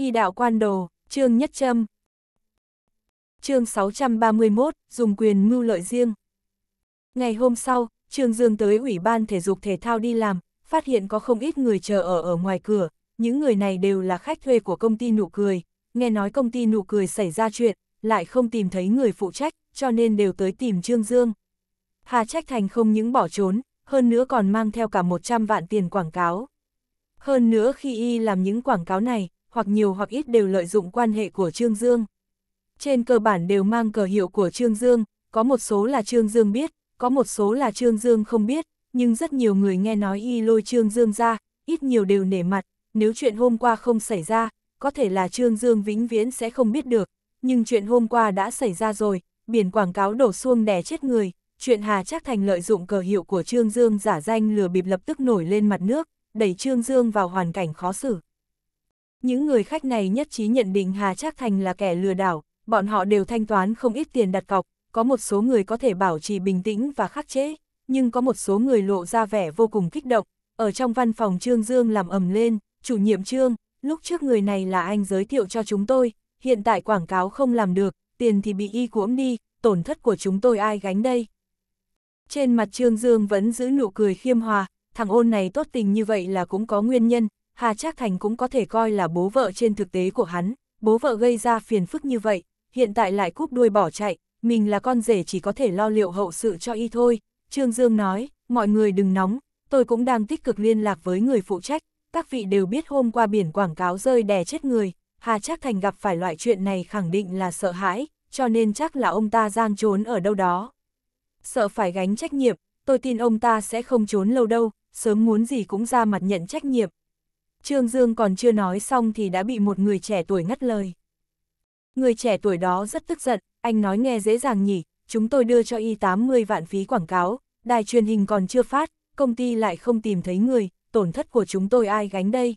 Y đạo quan đồ, Trương Nhất Trâm. Chương 631, dùng quyền mưu lợi riêng. Ngày hôm sau, Trương Dương tới Ủy ban Thể dục Thể thao đi làm, phát hiện có không ít người chờ ở ở ngoài cửa, những người này đều là khách thuê của công ty nụ cười, nghe nói công ty nụ cười xảy ra chuyện, lại không tìm thấy người phụ trách, cho nên đều tới tìm Trương Dương. Hà Trách Thành không những bỏ trốn, hơn nữa còn mang theo cả 100 vạn tiền quảng cáo. Hơn nữa khi y làm những quảng cáo này, hoặc nhiều hoặc ít đều lợi dụng quan hệ của Trương Dương. Trên cơ bản đều mang cờ hiệu của Trương Dương, có một số là Trương Dương biết, có một số là Trương Dương không biết, nhưng rất nhiều người nghe nói y lôi Trương Dương ra, ít nhiều đều nể mặt, nếu chuyện hôm qua không xảy ra, có thể là Trương Dương vĩnh viễn sẽ không biết được, nhưng chuyện hôm qua đã xảy ra rồi, biển quảng cáo đổ xuông đè chết người, chuyện Hà chắc Thành lợi dụng cờ hiệu của Trương Dương giả danh lừa bịp lập tức nổi lên mặt nước, đẩy Trương Dương vào hoàn cảnh khó xử. Những người khách này nhất trí nhận định Hà Trác Thành là kẻ lừa đảo, bọn họ đều thanh toán không ít tiền đặt cọc, có một số người có thể bảo trì bình tĩnh và khắc chế, nhưng có một số người lộ ra vẻ vô cùng kích động. Ở trong văn phòng Trương Dương làm ầm lên, chủ nhiệm Trương, lúc trước người này là anh giới thiệu cho chúng tôi, hiện tại quảng cáo không làm được, tiền thì bị y cuỗm đi, tổn thất của chúng tôi ai gánh đây. Trên mặt Trương Dương vẫn giữ nụ cười khiêm hòa, thằng ôn này tốt tình như vậy là cũng có nguyên nhân, Hà Trác Thành cũng có thể coi là bố vợ trên thực tế của hắn, bố vợ gây ra phiền phức như vậy, hiện tại lại cúp đuôi bỏ chạy, mình là con rể chỉ có thể lo liệu hậu sự cho y thôi. Trương Dương nói, mọi người đừng nóng, tôi cũng đang tích cực liên lạc với người phụ trách, các vị đều biết hôm qua biển quảng cáo rơi đè chết người, Hà Trác Thành gặp phải loại chuyện này khẳng định là sợ hãi, cho nên chắc là ông ta giang trốn ở đâu đó. Sợ phải gánh trách nhiệm, tôi tin ông ta sẽ không trốn lâu đâu, sớm muốn gì cũng ra mặt nhận trách nhiệm, Trương Dương còn chưa nói xong thì đã bị một người trẻ tuổi ngắt lời. Người trẻ tuổi đó rất tức giận, anh nói nghe dễ dàng nhỉ, chúng tôi đưa cho y 80 vạn phí quảng cáo, đài truyền hình còn chưa phát, công ty lại không tìm thấy người, tổn thất của chúng tôi ai gánh đây.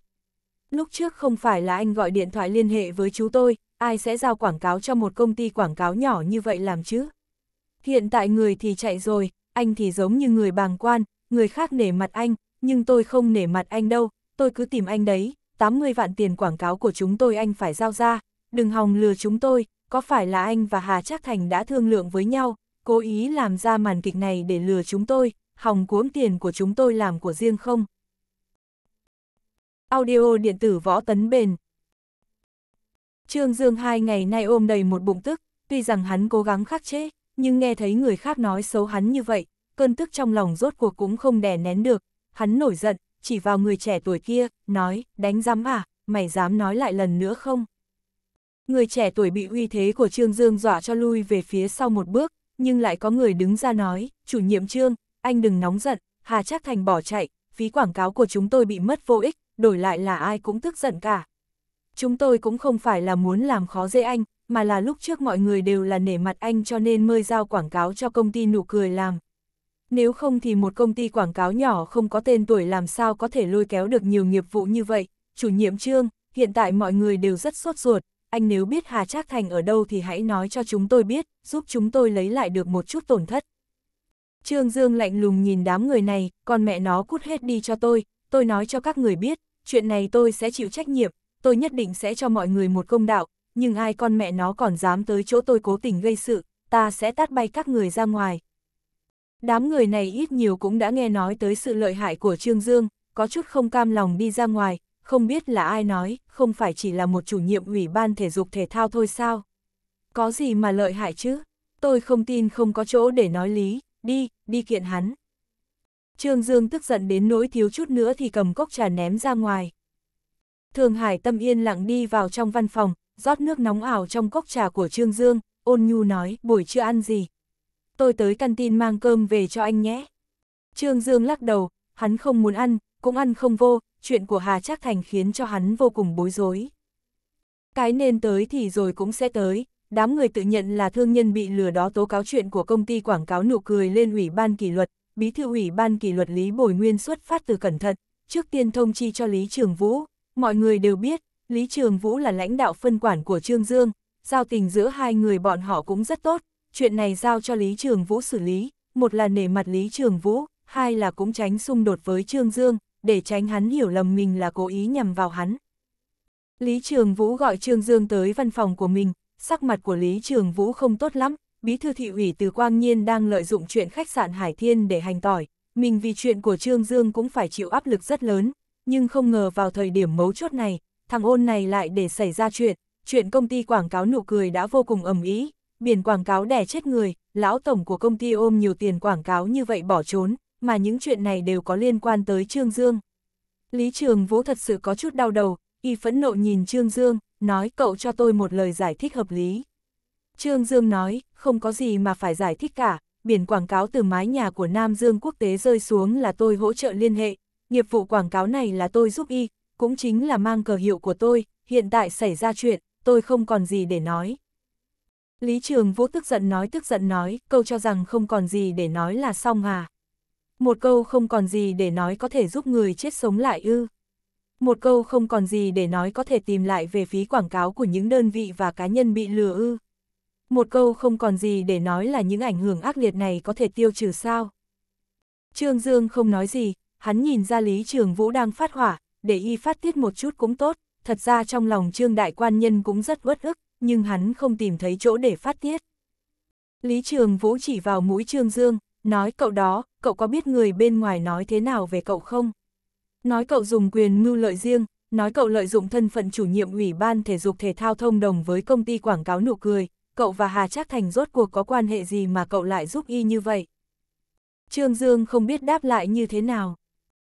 Lúc trước không phải là anh gọi điện thoại liên hệ với chú tôi, ai sẽ giao quảng cáo cho một công ty quảng cáo nhỏ như vậy làm chứ? Hiện tại người thì chạy rồi, anh thì giống như người bàng quan, người khác nể mặt anh, nhưng tôi không nể mặt anh đâu, tôi cứ tìm anh đấy, 80 vạn tiền quảng cáo của chúng tôi anh phải giao ra, đừng hòng lừa chúng tôi, có phải là anh và Hà Trác Thành đã thương lượng với nhau, cố ý làm ra màn kịch này để lừa chúng tôi, hòng cuống tiền của chúng tôi làm của riêng không? Audio điện tử võ tấn bền Trương Dương hai ngày nay ôm đầy một bụng tức, tuy rằng hắn cố gắng khắc chế, nhưng nghe thấy người khác nói xấu hắn như vậy, cơn tức trong lòng rốt cuộc cũng không đè nén được, hắn nổi giận, chỉ vào người trẻ tuổi kia, nói, đánh giám à, mày dám nói lại lần nữa không? Người trẻ tuổi bị uy thế của Trương Dương dọa cho lui về phía sau một bước, nhưng lại có người đứng ra nói, chủ nhiệm Trương, anh đừng nóng giận, Hà Trác Thành bỏ chạy, phí quảng cáo của chúng tôi bị mất vô ích, đổi lại là ai cũng tức giận cả. Chúng tôi cũng không phải là muốn làm khó dễ anh, mà là lúc trước mọi người đều là nể mặt anh cho nên mới giao quảng cáo cho công ty nụ cười làm, nếu không thì một công ty quảng cáo nhỏ không có tên tuổi làm sao có thể lôi kéo được nhiều nghiệp vụ như vậy. Chủ nhiệm Trương, hiện tại mọi người đều rất sốt ruột, anh nếu biết Hà Trác Thành ở đâu thì hãy nói cho chúng tôi biết, giúp chúng tôi lấy lại được một chút tổn thất. Trương Dương lạnh lùng nhìn đám người này, con mẹ nó cút hết đi cho tôi, tôi nói cho các người biết, chuyện này tôi sẽ chịu trách nhiệm, tôi nhất định sẽ cho mọi người một công đạo, nhưng ai con mẹ nó còn dám tới chỗ tôi cố tình gây sự, ta sẽ tát bay các người ra ngoài, Đám người này ít nhiều cũng đã nghe nói tới sự lợi hại của Trương Dương, có chút không cam lòng đi ra ngoài, không biết là ai nói, không phải chỉ là một chủ nhiệm ủy ban thể dục thể thao thôi sao. Có gì mà lợi hại chứ? Tôi không tin không có chỗ để nói lý, đi, đi kiện hắn. Trương Dương tức giận đến nỗi thiếu chút nữa thì cầm cốc trà ném ra ngoài. Thường Hải tâm yên lặng đi vào trong văn phòng, rót nước nóng ảo trong cốc trà của Trương Dương, ôn nhu nói, buổi chưa ăn gì, tôi tới căn tin mang cơm về cho anh nhé. Trương Dương lắc đầu, hắn không muốn ăn, cũng ăn không vô, chuyện của Hà Trác Thành khiến cho hắn vô cùng bối rối. Cái nên tới thì rồi cũng sẽ tới, đám người tự nhận là thương nhân bị lừa đó tố cáo chuyện của công ty quảng cáo nụ cười lên ủy ban kỷ luật, bí thư ủy ban kỷ luật Lý Bồi Nguyên xuất phát từ cẩn thận, trước tiên thông chi cho Lý Trường Vũ, mọi người đều biết, Lý Trường Vũ là lãnh đạo phân quản của Trương Dương, giao tình giữa hai người bọn họ cũng rất tốt, chuyện này giao cho Lý Trường Vũ xử lý, một là nể mặt Lý Trường Vũ, hai là cũng tránh xung đột với Trương Dương, để tránh hắn hiểu lầm mình là cố ý nhằm vào hắn. Lý Trường Vũ gọi Trương Dương tới văn phòng của mình, sắc mặt của Lý Trường Vũ không tốt lắm, bí thư thị ủy từ Quang Nhiên đang lợi dụng chuyện khách sạn Hải Thiên để hành tỏi, mình vì chuyện của Trương Dương cũng phải chịu áp lực rất lớn, nhưng không ngờ vào thời điểm mấu chốt này, thằng ôn này lại để xảy ra chuyện, chuyện công ty quảng cáo nụ cười đã vô cùng ầm ý, biển quảng cáo đẻ chết người, lão tổng của công ty ôm nhiều tiền quảng cáo như vậy bỏ trốn, mà những chuyện này đều có liên quan tới Trương Dương. Lý Trường Vũ thật sự có chút đau đầu, y phẫn nộ nhìn Trương Dương, nói cậu cho tôi một lời giải thích hợp lý. Trương Dương nói, không có gì mà phải giải thích cả, biển quảng cáo từ mái nhà của Nam Dương quốc tế rơi xuống là tôi hỗ trợ liên hệ, nghiệp vụ quảng cáo này là tôi giúp y, cũng chính là mang cờ hiệu của tôi, hiện tại xảy ra chuyện, tôi không còn gì để nói. Lý Trường Vũ tức giận nói tức giận nói, câu cho rằng không còn gì để nói là xong à. Một câu không còn gì để nói có thể giúp người chết sống lại ư. Một câu không còn gì để nói có thể tìm lại về phí quảng cáo của những đơn vị và cá nhân bị lừa ư. Một câu không còn gì để nói là những ảnh hưởng ác liệt này có thể tiêu trừ sao. Trương Dương không nói gì, hắn nhìn ra Lý Trường Vũ đang phát hỏa, để y phát tiết một chút cũng tốt, thật ra trong lòng Trương Đại Quan Nhân cũng rất uất ức nhưng hắn không tìm thấy chỗ để phát tiết. Lý Trường Vũ chỉ vào mũi Trương Dương, nói cậu đó, cậu có biết người bên ngoài nói thế nào về cậu không? Nói cậu dùng quyền mưu lợi riêng, nói cậu lợi dụng thân phận chủ nhiệm ủy ban thể dục thể thao thông đồng với công ty quảng cáo nụ cười, cậu và Hà Trác Thành rốt cuộc có quan hệ gì mà cậu lại giúp y như vậy? Trương Dương không biết đáp lại như thế nào.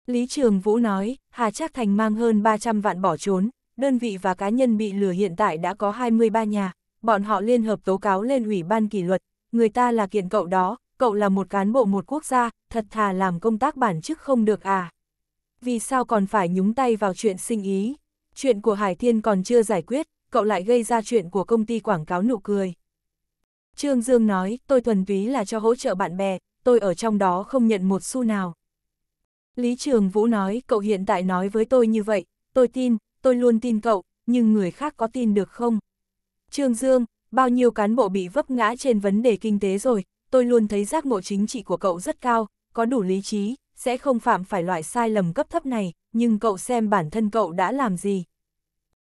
Lý Trường Vũ nói, Hà Trác Thành mang hơn 300 vạn bỏ trốn, đơn vị và cá nhân bị lừa hiện tại đã có 23 nhà, bọn họ liên hợp tố cáo lên Ủy ban kỷ luật, người ta là kiện cậu đó, cậu là một cán bộ một quốc gia, thật thà làm công tác bản chức không được à. Vì sao còn phải nhúng tay vào chuyện sinh ý? Chuyện của Hải Thiên còn chưa giải quyết, cậu lại gây ra chuyện của công ty quảng cáo nụ cười. Trương Dương nói, tôi thuần túy là cho hỗ trợ bạn bè, tôi ở trong đó không nhận một xu nào. Lý Trường Vũ nói, cậu hiện tại nói với tôi như vậy, tôi tin, tôi luôn tin cậu, nhưng người khác có tin được không? Trương Dương, bao nhiêu cán bộ bị vấp ngã trên vấn đề kinh tế rồi, tôi luôn thấy giác ngộ chính trị của cậu rất cao, có đủ lý trí, sẽ không phạm phải loại sai lầm cấp thấp này, nhưng cậu xem bản thân cậu đã làm gì.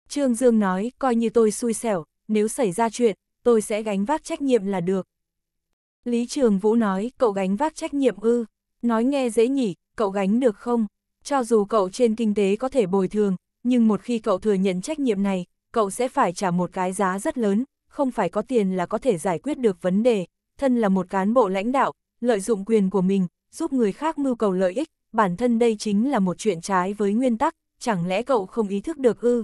Trương Dương nói, coi như tôi xui xẻo, nếu xảy ra chuyện, tôi sẽ gánh vác trách nhiệm là được. Lý Trường Vũ nói, cậu gánh vác trách nhiệm ư, nói nghe dễ nhỉ, cậu gánh được không? Cho dù cậu trên kinh tế có thể bồi thường, nhưng một khi cậu thừa nhận trách nhiệm này, cậu sẽ phải trả một cái giá rất lớn, không phải có tiền là có thể giải quyết được vấn đề, thân là một cán bộ lãnh đạo, lợi dụng quyền của mình, giúp người khác mưu cầu lợi ích, bản thân đây chính là một chuyện trái với nguyên tắc, chẳng lẽ cậu không ý thức được ư?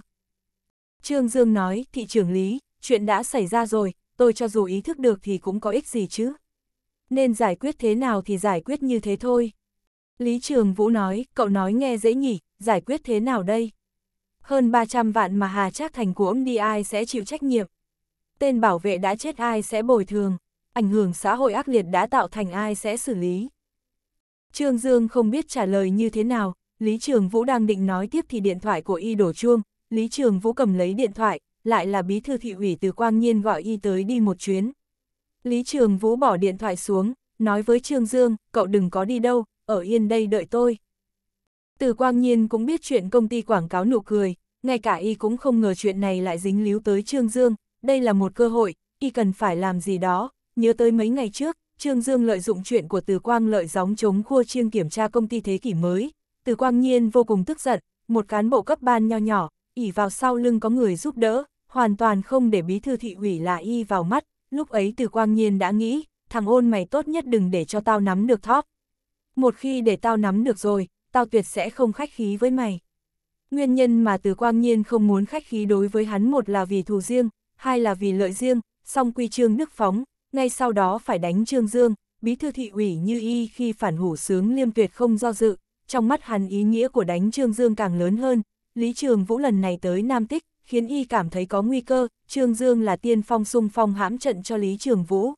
Trương Dương nói, thị trưởng lý, chuyện đã xảy ra rồi, tôi cho dù ý thức được thì cũng có ích gì chứ. Nên giải quyết thế nào thì giải quyết như thế thôi. Lý Trường Vũ nói, cậu nói nghe dễ nhỉ, giải quyết thế nào đây? hơn 300 vạn mà Hà Trác Thành của ông đi ai sẽ chịu trách nhiệm. Tên bảo vệ đã chết ai sẽ bồi thường, ảnh hưởng xã hội ác liệt đã tạo thành ai sẽ xử lý. Trương Dương không biết trả lời như thế nào, Lý Trường Vũ đang định nói tiếp thì điện thoại của y đổ chuông, Lý Trường Vũ cầm lấy điện thoại, lại là bí thư thị ủy từ Quang Nhiên gọi y tới đi một chuyến. Lý Trường Vũ bỏ điện thoại xuống, nói với Trương Dương, cậu đừng có đi đâu, ở yên đây đợi tôi. Từ Quang Nhiên cũng biết chuyện công ty quảng cáo nụ cười, ngay cả y cũng không ngờ chuyện này lại dính líu tới Trương Dương, đây là một cơ hội, y cần phải làm gì đó, nhớ tới mấy ngày trước, Trương Dương lợi dụng chuyện của Từ Quang lợi gióng chống khua chiêng kiểm tra công ty thế kỷ mới, Từ Quang Nhiên vô cùng tức giận, một cán bộ cấp ban nho nhỏ, ỉ vào sau lưng có người giúp đỡ, hoàn toàn không để bí thư thị ủy là y vào mắt, lúc ấy Từ Quang Nhiên đã nghĩ, thằng ôn mày tốt nhất đừng để cho tao nắm được thóp. Một khi để tao nắm được rồi, tao tuyệt sẽ không khách khí với mày. Nguyên nhân mà từ quang nhiên không muốn khách khí đối với hắn một là vì thù riêng, hai là vì lợi riêng, song quy trương nước phóng, ngay sau đó phải đánh trương dương, bí thư thị ủy như y khi phản hủ sướng liêm tuyệt không do dự, trong mắt hắn ý nghĩa của đánh trương dương càng lớn hơn, lý trường vũ lần này tới Nam Tích, khiến y cảm thấy có nguy cơ, trương dương là tiên phong sung phong hãm trận cho lý trường vũ.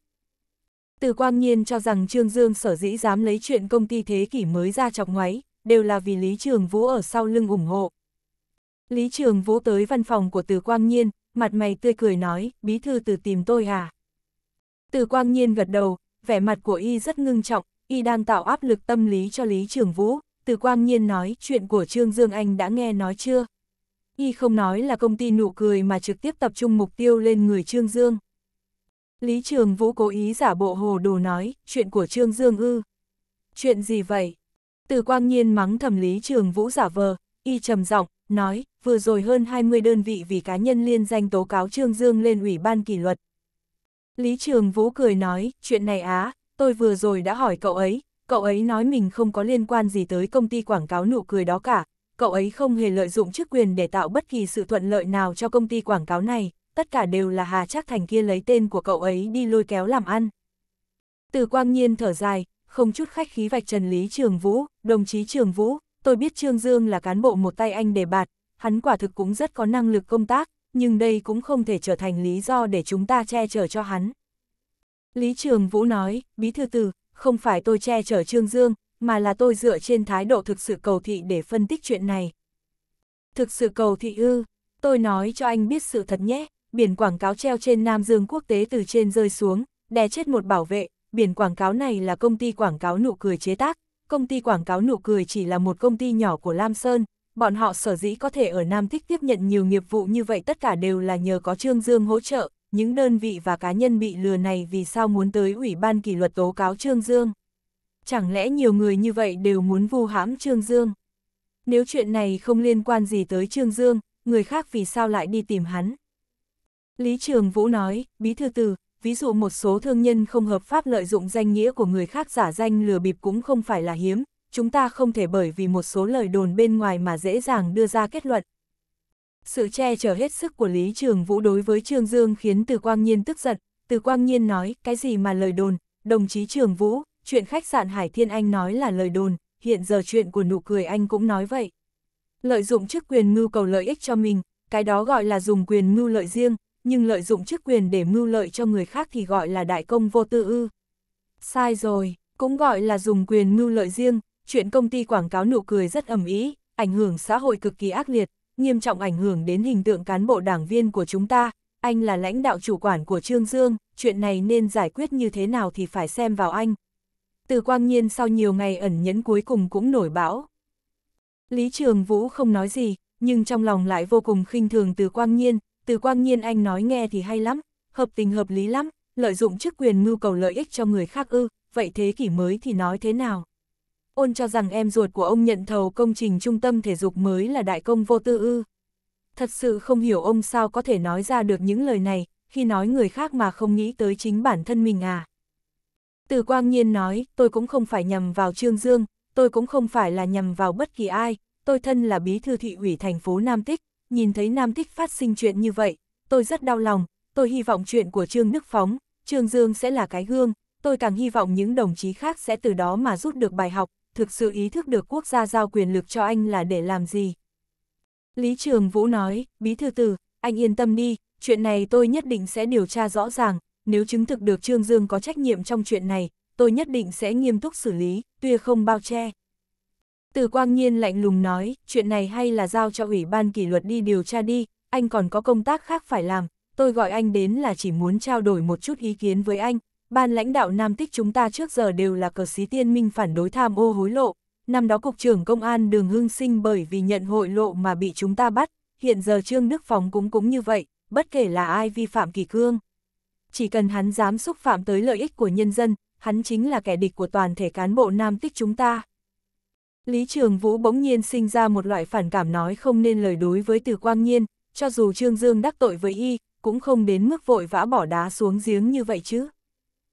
Từ quang nhiên cho rằng Trương Dương sở dĩ dám lấy chuyện công ty thế kỷ mới ra chọc ngoáy, đều là vì Lý Trường Vũ ở sau lưng ủng hộ. Lý Trường Vũ tới văn phòng của Từ Quang Nhiên, mặt mày tươi cười nói, bí thư từ tìm tôi à. Từ Quang Nhiên gật đầu, vẻ mặt của y rất ngưng trọng, y đang tạo áp lực tâm lý cho Lý Trường Vũ. Từ Quang Nhiên nói, chuyện của Trương Dương Anh đã nghe nói chưa? Y không nói là công ty nụ cười mà trực tiếp tập trung mục tiêu lên người Trương Dương. Lý Trường Vũ cố ý giả bộ hồ đồ nói, chuyện của Trương Dương ư. Chuyện gì vậy? Từ quang nhiên mắng thẩm lý trường vũ giả vờ, y trầm giọng nói, vừa rồi hơn 20 đơn vị vì cá nhân liên danh tố cáo Trương Dương lên ủy ban kỷ luật. Lý trường vũ cười nói, chuyện này á, tôi vừa rồi đã hỏi cậu ấy, cậu ấy nói mình không có liên quan gì tới công ty quảng cáo nụ cười đó cả, cậu ấy không hề lợi dụng chức quyền để tạo bất kỳ sự thuận lợi nào cho công ty quảng cáo này, tất cả đều là Hà Trác Thành kia lấy tên của cậu ấy đi lôi kéo làm ăn. Từ quang nhiên thở dài, không chút khách khí vạch trần Lý Trường Vũ, đồng chí Trường Vũ, tôi biết Trương Dương là cán bộ một tay anh đề bạt, hắn quả thực cũng rất có năng lực công tác, nhưng đây cũng không thể trở thành lý do để chúng ta che chở cho hắn. Lý Trường Vũ nói, Bí Thư Tử, không phải tôi che chở Trương Dương, mà là tôi dựa trên thái độ thực sự cầu thị để phân tích chuyện này. Thực sự cầu thị ư, tôi nói cho anh biết sự thật nhé, biển quảng cáo treo trên Nam Dương quốc tế từ trên rơi xuống, đè chết một bảo vệ, biển quảng cáo này là công ty quảng cáo nụ cười chế tác, công ty quảng cáo nụ cười chỉ là một công ty nhỏ của Lam Sơn, bọn họ sở dĩ có thể ở Nam Thích tiếp nhận nhiều nghiệp vụ như vậy tất cả đều là nhờ có Trương Dương hỗ trợ, những đơn vị và cá nhân bị lừa này vì sao muốn tới Ủy ban kỷ luật tố cáo Trương Dương. Chẳng lẽ nhiều người như vậy đều muốn vu hãm Trương Dương? Nếu chuyện này không liên quan gì tới Trương Dương, người khác vì sao lại đi tìm hắn? Lý Trường Vũ nói, Bí Thư từ ví dụ một số thương nhân không hợp pháp lợi dụng danh nghĩa của người khác giả danh lừa bịp cũng không phải là hiếm, chúng ta không thể bởi vì một số lời đồn bên ngoài mà dễ dàng đưa ra kết luận. Sự che chở hết sức của Lý Trường Vũ đối với Trương Dương khiến Từ Quang Nhiên tức giận, Từ Quang Nhiên nói, cái gì mà lời đồn, đồng chí Trường Vũ, chuyện khách sạn Hải Thiên Anh nói là lời đồn, hiện giờ chuyện của nụ cười anh cũng nói vậy. Lợi dụng chức quyền mưu cầu lợi ích cho mình, cái đó gọi là dùng quyền mưu lợi riêng, nhưng lợi dụng chức quyền để mưu lợi cho người khác thì gọi là đại công vô tư ư. Sai rồi, cũng gọi là dùng quyền mưu lợi riêng, chuyện công ty quảng cáo nụ cười rất ầm ý ảnh hưởng xã hội cực kỳ ác liệt, nghiêm trọng ảnh hưởng đến hình tượng cán bộ đảng viên của chúng ta, anh là lãnh đạo chủ quản của Trương Dương, chuyện này nên giải quyết như thế nào thì phải xem vào anh. Từ quang nhiên sau nhiều ngày ẩn nhẫn cuối cùng cũng nổi bão. Lý Trường Vũ không nói gì, nhưng trong lòng lại vô cùng khinh thường từ quang nhiên, từ quang nhiên anh nói nghe thì hay lắm, hợp tình hợp lý lắm, lợi dụng chức quyền mưu cầu lợi ích cho người khác ư, vậy thế kỷ mới thì nói thế nào? Ôn cho rằng em ruột của ông nhận thầu công trình trung tâm thể dục mới là đại công vô tư ư. Thật sự không hiểu ông sao có thể nói ra được những lời này, khi nói người khác mà không nghĩ tới chính bản thân mình à. Từ quang nhiên nói, tôi cũng không phải nhầm vào Trương Dương, tôi cũng không phải là nhầm vào bất kỳ ai, tôi thân là bí thư thị ủy thành phố Nam Tích, nhìn thấy Nam tích phát sinh chuyện như vậy, tôi rất đau lòng, tôi hy vọng chuyện của Trương Đức Phóng, Trương Dương sẽ là cái gương, tôi càng hy vọng những đồng chí khác sẽ từ đó mà rút được bài học, thực sự ý thức được quốc gia giao quyền lực cho anh là để làm gì. Lý Trường Vũ nói, Bí Thư Tử, anh yên tâm đi, chuyện này tôi nhất định sẽ điều tra rõ ràng, nếu chứng thực được Trương Dương có trách nhiệm trong chuyện này, tôi nhất định sẽ nghiêm túc xử lý, tuy không bao che. Từ Quang Nhiên lạnh lùng nói, chuyện này hay là giao cho Ủy ban kỷ luật đi điều tra đi, anh còn có công tác khác phải làm, tôi gọi anh đến là chỉ muốn trao đổi một chút ý kiến với anh. Ban lãnh đạo Nam Tích chúng ta trước giờ đều là cờ sĩ tiên minh phản đối tham ô hối lộ. Năm đó Cục trưởng Công an Đường Hưng Sinh bởi vì nhận hội lộ mà bị chúng ta bắt, hiện giờ Trương Đức Phóng cũng cũng như vậy, bất kể là ai vi phạm kỳ cương. Chỉ cần hắn dám xúc phạm tới lợi ích của nhân dân, hắn chính là kẻ địch của toàn thể cán bộ Nam Tích chúng ta. Lý Trường Vũ bỗng nhiên sinh ra một loại phản cảm nói không nên lời đối với Từ Quang Nhiên, cho dù Trương Dương đắc tội với y, cũng không đến mức vội vã bỏ đá xuống giếng như vậy chứ.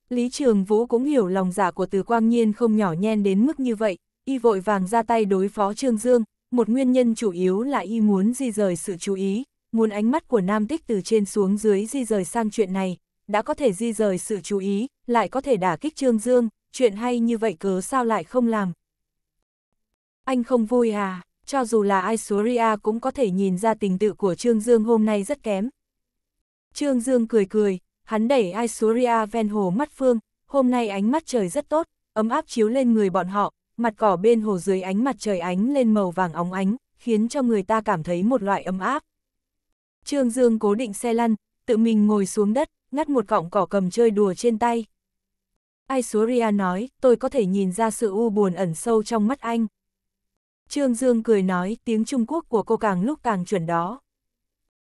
Lý Trường Vũ cũng hiểu lòng giả dạ của Từ Quang Nhiên không nhỏ nhen đến mức như vậy, y vội vàng ra tay đối phó Trương Dương, một nguyên nhân chủ yếu là y muốn di rời sự chú ý, muốn ánh mắt của Nam Tích từ trên xuống dưới di rời sang chuyện này, đã có thể di rời sự chú ý, lại có thể đả kích Trương Dương, chuyện hay như vậy cớ sao lại không làm. Anh không vui à? Cho dù là Aisuria cũng có thể nhìn ra tình tự của Trương Dương hôm nay rất kém. Trương Dương cười cười, hắn đẩy Aisuria ven hồ mắt phương, hôm nay ánh mắt trời rất tốt, ấm áp chiếu lên người bọn họ, mặt cỏ bên hồ dưới ánh mặt trời ánh lên màu vàng óng ánh, khiến cho người ta cảm thấy một loại ấm áp. Trương Dương cố định xe lăn, tự mình ngồi xuống đất, ngắt một cọng cỏ cầm chơi đùa trên tay. Aisuria nói, tôi có thể nhìn ra sự u buồn ẩn sâu trong mắt anh. Trương Dương cười nói tiếng Trung Quốc của cô càng lúc càng chuẩn đó.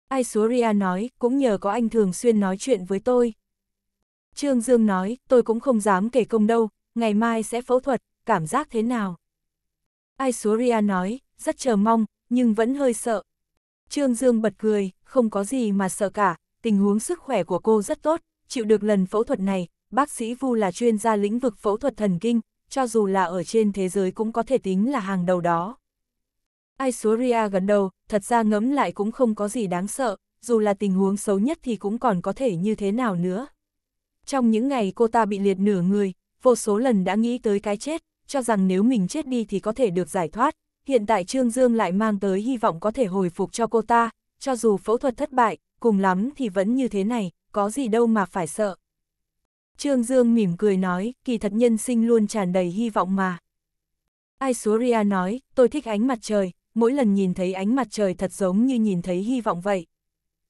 Ai Suria nói, cũng nhờ có anh thường xuyên nói chuyện với tôi. Trương Dương nói, tôi cũng không dám kể công đâu, ngày mai sẽ phẫu thuật, cảm giác thế nào? Ai Suria nói, rất chờ mong, nhưng vẫn hơi sợ. Trương Dương bật cười, không có gì mà sợ cả, tình huống sức khỏe của cô rất tốt, chịu được lần phẫu thuật này, bác sĩ Vu là chuyên gia lĩnh vực phẫu thuật thần kinh, cho dù là ở trên thế giới cũng có thể tính là hàng đầu đó. Aisuria gần đầu, thật ra ngẫm lại cũng không có gì đáng sợ, dù là tình huống xấu nhất thì cũng còn có thể như thế nào nữa. Trong những ngày cô ta bị liệt nửa người, vô số lần đã nghĩ tới cái chết, cho rằng nếu mình chết đi thì có thể được giải thoát, hiện tại Trương Dương lại mang tới hy vọng có thể hồi phục cho cô ta, cho dù phẫu thuật thất bại, cùng lắm thì vẫn như thế này, có gì đâu mà phải sợ. Trương Dương mỉm cười nói, kỳ thật nhân sinh luôn tràn đầy hy vọng mà. Aisuria nói, tôi thích ánh mặt trời, mỗi lần nhìn thấy ánh mặt trời thật giống như nhìn thấy hy vọng vậy.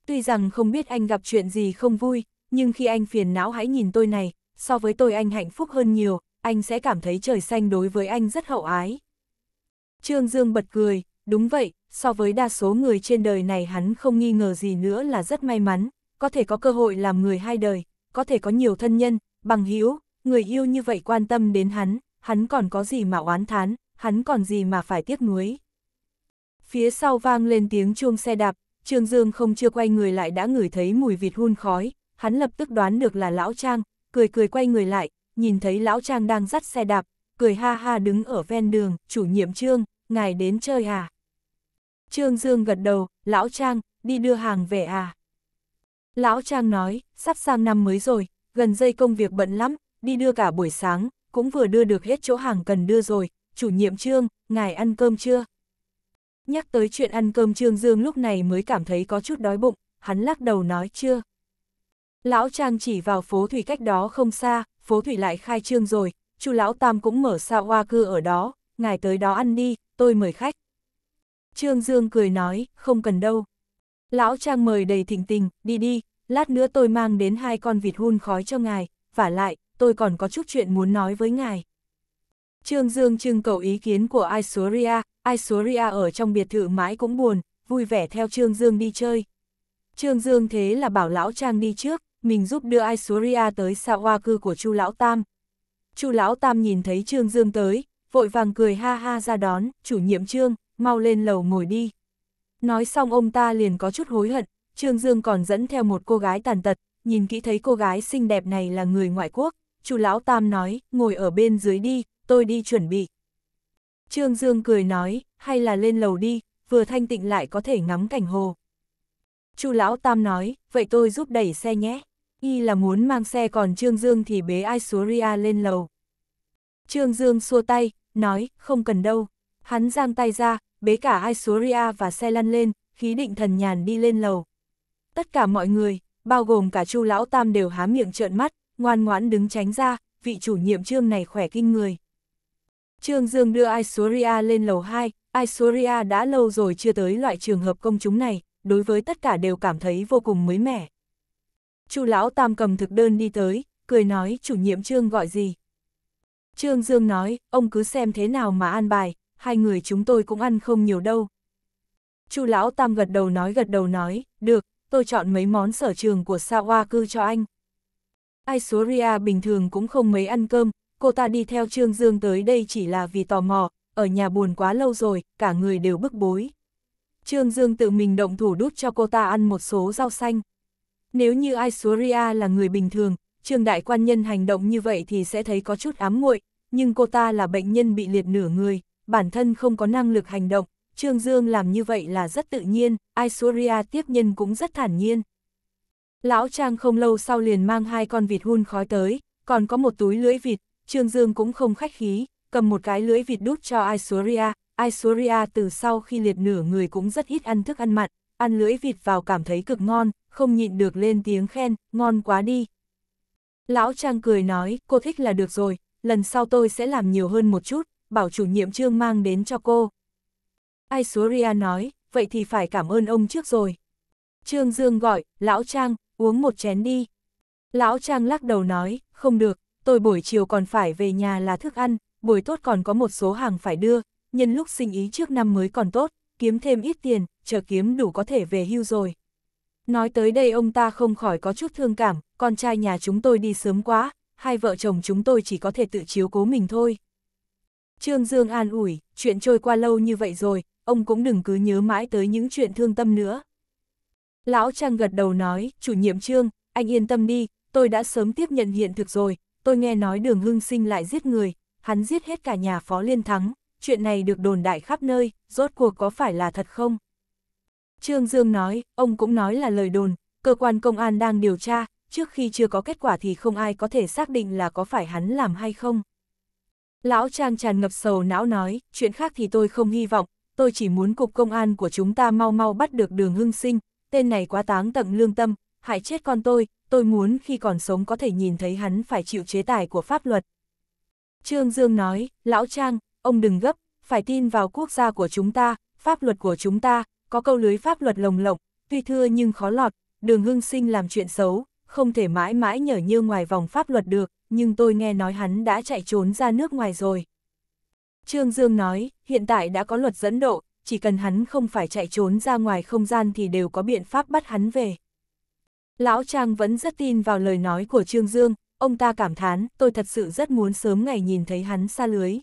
Tuy rằng không biết anh gặp chuyện gì không vui, nhưng khi anh phiền não hãy nhìn tôi này, so với tôi anh hạnh phúc hơn nhiều, anh sẽ cảm thấy trời xanh đối với anh rất hậu ái. Trương Dương bật cười, đúng vậy, so với đa số người trên đời này hắn không nghi ngờ gì nữa là rất may mắn, có thể có cơ hội làm người hai đời, có thể có nhiều thân nhân, bằng hữu người yêu như vậy quan tâm đến hắn, hắn còn có gì mà oán thán, hắn còn gì mà phải tiếc nuối. Phía sau vang lên tiếng chuông xe đạp, Trương Dương không chưa quay người lại đã ngửi thấy mùi vịt hun khói, hắn lập tức đoán được là Lão Trang, cười cười quay người lại, nhìn thấy Lão Trang đang dắt xe đạp, cười ha ha đứng ở ven đường, chủ nhiệm Trương, ngài đến chơi à? Trương Dương gật đầu, Lão Trang, đi đưa hàng về à? Lão Trang nói, sắp sang năm mới rồi, gần dây công việc bận lắm, đi đưa cả buổi sáng, cũng vừa đưa được hết chỗ hàng cần đưa rồi, chủ nhiệm trương, ngài ăn cơm chưa? Nhắc tới chuyện ăn cơm Trương Dương lúc này mới cảm thấy có chút đói bụng, hắn lắc đầu nói chưa. Lão Trang chỉ vào phố thủy cách đó không xa, phố thủy lại khai trương rồi, chu lão tam cũng mở xa hoa cư ở đó, ngài tới đó ăn đi, tôi mời khách. Trương Dương cười nói, không cần đâu, Lão Trang mời đầy thỉnh tình, đi đi, lát nữa tôi mang đến hai con vịt hun khói cho ngài, và lại, tôi còn có chút chuyện muốn nói với ngài. Trương Dương trưng cầu ý kiến của Aisuria, Aisuria ở trong biệt thự mãi cũng buồn, vui vẻ theo Trương Dương đi chơi. Trương Dương thế là bảo Lão Trang đi trước, mình giúp đưa Aisuria tới xạ hoa cư của Chu Lão Tam. Chu Lão Tam nhìn thấy Trương Dương tới, vội vàng cười ha ha ra đón, chủ nhiệm Trương, mau lên lầu ngồi đi. Nói xong ông ta liền có chút hối hận, Trương Dương còn dẫn theo một cô gái tàn tật, nhìn kỹ thấy cô gái xinh đẹp này là người ngoại quốc, chú lão Tam nói, ngồi ở bên dưới đi, tôi đi chuẩn bị. Trương Dương cười nói, hay là lên lầu đi, vừa thanh tịnh lại có thể ngắm cảnh hồ. Chu lão Tam nói, vậy tôi giúp đẩy xe nhé. Y là muốn mang xe còn Trương Dương thì bế Aisuria lên lầu. Trương Dương xua tay, nói, không cần đâu. Hắn giang tay ra, bế cả Aisuria và xe lăn lên, khí định thần nhàn đi lên lầu. Tất cả mọi người, bao gồm cả Chu Lão Tam đều há miệng trợn mắt, ngoan ngoãn đứng tránh ra, vị chủ nhiệm trương này khỏe kinh người. Trương Dương đưa Aisuria lên lầu 2, Aisuria đã lâu rồi chưa tới loại trường hợp công chúng này, đối với tất cả đều cảm thấy vô cùng mới mẻ. Chu lão tam cầm thực đơn đi tới, cười nói chủ nhiệm trương gọi gì. Trương Dương nói, ông cứ xem thế nào mà an bài, hai người chúng tôi cũng ăn không nhiều đâu. Chu lão tam gật đầu nói gật đầu nói, được, tôi chọn mấy món sở trường của cư cho anh. Ai bình thường cũng không mấy ăn cơm, cô ta đi theo Trương Dương tới đây chỉ là vì tò mò, ở nhà buồn quá lâu rồi, cả người đều bức bối. Trương Dương tự mình động thủ đút cho cô ta ăn một số rau xanh. Nếu như Ai là người bình thường, Trương Đại Quan Nhân hành động như vậy thì sẽ thấy có chút ám muội nhưng cô ta là bệnh nhân bị liệt nửa người, bản thân không có năng lực hành động, Trương Dương làm như vậy là rất tự nhiên, Aisuria tiếp nhân cũng rất thản nhiên. Lão Trang không lâu sau liền mang hai con vịt hun khói tới, còn có một túi lưỡi vịt, Trương Dương cũng không khách khí, cầm một cái lưỡi vịt đút cho Aisuria, Aisuria từ sau khi liệt nửa người cũng rất ít ăn thức ăn mặn, ăn lưỡi vịt vào cảm thấy cực ngon, không nhịn được lên tiếng khen, ngon quá đi. Lão Trang cười nói, cô thích là được rồi, lần sau tôi sẽ làm nhiều hơn một chút, bảo chủ nhiệm trương mang đến cho cô. Aisuria nói, vậy thì phải cảm ơn ông trước rồi. Trương Dương gọi, lão Trang, uống một chén đi. Lão Trang lắc đầu nói, không được, tôi buổi chiều còn phải về nhà là thức ăn, buổi tốt còn có một số hàng phải đưa, nhân lúc sinh ý trước năm mới còn tốt, kiếm thêm ít tiền, chờ kiếm đủ có thể về hưu rồi. Nói tới đây ông ta không khỏi có chút thương cảm, con trai nhà chúng tôi đi sớm quá, hai vợ chồng chúng tôi chỉ có thể tự chiếu cố mình thôi. Trương Dương an ủi, chuyện trôi qua lâu như vậy rồi, ông cũng đừng cứ nhớ mãi tới những chuyện thương tâm nữa. Lão Trang gật đầu nói, chủ nhiệm Trương, anh yên tâm đi, tôi đã sớm tiếp nhận hiện thực rồi, tôi nghe nói đường hưng sinh lại giết người, hắn giết hết cả nhà phó liên thắng, chuyện này được đồn đại khắp nơi, rốt cuộc có phải là thật không? Trương Dương nói, ông cũng nói là lời đồn, cơ quan công an đang điều tra, trước khi chưa có kết quả thì không ai có thể xác định là có phải hắn làm hay không. Lão Trang tràn ngập sầu não nói, chuyện khác thì tôi không hy vọng, tôi chỉ muốn cục công an của chúng ta mau mau bắt được đường hưng sinh, tên này quá táng tận lương tâm, hại chết con tôi, tôi muốn khi còn sống có thể nhìn thấy hắn phải chịu chế tài của pháp luật. Trương Dương nói, Lão Trang, ông đừng gấp, phải tin vào quốc gia của chúng ta, pháp luật của chúng ta, có câu lưới pháp luật lồng lộng, tuy thưa nhưng khó lọt, đường hưng sinh làm chuyện xấu, không thể mãi mãi nhở như ngoài vòng pháp luật được, nhưng tôi nghe nói hắn đã chạy trốn ra nước ngoài rồi. Trương Dương nói, hiện tại đã có luật dẫn độ, chỉ cần hắn không phải chạy trốn ra ngoài không gian thì đều có biện pháp bắt hắn về. Lão Trang vẫn rất tin vào lời nói của Trương Dương, ông ta cảm thán, tôi thật sự rất muốn sớm ngày nhìn thấy hắn xa lưới.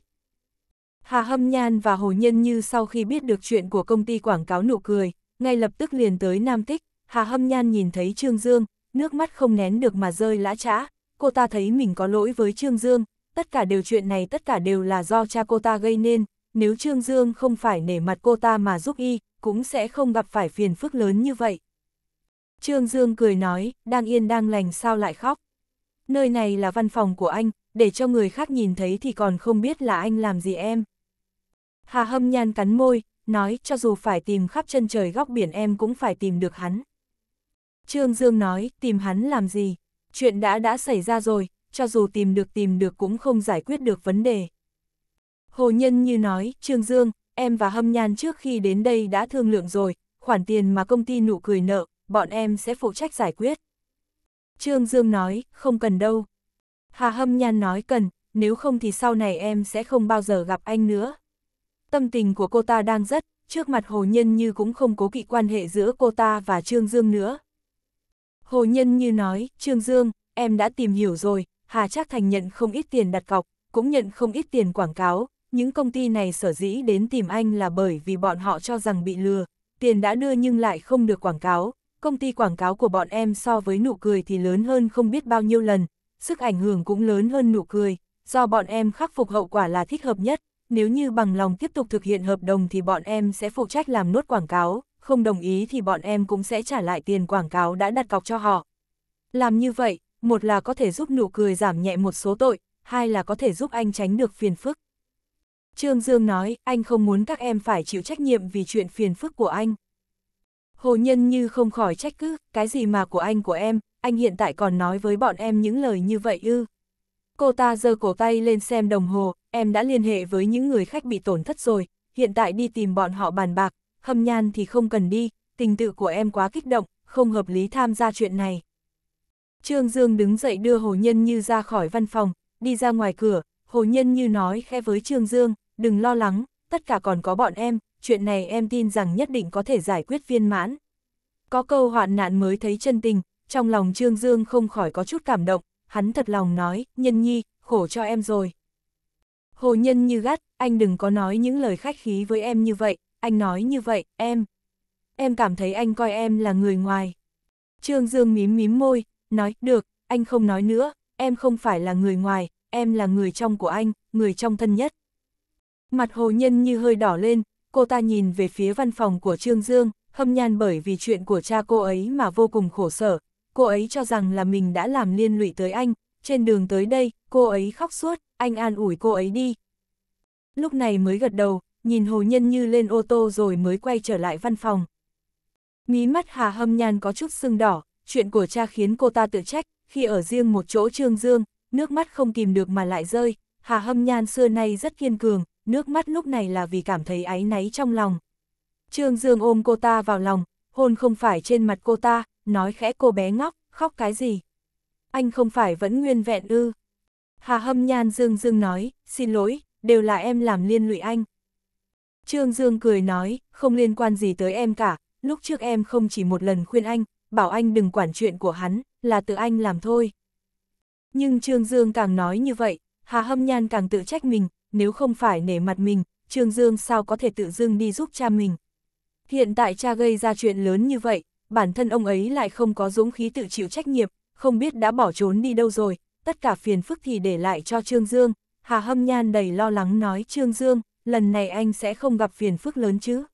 Hà Hâm Nhan và Hồ Nhân Như sau khi biết được chuyện của công ty quảng cáo nụ cười, ngay lập tức liền tới Nam Tích, Hà Hâm Nhan nhìn thấy Trương Dương, nước mắt không nén được mà rơi lã trã, cô ta thấy mình có lỗi với Trương Dương, tất cả đều chuyện này tất cả đều là do cha cô ta gây nên, nếu Trương Dương không phải nể mặt cô ta mà giúp y, cũng sẽ không gặp phải phiền phức lớn như vậy. Trương Dương cười nói, đang yên đang lành sao lại khóc. Nơi này là văn phòng của anh, để cho người khác nhìn thấy thì còn không biết là anh làm gì em. Hà hâm nhan cắn môi, nói cho dù phải tìm khắp chân trời góc biển em cũng phải tìm được hắn. Trương Dương nói, tìm hắn làm gì? chuyện đã đã xảy ra rồi, cho dù tìm được tìm được cũng không giải quyết được vấn đề. Hồ Nhân như nói, Trương Dương, em và Hâm Nhan trước khi đến đây đã thương lượng rồi, khoản tiền mà công ty nụ cười nợ, bọn em sẽ phụ trách giải quyết. Trương Dương nói, không cần đâu. Hà Hâm Nhan nói cần, nếu không thì sau này em sẽ không bao giờ gặp anh nữa. Tâm tình của cô ta đang rất, trước mặt Hồ Nhân Như cũng không cố kỵ quan hệ giữa cô ta và Trương Dương nữa. Hồ Nhân như nói, Trương Dương, em đã tìm hiểu rồi, Hà Trác Thành nhận không ít tiền đặt cọc, cũng nhận không ít tiền quảng cáo, những công ty này sở dĩ đến tìm anh là bởi vì bọn họ cho rằng bị lừa, tiền đã đưa nhưng lại không được quảng cáo, công ty quảng cáo của bọn em so với nụ cười thì lớn hơn không biết bao nhiêu lần, sức ảnh hưởng cũng lớn hơn nụ cười, do bọn em khắc phục hậu quả là thích hợp nhất, nếu như bằng lòng tiếp tục thực hiện hợp đồng thì bọn em sẽ phụ trách làm nốt quảng cáo không đồng ý thì bọn em cũng sẽ trả lại tiền quảng cáo đã đặt cọc cho họ. Làm như vậy, một là có thể giúp nụ cười giảm nhẹ một số tội, hai là có thể giúp anh tránh được phiền phức. Trương Dương nói, anh không muốn các em phải chịu trách nhiệm vì chuyện phiền phức của anh. Hồ Nhân như không khỏi trách cứ, cái gì mà của anh của em, anh hiện tại còn nói với bọn em những lời như vậy ư. Cô ta giơ cổ tay lên xem đồng hồ, em đã liên hệ với những người khách bị tổn thất rồi, hiện tại đi tìm bọn họ bàn bạc, hâm nhan thì không cần đi, tình tự của em quá kích động, không hợp lý tham gia chuyện này. Trương Dương đứng dậy đưa Hồ Nhân Như ra khỏi văn phòng, đi ra ngoài cửa, Hồ Nhân Như nói khe với Trương Dương, đừng lo lắng, tất cả còn có bọn em, chuyện này em tin rằng nhất định có thể giải quyết viên mãn. Có câu hoạn nạn mới thấy chân tình, trong lòng Trương Dương không khỏi có chút cảm động, hắn thật lòng nói, Nhân Nhi, khổ cho em rồi. Hồ Nhân Như gắt, anh đừng có nói những lời khách khí với em như vậy, anh nói như vậy, em. Em cảm thấy anh coi em là người ngoài. Trương Dương mím mím môi, nói, được, anh không nói nữa, em không phải là người ngoài, em là người trong của anh, người trong thân nhất. Mặt hồ nhân như hơi đỏ lên, cô ta nhìn về phía văn phòng của Trương Dương, hâm nhan bởi vì chuyện của cha cô ấy mà vô cùng khổ sở. Cô ấy cho rằng là mình đã làm liên lụy tới anh, trên đường tới đây, cô ấy khóc suốt, anh an ủi cô ấy đi. Lúc này mới gật đầu, nhìn Hồ Nhân Như lên ô tô rồi mới quay trở lại văn phòng. Mí mắt Hà Hâm Nhan có chút sưng đỏ, chuyện của cha khiến cô ta tự trách, khi ở riêng một chỗ trương dương, nước mắt không kìm được mà lại rơi, Hà Hâm Nhan xưa nay rất kiên cường, nước mắt lúc này là vì cảm thấy áy náy trong lòng. Trương Dương ôm cô ta vào lòng, hôn không phải trên mặt cô ta, nói khẽ cô bé ngóc, khóc cái gì. Anh không phải vẫn nguyên vẹn ư. Hà Hâm Nhan Dương Dương nói, xin lỗi, đều là em làm liên lụy anh. Trương Dương cười nói, không liên quan gì tới em cả, lúc trước em không chỉ một lần khuyên anh, bảo anh đừng quản chuyện của hắn, là tự anh làm thôi. Nhưng Trương Dương càng nói như vậy, Hà Hâm Nhan càng tự trách mình, nếu không phải nể mặt mình, Trương Dương sao có thể tự dưng đi giúp cha mình. Hiện tại cha gây ra chuyện lớn như vậy, bản thân ông ấy lại không có dũng khí tự chịu trách nhiệm, không biết đã bỏ trốn đi đâu rồi, tất cả phiền phức thì để lại cho Trương Dương. Hà Hâm Nhan đầy lo lắng nói Trương Dương, lần này anh sẽ không gặp phiền phức lớn chứ.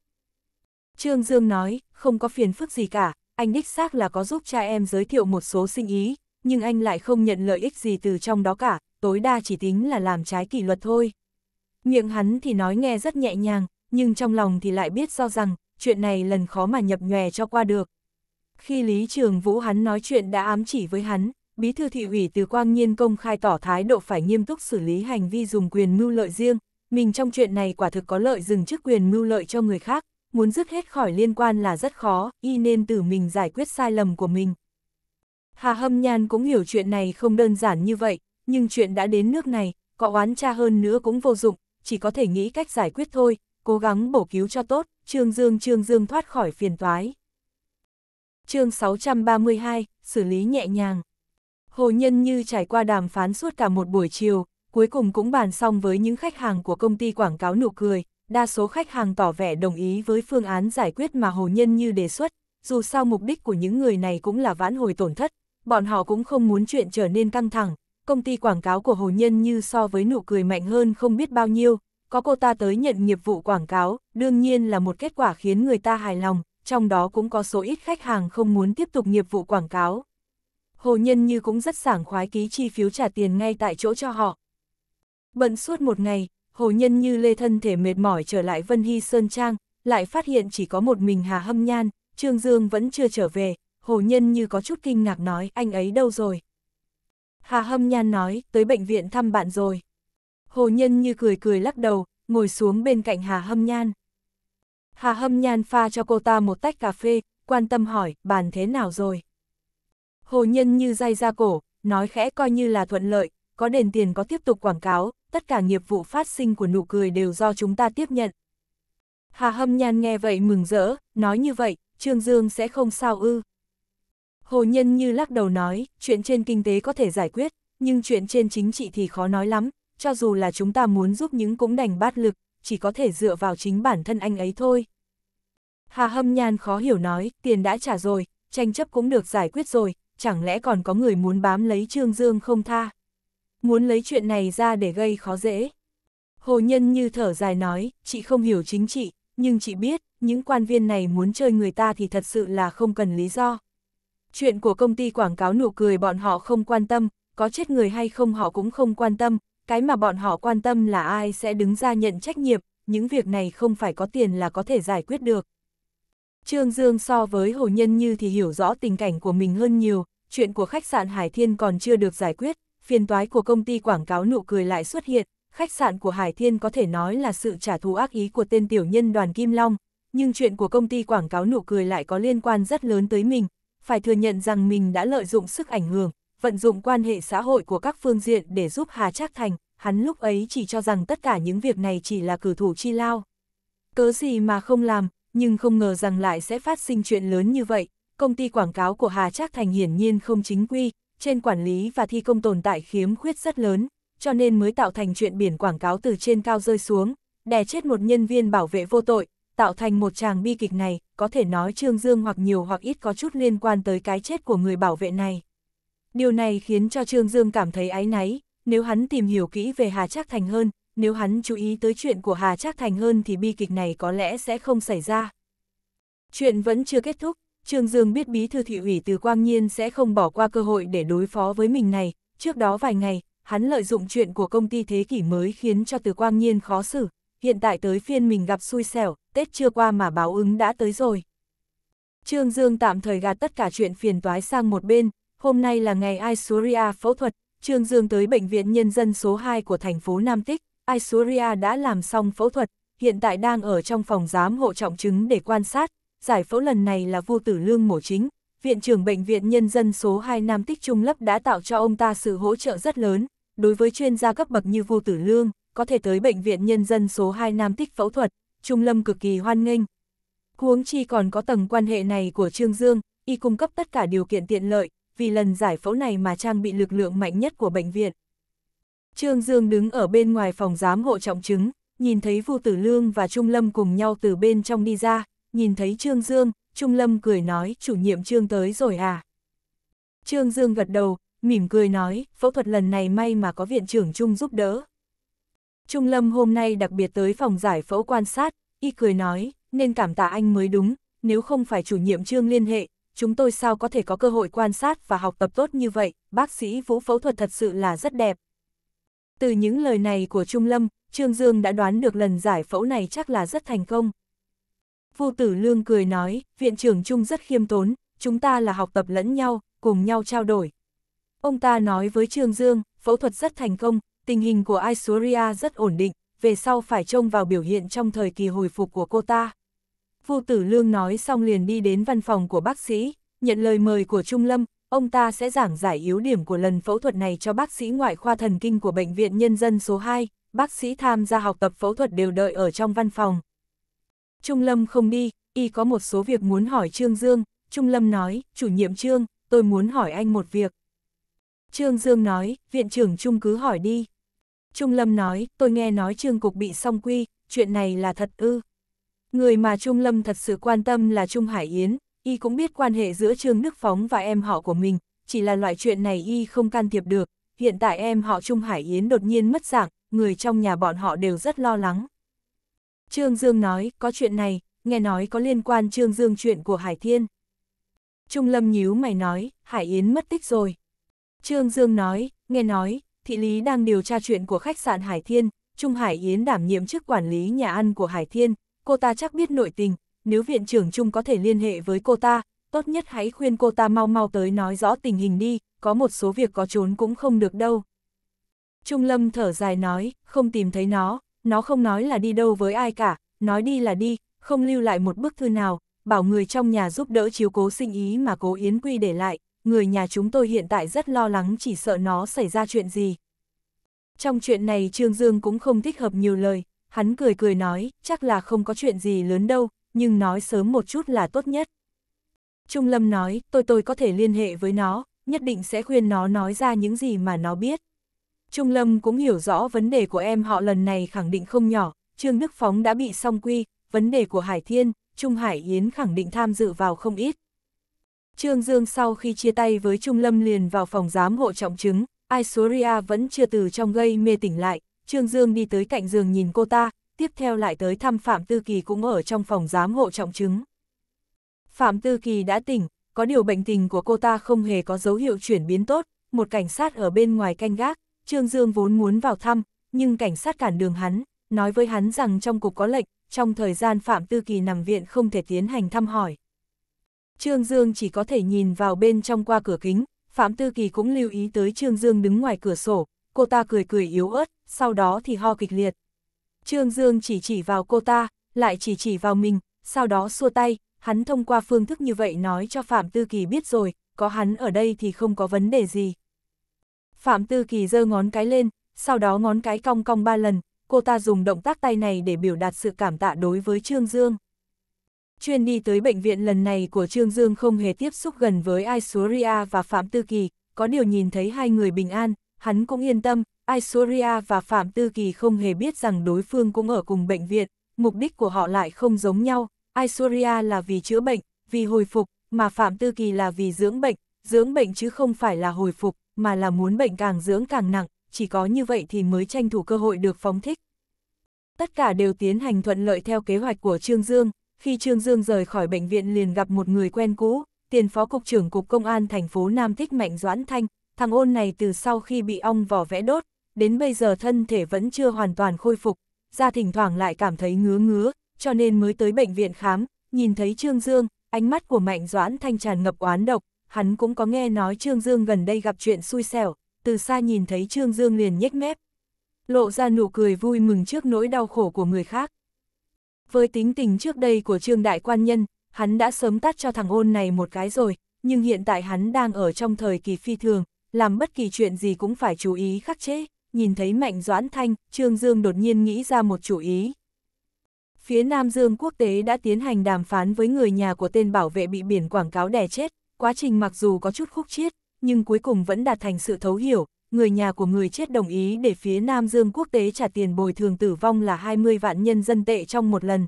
Trương Dương nói, không có phiền phức gì cả, anh đích xác là có giúp cha em giới thiệu một số sinh ý, nhưng anh lại không nhận lợi ích gì từ trong đó cả, tối đa chỉ tính là làm trái kỷ luật thôi. Miệng hắn thì nói nghe rất nhẹ nhàng, nhưng trong lòng thì lại biết do rằng, chuyện này lần khó mà nhập nhòe cho qua được. Khi Lý Trường Vũ hắn nói chuyện đã ám chỉ với hắn, Bí thư thị ủy từ Quang Nhiên công khai tỏ thái độ phải nghiêm túc xử lý hành vi dùng quyền mưu lợi riêng, mình trong chuyện này quả thực có lợi dừng chức quyền mưu lợi cho người khác, muốn dứt hết khỏi liên quan là rất khó, y nên tự mình giải quyết sai lầm của mình. Hà Hâm Nhan cũng hiểu chuyện này không đơn giản như vậy, nhưng chuyện đã đến nước này, có oán cha hơn nữa cũng vô dụng, chỉ có thể nghĩ cách giải quyết thôi, cố gắng bổ cứu cho tốt, Trương Dương Trương Dương thoát khỏi phiền toái. chương 632, xử lý nhẹ nhàng. Hồ Nhân Như trải qua đàm phán suốt cả một buổi chiều, cuối cùng cũng bàn xong với những khách hàng của công ty quảng cáo nụ cười, đa số khách hàng tỏ vẻ đồng ý với phương án giải quyết mà Hồ Nhân Như đề xuất, dù sao mục đích của những người này cũng là vãn hồi tổn thất, bọn họ cũng không muốn chuyện trở nên căng thẳng, công ty quảng cáo của Hồ Nhân Như so với nụ cười mạnh hơn không biết bao nhiêu, có cô ta tới nhận nghiệp vụ quảng cáo, đương nhiên là một kết quả khiến người ta hài lòng, trong đó cũng có số ít khách hàng không muốn tiếp tục nghiệp vụ quảng cáo. Hồ Nhân Như cũng rất sảng khoái ký chi phiếu trả tiền ngay tại chỗ cho họ, Bận suốt một ngày, hồ nhân như lê thân thể mệt mỏi trở lại Vân Hy Sơn Trang, lại phát hiện chỉ có một mình Hà Hâm Nhan, Trương Dương vẫn chưa trở về, hồ nhân như có chút kinh ngạc nói anh ấy đâu rồi. Hà Hâm Nhan nói, tới bệnh viện thăm bạn rồi. Hồ nhân như cười cười lắc đầu, ngồi xuống bên cạnh Hà Hâm Nhan. Hà Hâm Nhan pha cho cô ta một tách cà phê, quan tâm hỏi, bàn thế nào rồi? Hồ nhân như dây ra cổ, nói khẽ coi như là thuận lợi, có đền tiền có tiếp tục quảng cáo, tất cả nghiệp vụ phát sinh của nụ cười đều do chúng ta tiếp nhận. Hà Hâm Nhan nghe vậy mừng rỡ, nói như vậy, Trương Dương sẽ không sao ư. Hồ Nhân như lắc đầu nói, chuyện trên kinh tế có thể giải quyết, nhưng chuyện trên chính trị thì khó nói lắm, cho dù là chúng ta muốn giúp những cũng đành bát lực, chỉ có thể dựa vào chính bản thân anh ấy thôi. Hà Hâm Nhan khó hiểu nói, tiền đã trả rồi, tranh chấp cũng được giải quyết rồi, chẳng lẽ còn có người muốn bám lấy Trương Dương không tha muốn lấy chuyện này ra để gây khó dễ. Hồ Nhân như thở dài nói, chị không hiểu chính trị, nhưng chị biết, những quan viên này muốn chơi người ta thì thật sự là không cần lý do. Chuyện của công ty quảng cáo nụ cười bọn họ không quan tâm, có chết người hay không họ cũng không quan tâm, cái mà bọn họ quan tâm là ai sẽ đứng ra nhận trách nhiệm, những việc này không phải có tiền là có thể giải quyết được. Trương Dương so với Hồ Nhân Như thì hiểu rõ tình cảnh của mình hơn nhiều, chuyện của khách sạn Hải Thiên còn chưa được giải quyết, phiền toái của công ty quảng cáo nụ cười lại xuất hiện, khách sạn của Hải Thiên có thể nói là sự trả thù ác ý của tên tiểu nhân đoàn Kim Long, nhưng chuyện của công ty quảng cáo nụ cười lại có liên quan rất lớn tới mình, phải thừa nhận rằng mình đã lợi dụng sức ảnh hưởng, vận dụng quan hệ xã hội của các phương diện để giúp Hà Trác Thành, hắn lúc ấy chỉ cho rằng tất cả những việc này chỉ là cử thủ chi lao. Cớ gì mà không làm, nhưng không ngờ rằng lại sẽ phát sinh chuyện lớn như vậy, công ty quảng cáo của Hà Trác Thành hiển nhiên không chính quy, trên quản lý và thi công tồn tại khiếm khuyết rất lớn, cho nên mới tạo thành chuyện biển quảng cáo từ trên cao rơi xuống, đè chết một nhân viên bảo vệ vô tội, tạo thành một tràng bi kịch này, có thể nói Trương Dương hoặc nhiều hoặc ít có chút liên quan tới cái chết của người bảo vệ này. Điều này khiến cho Trương Dương cảm thấy áy náy, nếu hắn tìm hiểu kỹ về Hà Trác Thành hơn, nếu hắn chú ý tới chuyện của Hà Trác Thành hơn thì bi kịch này có lẽ sẽ không xảy ra. Chuyện vẫn chưa kết thúc, Trương Dương biết bí thư thị ủy từ Quang Nhiên sẽ không bỏ qua cơ hội để đối phó với mình này, trước đó vài ngày, hắn lợi dụng chuyện của công ty thế kỷ mới khiến cho từ Quang Nhiên khó xử, hiện tại tới phiên mình gặp xui xẻo, Tết chưa qua mà báo ứng đã tới rồi. Trương Dương tạm thời gạt tất cả chuyện phiền toái sang một bên, hôm nay là ngày Isuria phẫu thuật, Trương Dương tới Bệnh viện Nhân dân số 2 của thành phố Nam Tích, Isuria đã làm xong phẫu thuật, hiện tại đang ở trong phòng giám hộ trọng chứng để quan sát, giải phẫu lần này là vua tử lương mổ chính, Viện trưởng Bệnh viện Nhân dân số 2 Nam Tích Trung Lấp đã tạo cho ông ta sự hỗ trợ rất lớn, đối với chuyên gia cấp bậc như vua tử lương, có thể tới Bệnh viện Nhân dân số 2 Nam Tích phẫu thuật, Trung Lâm cực kỳ hoan nghênh. Huống chi còn có tầng quan hệ này của Trương Dương, y cung cấp tất cả điều kiện tiện lợi, vì lần giải phẫu này mà trang bị lực lượng mạnh nhất của bệnh viện. Trương Dương đứng ở bên ngoài phòng giám hộ trọng chứng, nhìn thấy Vu Tử Lương và Trung Lâm cùng nhau từ bên trong đi ra, nhìn thấy Trương Dương, Trung Lâm cười nói chủ nhiệm Trương tới rồi à. Trương Dương gật đầu, mỉm cười nói, phẫu thuật lần này may mà có viện trưởng Trung giúp đỡ. Trung Lâm hôm nay đặc biệt tới phòng giải phẫu quan sát, y cười nói, nên cảm tạ anh mới đúng, nếu không phải chủ nhiệm Trương liên hệ, chúng tôi sao có thể có cơ hội quan sát và học tập tốt như vậy, bác sĩ Vũ phẫu thuật thật sự là rất đẹp. Từ những lời này của Trung Lâm, Trương Dương đã đoán được lần giải phẫu này chắc là rất thành công. Phu tử lương cười nói, viện trưởng Trung rất khiêm tốn, chúng ta là học tập lẫn nhau, cùng nhau trao đổi. Ông ta nói với Trương Dương, phẫu thuật rất thành công, tình hình của Isuria rất ổn định, về sau phải trông vào biểu hiện trong thời kỳ hồi phục của cô ta. Phu tử lương nói xong liền đi đến văn phòng của bác sĩ, nhận lời mời của Trung Lâm, ông ta sẽ giảng giải yếu điểm của lần phẫu thuật này cho bác sĩ ngoại khoa thần kinh của Bệnh viện Nhân dân số 2, bác sĩ tham gia học tập phẫu thuật đều đợi ở trong văn phòng. Trung Lâm không đi, y có một số việc muốn hỏi Trương Dương, Trung Lâm nói, chủ nhiệm Trương, tôi muốn hỏi anh một việc. Trương Dương nói, viện trưởng Trung cứ hỏi đi. Trung Lâm nói, tôi nghe nói Trương Cục bị song quy, chuyện này là thật ư. Người mà Trung Lâm thật sự quan tâm là Trung Hải Yến, y cũng biết quan hệ giữa Trương Đức Phóng và em họ của mình, chỉ là loại chuyện này y không can thiệp được. Hiện tại em họ Trung Hải Yến đột nhiên mất dạng, người trong nhà bọn họ đều rất lo lắng. Trương Dương nói, có chuyện này, nghe nói có liên quan Trương Dương chuyện của Hải Thiên. Trung Lâm nhíu mày nói, Hải Yến mất tích rồi. Trương Dương nói, nghe nói, thị lý đang điều tra chuyện của khách sạn Hải Thiên, Trung Hải Yến đảm nhiệm chức quản lý nhà ăn của Hải Thiên, cô ta chắc biết nội tình, nếu viện trưởng Trung có thể liên hệ với cô ta, tốt nhất hãy khuyên cô ta mau mau tới nói rõ tình hình đi, có một số việc có trốn cũng không được đâu. Trung Lâm thở dài nói, không tìm thấy nó, nó không nói là đi đâu với ai cả, nói đi là đi, không lưu lại một bức thư nào, bảo người trong nhà giúp đỡ chiếu cố sinh ý mà cố Yến Quy để lại, người nhà chúng tôi hiện tại rất lo lắng chỉ sợ nó xảy ra chuyện gì. Trong chuyện này Trương Dương cũng không thích hợp nhiều lời, hắn cười cười nói, chắc là không có chuyện gì lớn đâu, nhưng nói sớm một chút là tốt nhất. Trung Lâm nói, tôi tôi có thể liên hệ với nó, nhất định sẽ khuyên nó nói ra những gì mà nó biết. Trung Lâm cũng hiểu rõ vấn đề của em họ lần này khẳng định không nhỏ, Trương Đức Phóng đã bị song quy, vấn đề của Hải Thiên, Trung Hải Yến khẳng định tham dự vào không ít. Trương Dương sau khi chia tay với Trung Lâm liền vào phòng giám hộ trọng chứng, Aisuria vẫn chưa từ trong gây mê tỉnh lại, Trương Dương đi tới cạnh giường nhìn cô ta, tiếp theo lại tới thăm Phạm Tư Kỳ cũng ở trong phòng giám hộ trọng chứng. Phạm Tư Kỳ đã tỉnh, có điều bệnh tình của cô ta không hề có dấu hiệu chuyển biến tốt, một cảnh sát ở bên ngoài canh gác, Trương Dương vốn muốn vào thăm, nhưng cảnh sát cản đường hắn, nói với hắn rằng trong cục có lệnh, trong thời gian Phạm Tư Kỳ nằm viện không thể tiến hành thăm hỏi. Trương Dương chỉ có thể nhìn vào bên trong qua cửa kính, Phạm Tư Kỳ cũng lưu ý tới Trương Dương đứng ngoài cửa sổ, cô ta cười cười yếu ớt, sau đó thì ho kịch liệt. Trương Dương chỉ chỉ vào cô ta, lại chỉ chỉ vào mình, sau đó xua tay, hắn thông qua phương thức như vậy nói cho Phạm Tư Kỳ biết rồi, có hắn ở đây thì không có vấn đề gì. Phạm Tư Kỳ giơ ngón cái lên, sau đó ngón cái cong cong ba lần, cô ta dùng động tác tay này để biểu đạt sự cảm tạ đối với Trương Dương. Chuyên đi tới bệnh viện lần này của Trương Dương không hề tiếp xúc gần với Aisuria và Phạm Tư Kỳ, có điều nhìn thấy hai người bình an, hắn cũng yên tâm, Aisuria và Phạm Tư Kỳ không hề biết rằng đối phương cũng ở cùng bệnh viện, mục đích của họ lại không giống nhau, Aisuria là vì chữa bệnh, vì hồi phục, mà Phạm Tư Kỳ là vì dưỡng bệnh, dưỡng bệnh chứ không phải là hồi phục, mà là muốn bệnh càng dưỡng càng nặng, chỉ có như vậy thì mới tranh thủ cơ hội được phóng thích. Tất cả đều tiến hành thuận lợi theo kế hoạch của Trương Dương, khi Trương Dương rời khỏi bệnh viện liền gặp một người quen cũ, tiền phó cục trưởng cục công an thành phố Nam Thích Mạnh Doãn Thanh, thằng ôn này từ sau khi bị ong vỏ vẽ đốt, đến bây giờ thân thể vẫn chưa hoàn toàn khôi phục, ra thỉnh thoảng lại cảm thấy ngứa ngứa, cho nên mới tới bệnh viện khám, nhìn thấy Trương Dương, ánh mắt của Mạnh Doãn Thanh tràn ngập oán độc, hắn cũng có nghe nói Trương Dương gần đây gặp chuyện xui xẻo, từ xa nhìn thấy Trương Dương liền nhếch mép. Lộ ra nụ cười vui mừng trước nỗi đau khổ của người khác. Với tính tình trước đây của Trương Đại Quan Nhân, hắn đã sớm tắt cho thằng ôn này một cái rồi, nhưng hiện tại hắn đang ở trong thời kỳ phi thường, làm bất kỳ chuyện gì cũng phải chú ý khắc chế. Nhìn thấy Mạnh Doãn Thanh, Trương Dương đột nhiên nghĩ ra một chủ ý. Phía Nam Dương quốc tế đã tiến hành đàm phán với người nhà của tên bảo vệ bị biển quảng cáo đè chết, Quá trình mặc dù có chút khúc chiết, nhưng cuối cùng vẫn đạt thành sự thấu hiểu, người nhà của người chết đồng ý để phía Nam Dương quốc tế trả tiền bồi thường tử vong là 20 vạn nhân dân tệ trong một lần.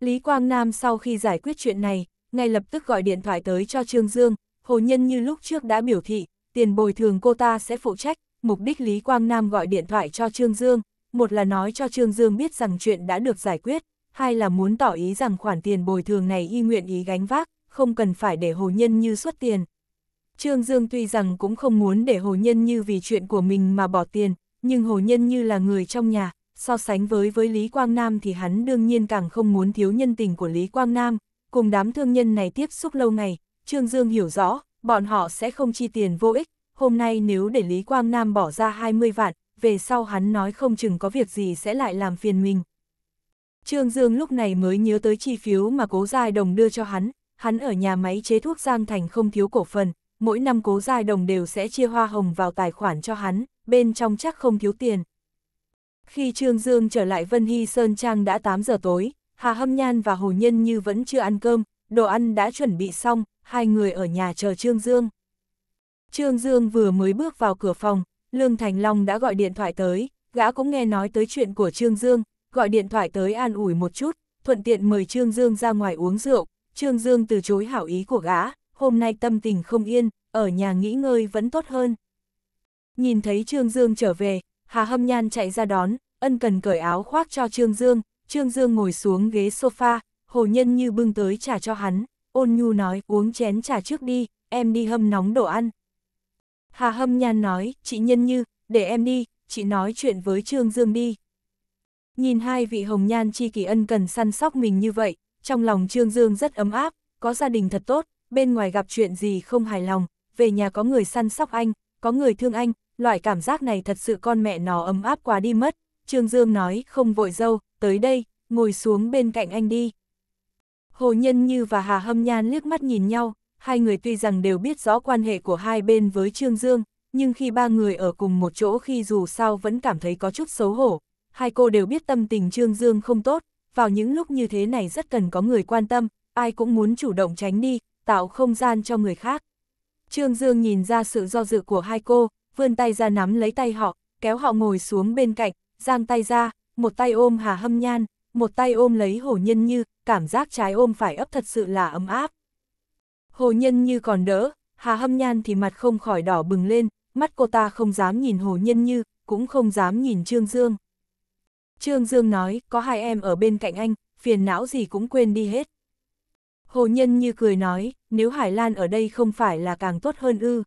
Lý Quang Nam sau khi giải quyết chuyện này, ngay lập tức gọi điện thoại tới cho Trương Dương, hồ nhân như lúc trước đã biểu thị, tiền bồi thường cô ta sẽ phụ trách, mục đích Lý Quang Nam gọi điện thoại cho Trương Dương, một là nói cho Trương Dương biết rằng chuyện đã được giải quyết, hai là muốn tỏ ý rằng khoản tiền bồi thường này y nguyện ý gánh vác, không cần phải để Hồ Nhân Như xuất tiền. Trương Dương tuy rằng cũng không muốn để Hồ Nhân Như vì chuyện của mình mà bỏ tiền, nhưng Hồ Nhân Như là người trong nhà, so sánh với với Lý Quang Nam thì hắn đương nhiên càng không muốn thiếu nhân tình của Lý Quang Nam, cùng đám thương nhân này tiếp xúc lâu ngày, Trương Dương hiểu rõ, bọn họ sẽ không chi tiền vô ích, hôm nay nếu để Lý Quang Nam bỏ ra 20 vạn, về sau hắn nói không chừng có việc gì sẽ lại làm phiền mình. Trương Dương lúc này mới nhớ tới chi phiếu mà cố giai đồng đưa cho hắn, hắn ở nhà máy chế thuốc Giang Thành không thiếu cổ phần, mỗi năm cố giai đồng đều sẽ chia hoa hồng vào tài khoản cho hắn, bên trong chắc không thiếu tiền. Khi Trương Dương trở lại Vân Hy Sơn Trang đã 8 giờ tối, Hà Hâm Nhan và Hồ Nhân Như vẫn chưa ăn cơm, đồ ăn đã chuẩn bị xong, hai người ở nhà chờ Trương Dương. Trương Dương vừa mới bước vào cửa phòng, Lương Thành Long đã gọi điện thoại tới, gã cũng nghe nói tới chuyện của Trương Dương, gọi điện thoại tới an ủi một chút, thuận tiện mời Trương Dương ra ngoài uống rượu, Trương Dương từ chối hảo ý của gã, hôm nay tâm tình không yên, ở nhà nghỉ ngơi vẫn tốt hơn. Nhìn thấy Trương Dương trở về, Hà Hâm Nhan chạy ra đón, ân cần cởi áo khoác cho Trương Dương, Trương Dương ngồi xuống ghế sofa, hồ nhân như bưng tới trà cho hắn, ôn nhu nói uống chén trà trước đi, em đi hâm nóng đồ ăn. Hà Hâm Nhan nói, chị Nhân Như, để em đi, chị nói chuyện với Trương Dương đi. Nhìn hai vị hồng nhan chi kỳ ân cần săn sóc mình như vậy, trong lòng Trương Dương rất ấm áp, có gia đình thật tốt, bên ngoài gặp chuyện gì không hài lòng, về nhà có người săn sóc anh, có người thương anh, loại cảm giác này thật sự con mẹ nó ấm áp quá đi mất. Trương Dương nói không vội dâu, tới đây, ngồi xuống bên cạnh anh đi. Hồ Nhân Như và Hà Hâm Nhan liếc mắt nhìn nhau, hai người tuy rằng đều biết rõ quan hệ của hai bên với Trương Dương, nhưng khi ba người ở cùng một chỗ khi dù sao vẫn cảm thấy có chút xấu hổ. Hai cô đều biết tâm tình Trương Dương không tốt, vào những lúc như thế này rất cần có người quan tâm, ai cũng muốn chủ động tránh đi, tạo không gian cho người khác. Trương Dương nhìn ra sự do dự của hai cô, vươn tay ra nắm lấy tay họ, kéo họ ngồi xuống bên cạnh, giang tay ra, một tay ôm Hà Hâm Nhan, một tay ôm lấy Hồ Nhân Như, cảm giác trái ôm phải ấp thật sự là ấm áp. Hồ Nhân Như còn đỡ, Hà Hâm Nhan thì mặt không khỏi đỏ bừng lên, mắt cô ta không dám nhìn Hồ Nhân Như, cũng không dám nhìn Trương Dương. Trương Dương nói, có hai em ở bên cạnh anh, phiền não gì cũng quên đi hết. Hồ Nhân như cười nói, nếu Hải Lan ở đây không phải là càng tốt hơn ư.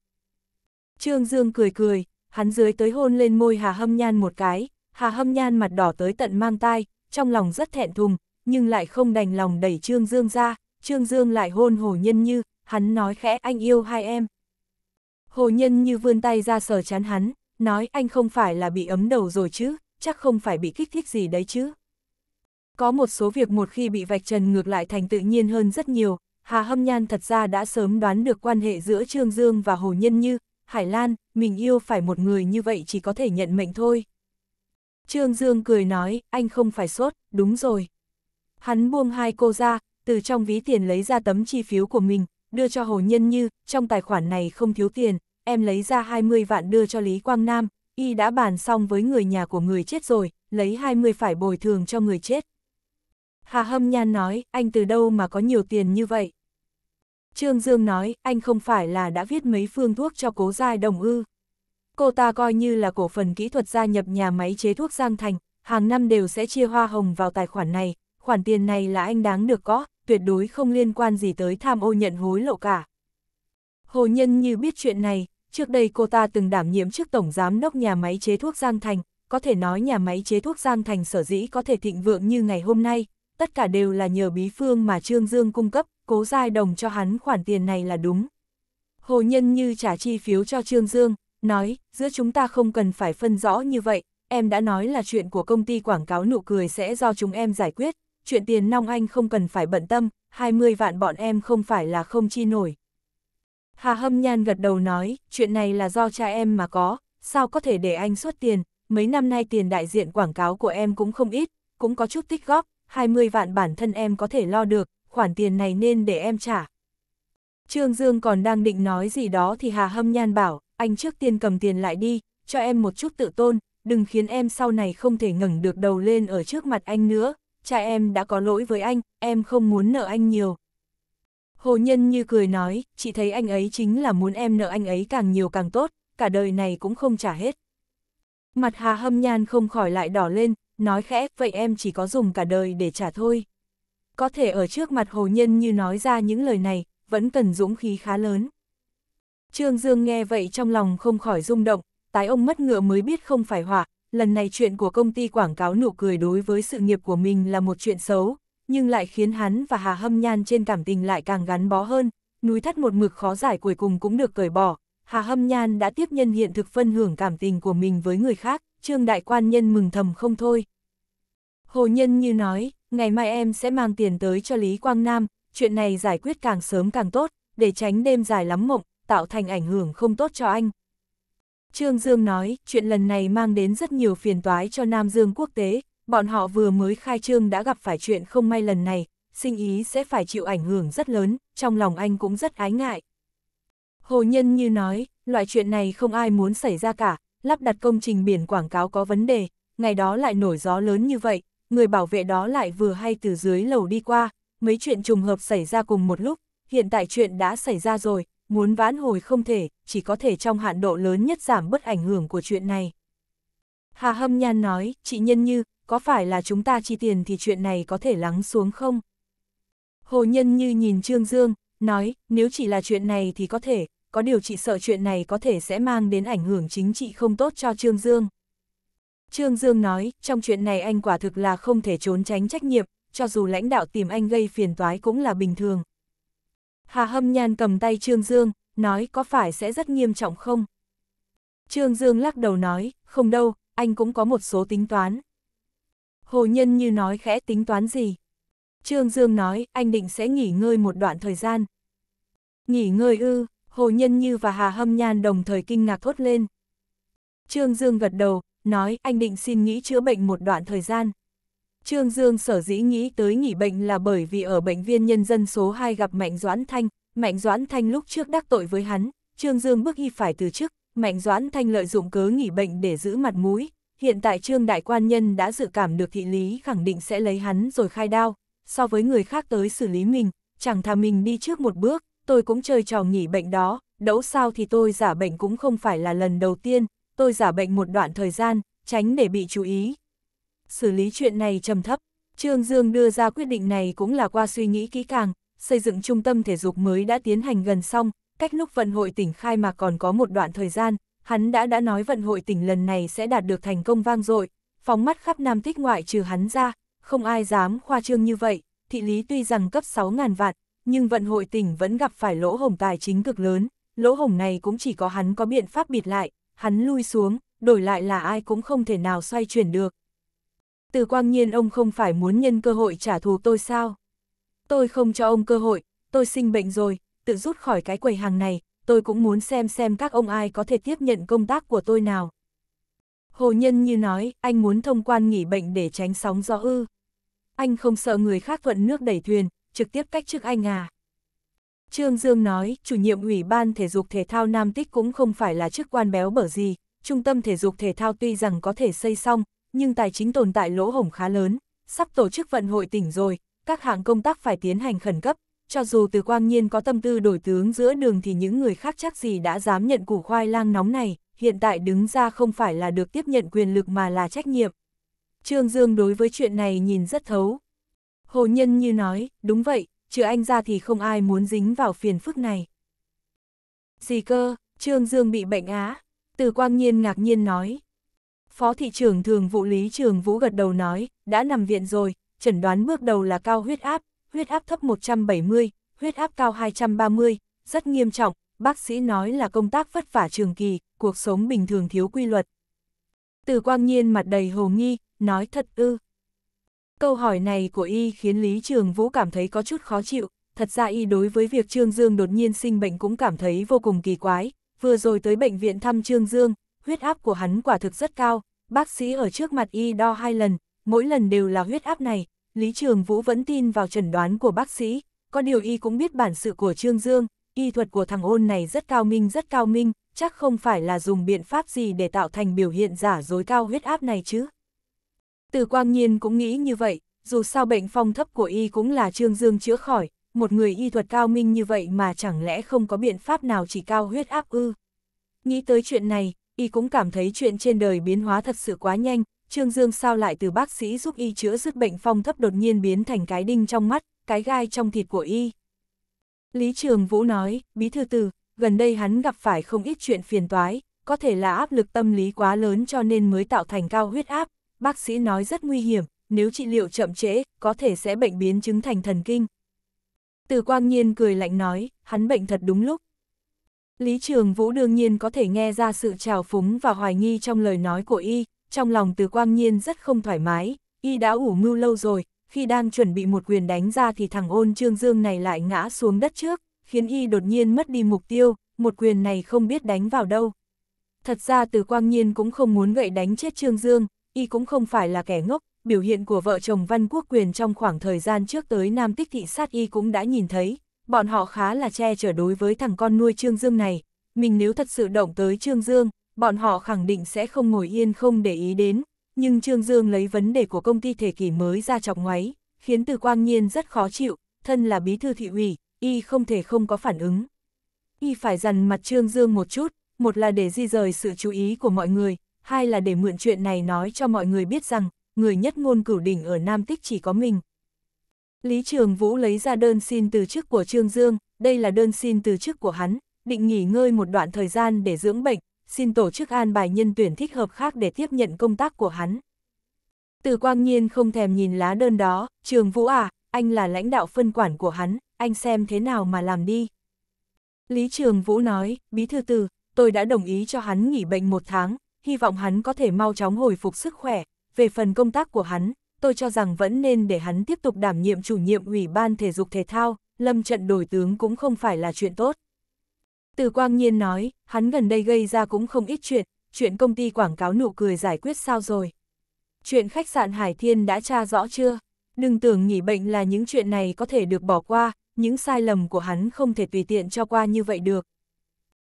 Trương Dương cười cười, hắn dưới tới hôn lên môi Hà Hâm Nhan một cái, Hà Hâm Nhan mặt đỏ tới tận mang tai, trong lòng rất thẹn thùng, nhưng lại không đành lòng đẩy Trương Dương ra, Trương Dương lại hôn Hồ Nhân như, hắn nói khẽ anh yêu hai em. Hồ Nhân như vươn tay ra sờ chán hắn, nói anh không phải là bị ấm đầu rồi chứ, chắc không phải bị kích thích gì đấy chứ. Có một số việc một khi bị vạch trần ngược lại thành tự nhiên hơn rất nhiều, Hà Hâm Nhan thật ra đã sớm đoán được quan hệ giữa Trương Dương và Hồ Nhân Như, Hải Lan, mình yêu phải một người như vậy chỉ có thể nhận mệnh thôi. Trương Dương cười nói, anh không phải sốt, đúng rồi. Hắn buông hai cô ra, từ trong ví tiền lấy ra tấm chi phiếu của mình, đưa cho Hồ Nhân Như, trong tài khoản này không thiếu tiền, em lấy ra 20 vạn đưa cho Lý Quang Nam, y đã bàn xong với người nhà của người chết rồi, lấy 20 phải bồi thường cho người chết. Hà Hâm Nhan nói, anh từ đâu mà có nhiều tiền như vậy? Trương Dương nói, anh không phải là đã viết mấy phương thuốc cho cố giai đồng ư. Cô ta coi như là cổ phần kỹ thuật gia nhập nhà máy chế thuốc Giang Thành, hàng năm đều sẽ chia hoa hồng vào tài khoản này, khoản tiền này là anh đáng được có, tuyệt đối không liên quan gì tới tham ô nhận hối lộ cả. Hồ Nhân như biết chuyện này, Trước đây cô ta từng đảm nhiệm chức tổng giám đốc nhà máy chế thuốc Giang Thành, có thể nói nhà máy chế thuốc Giang Thành sở dĩ có thể thịnh vượng như ngày hôm nay, tất cả đều là nhờ bí phương mà Trương Dương cung cấp, cố giai đồng cho hắn khoản tiền này là đúng. Hồ Nhân Như trả chi phiếu cho Trương Dương, nói, giữa chúng ta không cần phải phân rõ như vậy, em đã nói là chuyện của công ty quảng cáo nụ cười sẽ do chúng em giải quyết, chuyện tiền nong anh không cần phải bận tâm, 20 vạn bọn em không phải là không chi nổi. Hà Hâm Nhan gật đầu nói, chuyện này là do cha em mà có, sao có thể để anh xuất tiền, mấy năm nay tiền đại diện quảng cáo của em cũng không ít, cũng có chút tích góp, 20 vạn bản thân em có thể lo được, khoản tiền này nên để em trả. Trương Dương còn đang định nói gì đó thì Hà Hâm Nhan bảo, anh trước tiên cầm tiền lại đi, cho em một chút tự tôn, đừng khiến em sau này không thể ngẩng được đầu lên ở trước mặt anh nữa, cha em đã có lỗi với anh, em không muốn nợ anh nhiều. Hồ Nhân như cười nói, chị thấy anh ấy chính là muốn em nợ anh ấy càng nhiều càng tốt, cả đời này cũng không trả hết. Mặt Hà Hâm Nhan không khỏi lại đỏ lên, nói khẽ, vậy em chỉ có dùng cả đời để trả thôi. Có thể ở trước mặt Hồ Nhân như nói ra những lời này, vẫn cần dũng khí khá lớn. Trương Dương nghe vậy trong lòng không khỏi rung động, tái ông mất ngựa mới biết không phải họa, lần này chuyện của công ty quảng cáo nụ cười đối với sự nghiệp của mình là một chuyện xấu, nhưng lại khiến hắn và Hà Hâm Nhan trên cảm tình lại càng gắn bó hơn, núi thắt một mực khó giải cuối cùng cũng được cởi bỏ. Hà Hâm Nhan đã tiếp nhân hiện thực phân hưởng cảm tình của mình với người khác, Trương Đại Quan Nhân mừng thầm không thôi. Hồ Nhân như nói, ngày mai em sẽ mang tiền tới cho Lý Quang Nam, chuyện này giải quyết càng sớm càng tốt, để tránh đêm dài lắm mộng, tạo thành ảnh hưởng không tốt cho anh. Trương Dương nói, chuyện lần này mang đến rất nhiều phiền toái cho Nam Dương quốc tế, bọn họ vừa mới khai trương đã gặp phải chuyện không may lần này, sinh ý sẽ phải chịu ảnh hưởng rất lớn, trong lòng anh cũng rất ái ngại. Hồ Nhân như nói, loại chuyện này không ai muốn xảy ra cả, lắp đặt công trình biển quảng cáo có vấn đề, ngày đó lại nổi gió lớn như vậy, người bảo vệ đó lại vừa hay từ dưới lầu đi qua, mấy chuyện trùng hợp xảy ra cùng một lúc, hiện tại chuyện đã xảy ra rồi, muốn vãn hồi không thể, chỉ có thể trong hạn độ lớn nhất giảm bớt ảnh hưởng của chuyện này. Hà Hâm Nhan nói, chị Nhân Như, có phải là chúng ta chi tiền thì chuyện này có thể lắng xuống không? Hồ Nhân như nhìn Trương Dương, nói, nếu chỉ là chuyện này thì có thể, có điều chị sợ chuyện này có thể sẽ mang đến ảnh hưởng chính trị không tốt cho Trương Dương. Trương Dương nói, trong chuyện này anh quả thực là không thể trốn tránh trách nhiệm, cho dù lãnh đạo tìm anh gây phiền toái cũng là bình thường. Hà Hâm Nhan cầm tay Trương Dương, nói có phải sẽ rất nghiêm trọng không? Trương Dương lắc đầu nói, không đâu, anh cũng có một số tính toán. Hồ Nhân như nói khẽ tính toán gì. Trương Dương nói, anh định sẽ nghỉ ngơi một đoạn thời gian. Nghỉ ngơi ư, Hồ Nhân Như và Hà Hâm Nhan đồng thời kinh ngạc thốt lên. Trương Dương gật đầu, nói anh định xin nghỉ chữa bệnh một đoạn thời gian. Trương Dương sở dĩ nghĩ tới nghỉ bệnh là bởi vì ở bệnh viện nhân dân số 2 gặp Mạnh Doãn Thanh, Mạnh Doãn Thanh lúc trước đắc tội với hắn, Trương Dương bước y phải từ chức, Mạnh Doãn Thanh lợi dụng cớ nghỉ bệnh để giữ mặt mũi, Hiện tại Trương Đại Quan Nhân đã dự cảm được thị lý khẳng định sẽ lấy hắn rồi khai đao, so với người khác tới xử lý mình, chẳng thà mình đi trước một bước, tôi cũng chơi trò nghỉ bệnh đó, dẫu sao thì tôi giả bệnh cũng không phải là lần đầu tiên, tôi giả bệnh một đoạn thời gian, tránh để bị chú ý. Xử lý chuyện này trầm thấp, Trương Dương đưa ra quyết định này cũng là qua suy nghĩ kỹ càng, xây dựng trung tâm thể dục mới đã tiến hành gần xong, cách lúc vận hội tỉnh khai mà còn có một đoạn thời gian, hắn đã đã nói vận hội tỉnh lần này sẽ đạt được thành công vang dội, phóng mắt khắp Nam thích ngoại trừ hắn ra, không ai dám khoa trương như vậy, thị lý tuy rằng cấp 6.000 vạn, nhưng vận hội tỉnh vẫn gặp phải lỗ hồng tài chính cực lớn, lỗ hồng này cũng chỉ có hắn có biện pháp bịt lại, hắn lui xuống, đổi lại là ai cũng không thể nào xoay chuyển được. Từ quang nhiên ông không phải muốn nhân cơ hội trả thù tôi sao? Tôi không cho ông cơ hội, tôi sinh bệnh rồi, tự rút khỏi cái quầy hàng này, tôi cũng muốn xem xem các ông ai có thể tiếp nhận công tác của tôi nào. Hồ Nhân như nói, anh muốn thông quan nghỉ bệnh để tránh sóng gió ư. Anh không sợ người khác thuận nước đẩy thuyền, trực tiếp cách chức anh à. Trương Dương nói, chủ nhiệm Ủy ban Thể dục Thể thao Nam Tích cũng không phải là chức quan béo bở gì, trung tâm thể dục thể thao tuy rằng có thể xây xong, nhưng tài chính tồn tại lỗ hổng khá lớn, sắp tổ chức vận hội tỉnh rồi, các hạng công tác phải tiến hành khẩn cấp, cho dù từ quang nhiên có tâm tư đổi tướng giữa đường thì những người khác chắc gì đã dám nhận củ khoai lang nóng này, hiện tại đứng ra không phải là được tiếp nhận quyền lực mà là trách nhiệm. Trương Dương đối với chuyện này nhìn rất thấu. Hồ Nhân như nói, đúng vậy, trừ anh ra thì không ai muốn dính vào phiền phức này. Gì cơ, Trương Dương bị bệnh á, từ quang nhiên ngạc nhiên nói. Phó thị trưởng thường vụ lý trường vũ gật đầu nói, đã nằm viện rồi, chẩn đoán bước đầu là cao huyết áp, huyết áp thấp 170, huyết áp cao 230, rất nghiêm trọng, bác sĩ nói là công tác vất vả trường kỳ, cuộc sống bình thường thiếu quy luật. Từ quang nhiên mặt đầy hồ nghi, nói thật ư. Câu hỏi này của y khiến Lý Trường Vũ cảm thấy có chút khó chịu, thật ra y đối với việc Trương Dương đột nhiên sinh bệnh cũng cảm thấy vô cùng kỳ quái, vừa rồi tới bệnh viện thăm Trương Dương, huyết áp của hắn quả thực rất cao, bác sĩ ở trước mặt y đo hai lần, mỗi lần đều là huyết áp này, Lý Trường Vũ vẫn tin vào chẩn đoán của bác sĩ, có điều y cũng biết bản sự của Trương Dương, y thuật của thằng ôn này rất cao minh rất cao minh, chắc không phải là dùng biện pháp gì để tạo thành biểu hiện giả dối cao huyết áp này chứ. Từ Quang Nhiên cũng nghĩ như vậy, dù sao bệnh phong thấp của y cũng là Trương Dương chữa khỏi, một người y thuật cao minh như vậy mà chẳng lẽ không có biện pháp nào chỉ cao huyết áp ư. Nghĩ tới chuyện này, y cũng cảm thấy chuyện trên đời biến hóa thật sự quá nhanh, Trương Dương sao lại từ bác sĩ giúp y chữa dứt bệnh phong thấp đột nhiên biến thành cái đinh trong mắt, cái gai trong thịt của y. Lý Trường Vũ nói, bí thư tử, gần đây hắn gặp phải không ít chuyện phiền toái, có thể là áp lực tâm lý quá lớn cho nên mới tạo thành cao huyết áp, bác sĩ nói rất nguy hiểm, nếu trị liệu chậm trễ, có thể sẽ bệnh biến chứng thành thần kinh. Từ quang nhiên cười lạnh nói, hắn bệnh thật đúng lúc. Lý Trường Vũ đương nhiên có thể nghe ra sự trào phúng và hoài nghi trong lời nói của y, trong lòng từ quang nhiên rất không thoải mái, y đã ủ mưu lâu rồi, khi đang chuẩn bị một quyền đánh ra thì thằng ôn trương dương này lại ngã xuống đất trước, khiến y đột nhiên mất đi mục tiêu, một quyền này không biết đánh vào đâu. Thật ra từ quang nhiên cũng không muốn gậy đánh chết trương dương, y cũng không phải là kẻ ngốc, biểu hiện của vợ chồng Văn Quốc Quyền trong khoảng thời gian trước tới Nam Tích Thị Sát Y cũng đã nhìn thấy, bọn họ khá là che chở đối với thằng con nuôi Trương Dương này, mình nếu thật sự động tới Trương Dương, bọn họ khẳng định sẽ không ngồi yên không để ý đến, nhưng Trương Dương lấy vấn đề của công ty thể kỷ mới ra chọc ngoáy, khiến từ quang nhiên rất khó chịu, thân là bí thư thị ủy, y không thể không có phản ứng. Y phải dằn mặt Trương Dương một chút, một là để di rời sự chú ý của mọi người, hai là để mượn chuyện này nói cho mọi người biết rằng, người nhất ngôn cửu đỉnh ở Nam Tích chỉ có mình. Lý Trường Vũ lấy ra đơn xin từ chức của Trương Dương, đây là đơn xin từ chức của hắn, định nghỉ ngơi một đoạn thời gian để dưỡng bệnh, xin tổ chức an bài nhân tuyển thích hợp khác để tiếp nhận công tác của hắn. Từ quang nhiên không thèm nhìn lá đơn đó, trường vũ à, anh là lãnh đạo phân quản của hắn, anh xem thế nào mà làm đi. Lý Trường Vũ nói, bí thư từ, tôi đã đồng ý cho hắn nghỉ bệnh một tháng, hy vọng hắn có thể mau chóng hồi phục sức khỏe. Về phần công tác của hắn, tôi cho rằng vẫn nên để hắn tiếp tục đảm nhiệm chủ nhiệm Ủy ban Thể dục Thể thao, lâm trận đổi tướng cũng không phải là chuyện tốt. Từ quang nhiên nói, hắn gần đây gây ra cũng không ít chuyện, chuyện công ty quảng cáo nụ cười giải quyết sao rồi. Chuyện khách sạn Hải Thiên đã tra rõ chưa? Đừng tưởng nghỉ bệnh là những chuyện này có thể được bỏ qua, những sai lầm của hắn không thể tùy tiện cho qua như vậy được.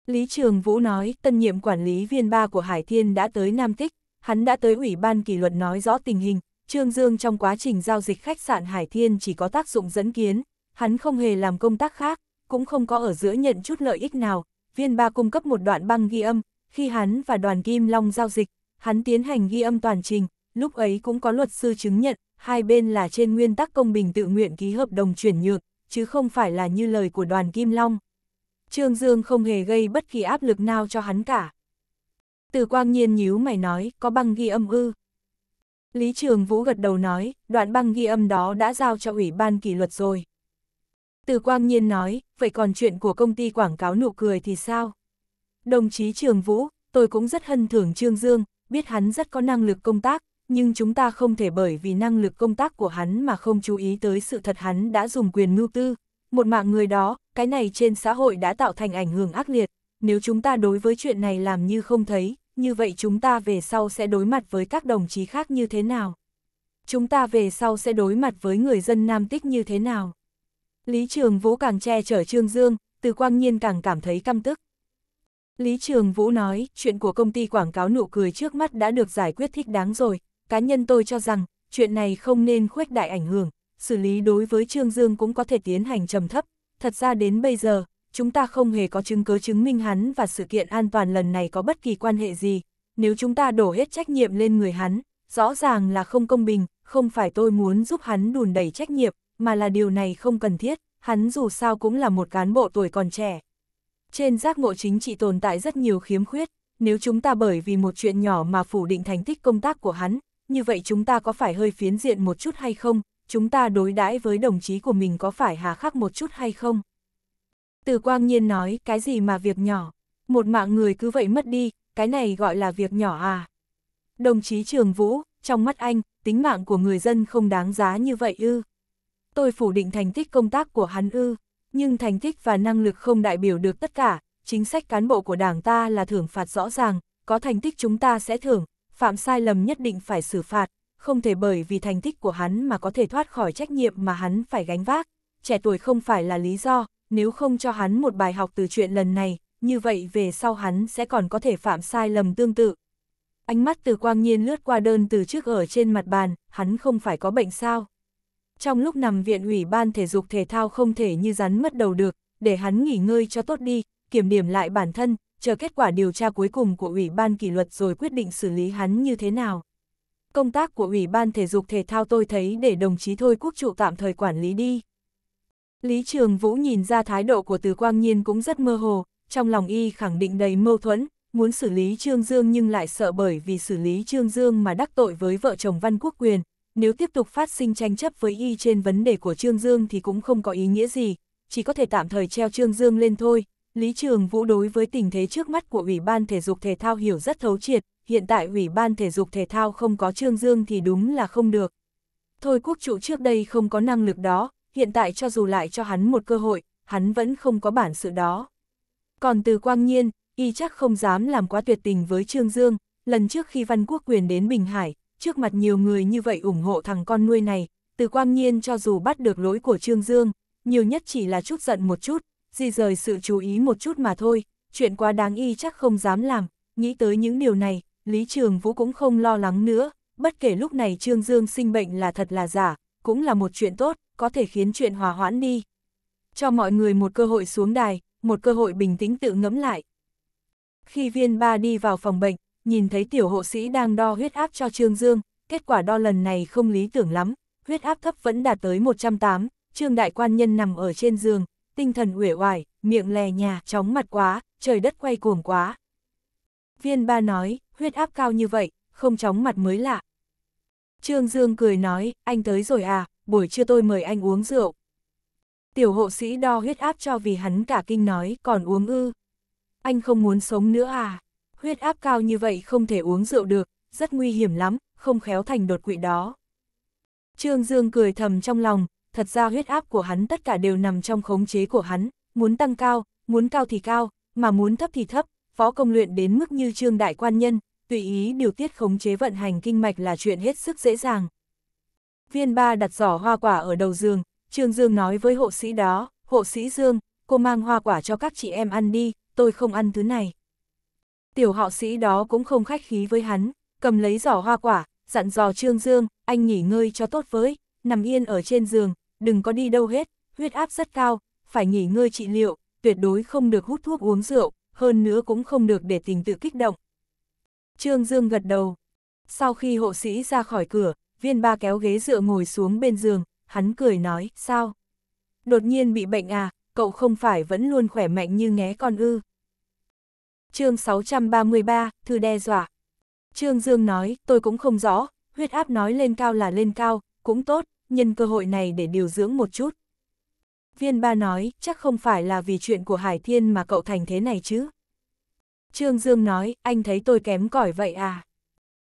Lý Trường Vũ nói, tân nhiệm quản lý viên ba của Hải Thiên đã tới Nam Tích, hắn đã tới Ủy ban kỷ luật nói rõ tình hình, Trương Dương trong quá trình giao dịch khách sạn Hải Thiên chỉ có tác dụng dẫn kiến, hắn không hề làm công tác khác, cũng không có ở giữa nhận chút lợi ích nào. Viên ba cung cấp một đoạn băng ghi âm, khi hắn và đoàn Kim Long giao dịch, hắn tiến hành ghi âm toàn trình, lúc ấy cũng có luật sư chứng nhận, hai bên là trên nguyên tắc công bình tự nguyện ký hợp đồng chuyển nhượng, chứ không phải là như lời của đoàn Kim Long. Trương Dương không hề gây bất kỳ áp lực nào cho hắn cả. Từ quang nhiên nhíu mày nói, có băng ghi âm ư. Lý Trường Vũ gật đầu nói, đoạn băng ghi âm đó đã giao cho Ủy ban kỷ luật rồi. Từ Quang Nhiên nói, vậy còn chuyện của công ty quảng cáo nụ cười thì sao? Đồng chí Trường Vũ, tôi cũng rất hân thưởng Trương Dương, biết hắn rất có năng lực công tác, nhưng chúng ta không thể bởi vì năng lực công tác của hắn mà không chú ý tới sự thật hắn đã dùng quyền mưu tư. Một mạng người đó, cái này trên xã hội đã tạo thành ảnh hưởng ác liệt, nếu chúng ta đối với chuyện này làm như không thấy, như vậy chúng ta về sau sẽ đối mặt với các đồng chí khác như thế nào? Chúng ta về sau sẽ đối mặt với người dân Nam Tích như thế nào? Lý Trường Vũ càng che chở Trương Dương, từ quang nhiên càng cảm thấy căm tức. Lý Trường Vũ nói, chuyện của công ty quảng cáo nụ cười trước mắt đã được giải quyết thích đáng rồi, cá nhân tôi cho rằng, chuyện này không nên khuếch đại ảnh hưởng, xử lý đối với Trương Dương cũng có thể tiến hành trầm thấp. Thật ra đến bây giờ, chúng ta không hề có chứng cứ chứng minh hắn và sự kiện an toàn lần này có bất kỳ quan hệ gì. Nếu chúng ta đổ hết trách nhiệm lên người hắn, rõ ràng là không công bình, không phải tôi muốn giúp hắn đùn đẩy trách nhiệm, mà là điều này không cần thiết, hắn dù sao cũng là một cán bộ tuổi còn trẻ. Trên giác ngộ chính trị tồn tại rất nhiều khiếm khuyết, nếu chúng ta bởi vì một chuyện nhỏ mà phủ định thành tích công tác của hắn, như vậy chúng ta có phải hơi phiến diện một chút hay không, chúng ta đối đãi với đồng chí của mình có phải hà khắc một chút hay không? Từ quang nhiên nói, cái gì mà việc nhỏ, một mạng người cứ vậy mất đi, cái này gọi là việc nhỏ à? Đồng chí Trường Vũ, trong mắt anh, tính mạng của người dân không đáng giá như vậy ư? tôi phủ định thành tích công tác của hắn ư, nhưng thành tích và năng lực không đại biểu được tất cả, chính sách cán bộ của đảng ta là thưởng phạt rõ ràng, có thành tích chúng ta sẽ thưởng, phạm sai lầm nhất định phải xử phạt, không thể bởi vì thành tích của hắn mà có thể thoát khỏi trách nhiệm mà hắn phải gánh vác. Trẻ tuổi không phải là lý do, nếu không cho hắn một bài học từ chuyện lần này, như vậy về sau hắn sẽ còn có thể phạm sai lầm tương tự. Ánh mắt từ quang nhiên lướt qua đơn từ trước ở trên mặt bàn, hắn không phải có bệnh sao? trong lúc nằm viện ủy ban thể dục thể thao không thể như rắn mất đầu được, để hắn nghỉ ngơi cho tốt đi, kiểm điểm lại bản thân, chờ kết quả điều tra cuối cùng của ủy ban kỷ luật rồi quyết định xử lý hắn như thế nào. Công tác của ủy ban thể dục thể thao tôi thấy để đồng chí Thôi Quốc Trụ tạm thời quản lý đi. Lý Trường Vũ nhìn ra thái độ của Từ Quang Nhiên cũng rất mơ hồ, trong lòng y khẳng định đầy mâu thuẫn, muốn xử lý Trương Dương nhưng lại sợ bởi vì xử lý Trương Dương mà đắc tội với vợ chồng Văn Quốc Quyền, nếu tiếp tục phát sinh tranh chấp với y trên vấn đề của Trương Dương thì cũng không có ý nghĩa gì, chỉ có thể tạm thời treo Trương Dương lên thôi. Lý Trường Vũ đối với tình thế trước mắt của Ủy ban Thể dục Thể thao hiểu rất thấu triệt, hiện tại Ủy ban Thể dục Thể thao không có Trương Dương thì đúng là không được. Thôi quốc trụ trước đây không có năng lực đó, hiện tại cho dù lại cho hắn một cơ hội, hắn vẫn không có bản sự đó. Còn từ quang nhiên, y chắc không dám làm quá tuyệt tình với Trương Dương, lần trước khi Văn Quốc Quyền đến Bình Hải, trước mặt nhiều người như vậy ủng hộ thằng con nuôi này, từ quang nhiên cho dù bắt được lỗi của Trương Dương, nhiều nhất chỉ là chút giận một chút, di rời sự chú ý một chút mà thôi, chuyện quá đáng y chắc không dám làm, nghĩ tới những điều này, Lý Trường Vũ cũng không lo lắng nữa, bất kể lúc này Trương Dương sinh bệnh là thật là giả, cũng là một chuyện tốt, có thể khiến chuyện hòa hoãn đi. Cho mọi người một cơ hội xuống đài, một cơ hội bình tĩnh tự ngẫm lại. Khi viên ba đi vào phòng bệnh, nhìn thấy tiểu hộ sĩ đang đo huyết áp cho Trương Dương, kết quả đo lần này không lý tưởng lắm, huyết áp thấp vẫn đạt tới 108, Trương đại quan nhân nằm ở trên giường, tinh thần uể oải, miệng lè nhà, chóng mặt quá, trời đất quay cuồng quá. Viên ba nói, huyết áp cao như vậy, không chóng mặt mới lạ. Trương Dương cười nói, anh tới rồi à, buổi trưa tôi mời anh uống rượu. Tiểu hộ sĩ đo huyết áp cho vì hắn cả kinh nói, còn uống ư. Anh không muốn sống nữa à? huyết áp cao như vậy không thể uống rượu được, rất nguy hiểm lắm, không khéo thành đột quỵ đó. Trương Dương cười thầm trong lòng, thật ra huyết áp của hắn tất cả đều nằm trong khống chế của hắn, muốn tăng cao, muốn cao thì cao, mà muốn thấp thì thấp, phó công luyện đến mức như trương đại quan nhân, tùy ý điều tiết khống chế vận hành kinh mạch là chuyện hết sức dễ dàng. Viên ba đặt giỏ hoa quả ở đầu giường, Trương Dương nói với hộ sĩ đó, hộ sĩ Dương, cô mang hoa quả cho các chị em ăn đi, tôi không ăn thứ này tiểu họ sĩ đó cũng không khách khí với hắn, cầm lấy giỏ hoa quả, dặn dò Trương Dương, anh nghỉ ngơi cho tốt với, nằm yên ở trên giường, đừng có đi đâu hết, huyết áp rất cao, phải nghỉ ngơi trị liệu, tuyệt đối không được hút thuốc uống rượu, hơn nữa cũng không được để tình tự kích động. Trương Dương gật đầu. Sau khi hộ sĩ ra khỏi cửa, viên ba kéo ghế dựa ngồi xuống bên giường, hắn cười nói, sao? Đột nhiên bị bệnh à, cậu không phải vẫn luôn khỏe mạnh như nghé con ư chương 633, thư đe dọa. Trương Dương nói, tôi cũng không rõ, huyết áp nói lên cao là lên cao, cũng tốt, nhân cơ hội này để điều dưỡng một chút. Viên ba nói, chắc không phải là vì chuyện của Hải Thiên mà cậu thành thế này chứ. Trương Dương nói, anh thấy tôi kém cỏi vậy à?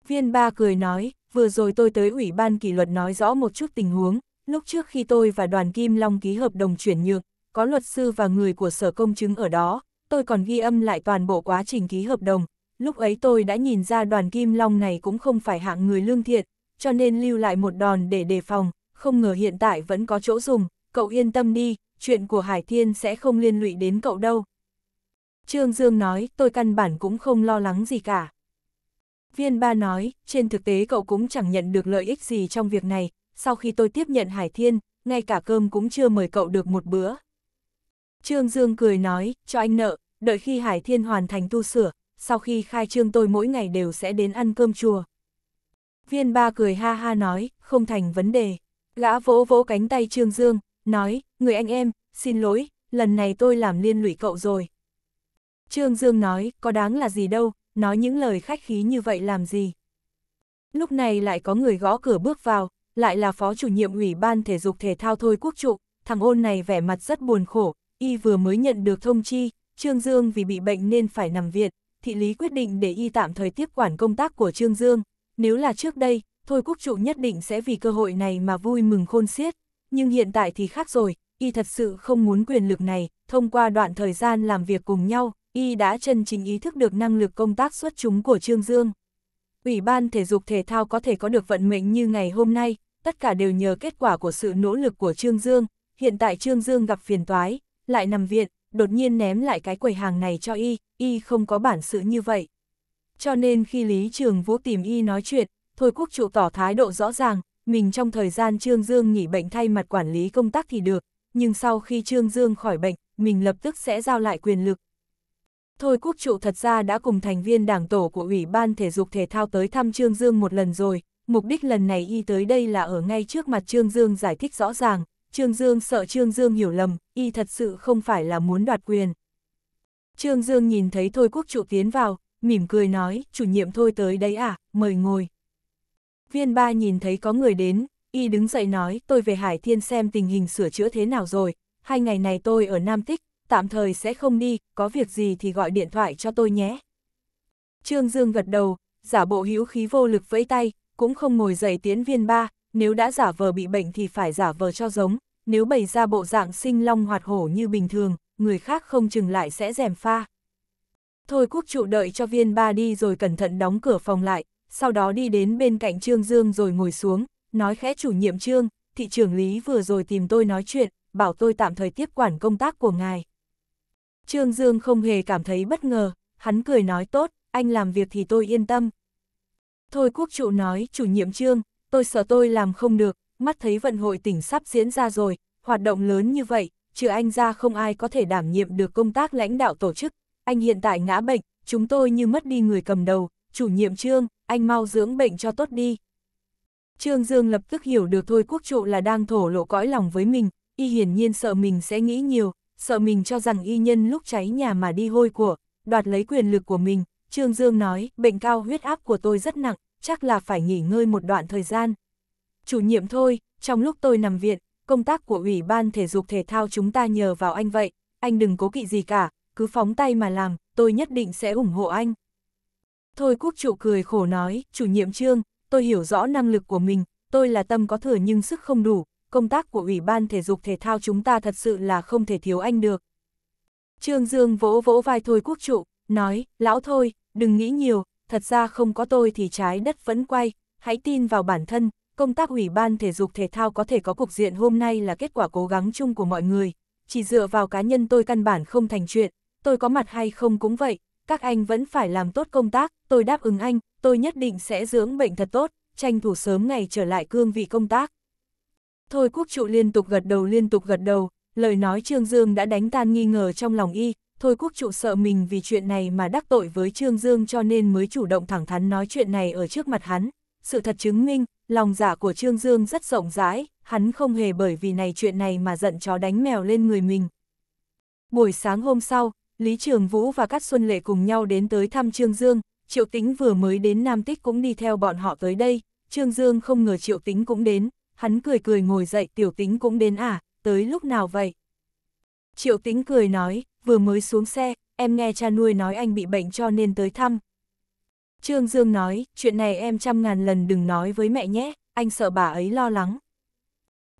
Viên ba cười nói, vừa rồi tôi tới Ủy ban kỷ luật nói rõ một chút tình huống, lúc trước khi tôi và đoàn Kim Long ký hợp đồng chuyển nhượng, có luật sư và người của sở công chứng ở đó, tôi còn ghi âm lại toàn bộ quá trình ký hợp đồng. Lúc ấy tôi đã nhìn ra đoàn kim long này cũng không phải hạng người lương thiện, cho nên lưu lại một đòn để đề phòng, không ngờ hiện tại vẫn có chỗ dùng, cậu yên tâm đi, chuyện của Hải Thiên sẽ không liên lụy đến cậu đâu. Trương Dương nói, tôi căn bản cũng không lo lắng gì cả. Viên ba nói, trên thực tế cậu cũng chẳng nhận được lợi ích gì trong việc này, sau khi tôi tiếp nhận Hải Thiên, ngay cả cơm cũng chưa mời cậu được một bữa, Trương Dương cười nói, cho anh nợ, đợi khi Hải Thiên hoàn thành tu sửa, sau khi khai trương tôi mỗi ngày đều sẽ đến ăn cơm chùa. Viên ba cười ha ha nói, không thành vấn đề. Gã vỗ vỗ cánh tay Trương Dương, nói, người anh em, xin lỗi, lần này tôi làm liên lụy cậu rồi. Trương Dương nói, có đáng là gì đâu, nói những lời khách khí như vậy làm gì. Lúc này lại có người gõ cửa bước vào, lại là phó chủ nhiệm ủy ban thể dục thể thao thôi quốc trụ, thằng ôn này vẻ mặt rất buồn khổ, y vừa mới nhận được thông chi, Trương Dương vì bị bệnh nên phải nằm viện, thị lý quyết định để y tạm thời tiếp quản công tác của Trương Dương. Nếu là trước đây, Thôi Quốc Trụ nhất định sẽ vì cơ hội này mà vui mừng khôn xiết, nhưng hiện tại thì khác rồi, y thật sự không muốn quyền lực này, thông qua đoạn thời gian làm việc cùng nhau, y đã chân chính ý thức được năng lực công tác xuất chúng của Trương Dương. Ủy ban thể dục thể thao có thể có được vận mệnh như ngày hôm nay, tất cả đều nhờ kết quả của sự nỗ lực của Trương Dương, hiện tại Trương Dương gặp phiền toái, lại nằm viện, đột nhiên ném lại cái quầy hàng này cho y, y không có bản sự như vậy. Cho nên khi Lý Trường Vũ tìm y nói chuyện, Thôi Quốc Trụ tỏ thái độ rõ ràng, mình trong thời gian Trương Dương nghỉ bệnh thay mặt quản lý công tác thì được, nhưng sau khi Trương Dương khỏi bệnh, mình lập tức sẽ giao lại quyền lực. Thôi Quốc Trụ thật ra đã cùng thành viên đảng tổ của Ủy ban Thể dục Thể thao tới thăm Trương Dương một lần rồi, mục đích lần này y tới đây là ở ngay trước mặt Trương Dương giải thích rõ ràng, Trương Dương sợ Trương Dương hiểu lầm, y thật sự không phải là muốn đoạt quyền. Trương Dương nhìn thấy Thôi Quốc Trụ tiến vào, mỉm cười nói, chủ nhiệm Thôi tới đấy à, mời ngồi. Viên ba nhìn thấy có người đến, y đứng dậy nói, tôi về Hải Thiên xem tình hình sửa chữa thế nào rồi, hai ngày này tôi ở Nam Tích, tạm thời sẽ không đi, có việc gì thì gọi điện thoại cho tôi nhé. Trương Dương gật đầu, giả bộ hữu khí vô lực vẫy tay, cũng không ngồi dậy tiến viên ba, nếu đã giả vờ bị bệnh thì phải giả vờ cho giống, nếu bày ra bộ dạng sinh long hoạt hổ như bình thường, người khác không chừng lại sẽ rèm pha. Thôi quốc trụ đợi cho viên ba đi rồi cẩn thận đóng cửa phòng lại, sau đó đi đến bên cạnh Trương Dương rồi ngồi xuống, nói khẽ chủ nhiệm Trương, thị trưởng Lý vừa rồi tìm tôi nói chuyện, bảo tôi tạm thời tiếp quản công tác của ngài. Trương Dương không hề cảm thấy bất ngờ, hắn cười nói tốt, anh làm việc thì tôi yên tâm. Thôi quốc trụ nói, chủ nhiệm Trương, tôi sợ tôi làm không được, mắt thấy vận hội tỉnh sắp diễn ra rồi, hoạt động lớn như vậy, trừ anh ra không ai có thể đảm nhiệm được công tác lãnh đạo tổ chức, anh hiện tại ngã bệnh, chúng tôi như mất đi người cầm đầu, chủ nhiệm trương, anh mau dưỡng bệnh cho tốt đi. Trương Dương lập tức hiểu được Thôi Quốc Trụ là đang thổ lộ cõi lòng với mình, y hiển nhiên sợ mình sẽ nghĩ nhiều, sợ mình cho rằng y nhân lúc cháy nhà mà đi hôi của, đoạt lấy quyền lực của mình. Trương Dương nói, bệnh cao huyết áp của tôi rất nặng, chắc là phải nghỉ ngơi một đoạn thời gian. Chủ nhiệm thôi, trong lúc tôi nằm viện, công tác của Ủy ban Thể dục Thể thao chúng ta nhờ vào anh vậy, anh đừng cố kỵ gì cả, cứ phóng tay mà làm, tôi nhất định sẽ ủng hộ anh. Thôi quốc trụ cười khổ nói, chủ nhiệm trương, tôi hiểu rõ năng lực của mình, tôi là tâm có thừa nhưng sức không đủ, công tác của Ủy ban Thể dục Thể thao chúng ta thật sự là không thể thiếu anh được. Trương Dương vỗ vỗ vai Thôi Quốc Trụ, nói, lão Thôi, đừng nghĩ nhiều, thật ra không có tôi thì trái đất vẫn quay, hãy tin vào bản thân, công tác ủy ban thể dục thể thao có thể có cục diện hôm nay là kết quả cố gắng chung của mọi người, chỉ dựa vào cá nhân tôi căn bản không thành chuyện, tôi có mặt hay không cũng vậy, các anh vẫn phải làm tốt công tác, tôi đáp ứng anh, tôi nhất định sẽ dưỡng bệnh thật tốt, tranh thủ sớm ngày trở lại cương vị công tác. Thôi quốc trụ liên tục gật đầu liên tục gật đầu, lời nói Trương Dương đã đánh tan nghi ngờ trong lòng y, Thôi Quốc trụ sợ mình vì chuyện này mà đắc tội với Trương Dương cho nên mới chủ động thẳng thắn nói chuyện này ở trước mặt hắn. Sự thật chứng minh, lòng giả dạ của Trương Dương rất rộng rãi, hắn không hề bởi vì này chuyện này mà giận chó đánh mèo lên người mình. Buổi sáng hôm sau, Lý Trường Vũ và Cát Xuân Lệ cùng nhau đến tới thăm Trương Dương, Triệu tính vừa mới đến Nam Tích cũng đi theo bọn họ tới đây, Trương Dương không ngờ Triệu tính cũng đến, hắn cười cười ngồi dậy Tiểu tính cũng đến à, tới lúc nào vậy? Triệu tính cười nói, vừa mới xuống xe, em nghe cha nuôi nói anh bị bệnh cho nên tới thăm. Trương Dương nói, chuyện này em trăm ngàn lần đừng nói với mẹ nhé, anh sợ bà ấy lo lắng.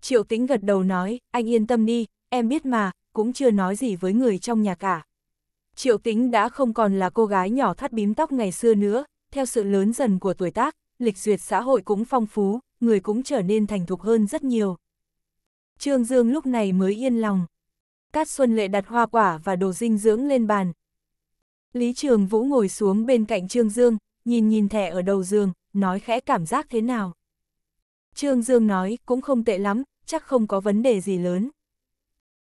Triệu Tĩnh gật đầu nói, anh yên tâm đi, em biết mà, cũng chưa nói gì với người trong nhà cả. Triệu Tĩnh đã không còn là cô gái nhỏ thắt bím tóc ngày xưa nữa, theo sự lớn dần của tuổi tác, lịch duyệt xã hội cũng phong phú, người cũng trở nên thành thục hơn rất nhiều. Trương Dương lúc này mới yên lòng. Cát Xuân Lệ đặt hoa quả và đồ dinh dưỡng lên bàn. Lý Trường Vũ ngồi xuống bên cạnh Trương Dương, nhìn nhìn thẻ ở đầu giường, nói khẽ cảm giác thế nào. Trương Dương nói cũng không tệ lắm, chắc không có vấn đề gì lớn.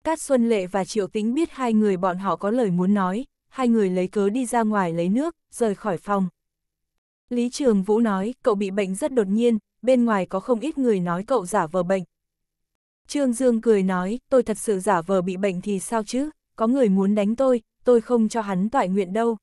Cát Xuân Lệ và Triệu Tĩnh biết hai người bọn họ có lời muốn nói, hai người lấy cớ đi ra ngoài lấy nước, rời khỏi phòng. Lý Trường Vũ nói cậu bị bệnh rất đột nhiên, bên ngoài có không ít người nói cậu giả vờ bệnh, Trương Dương cười nói, tôi thật sự giả vờ bị bệnh thì sao chứ, có người muốn đánh tôi, tôi không cho hắn tọa nguyện đâu.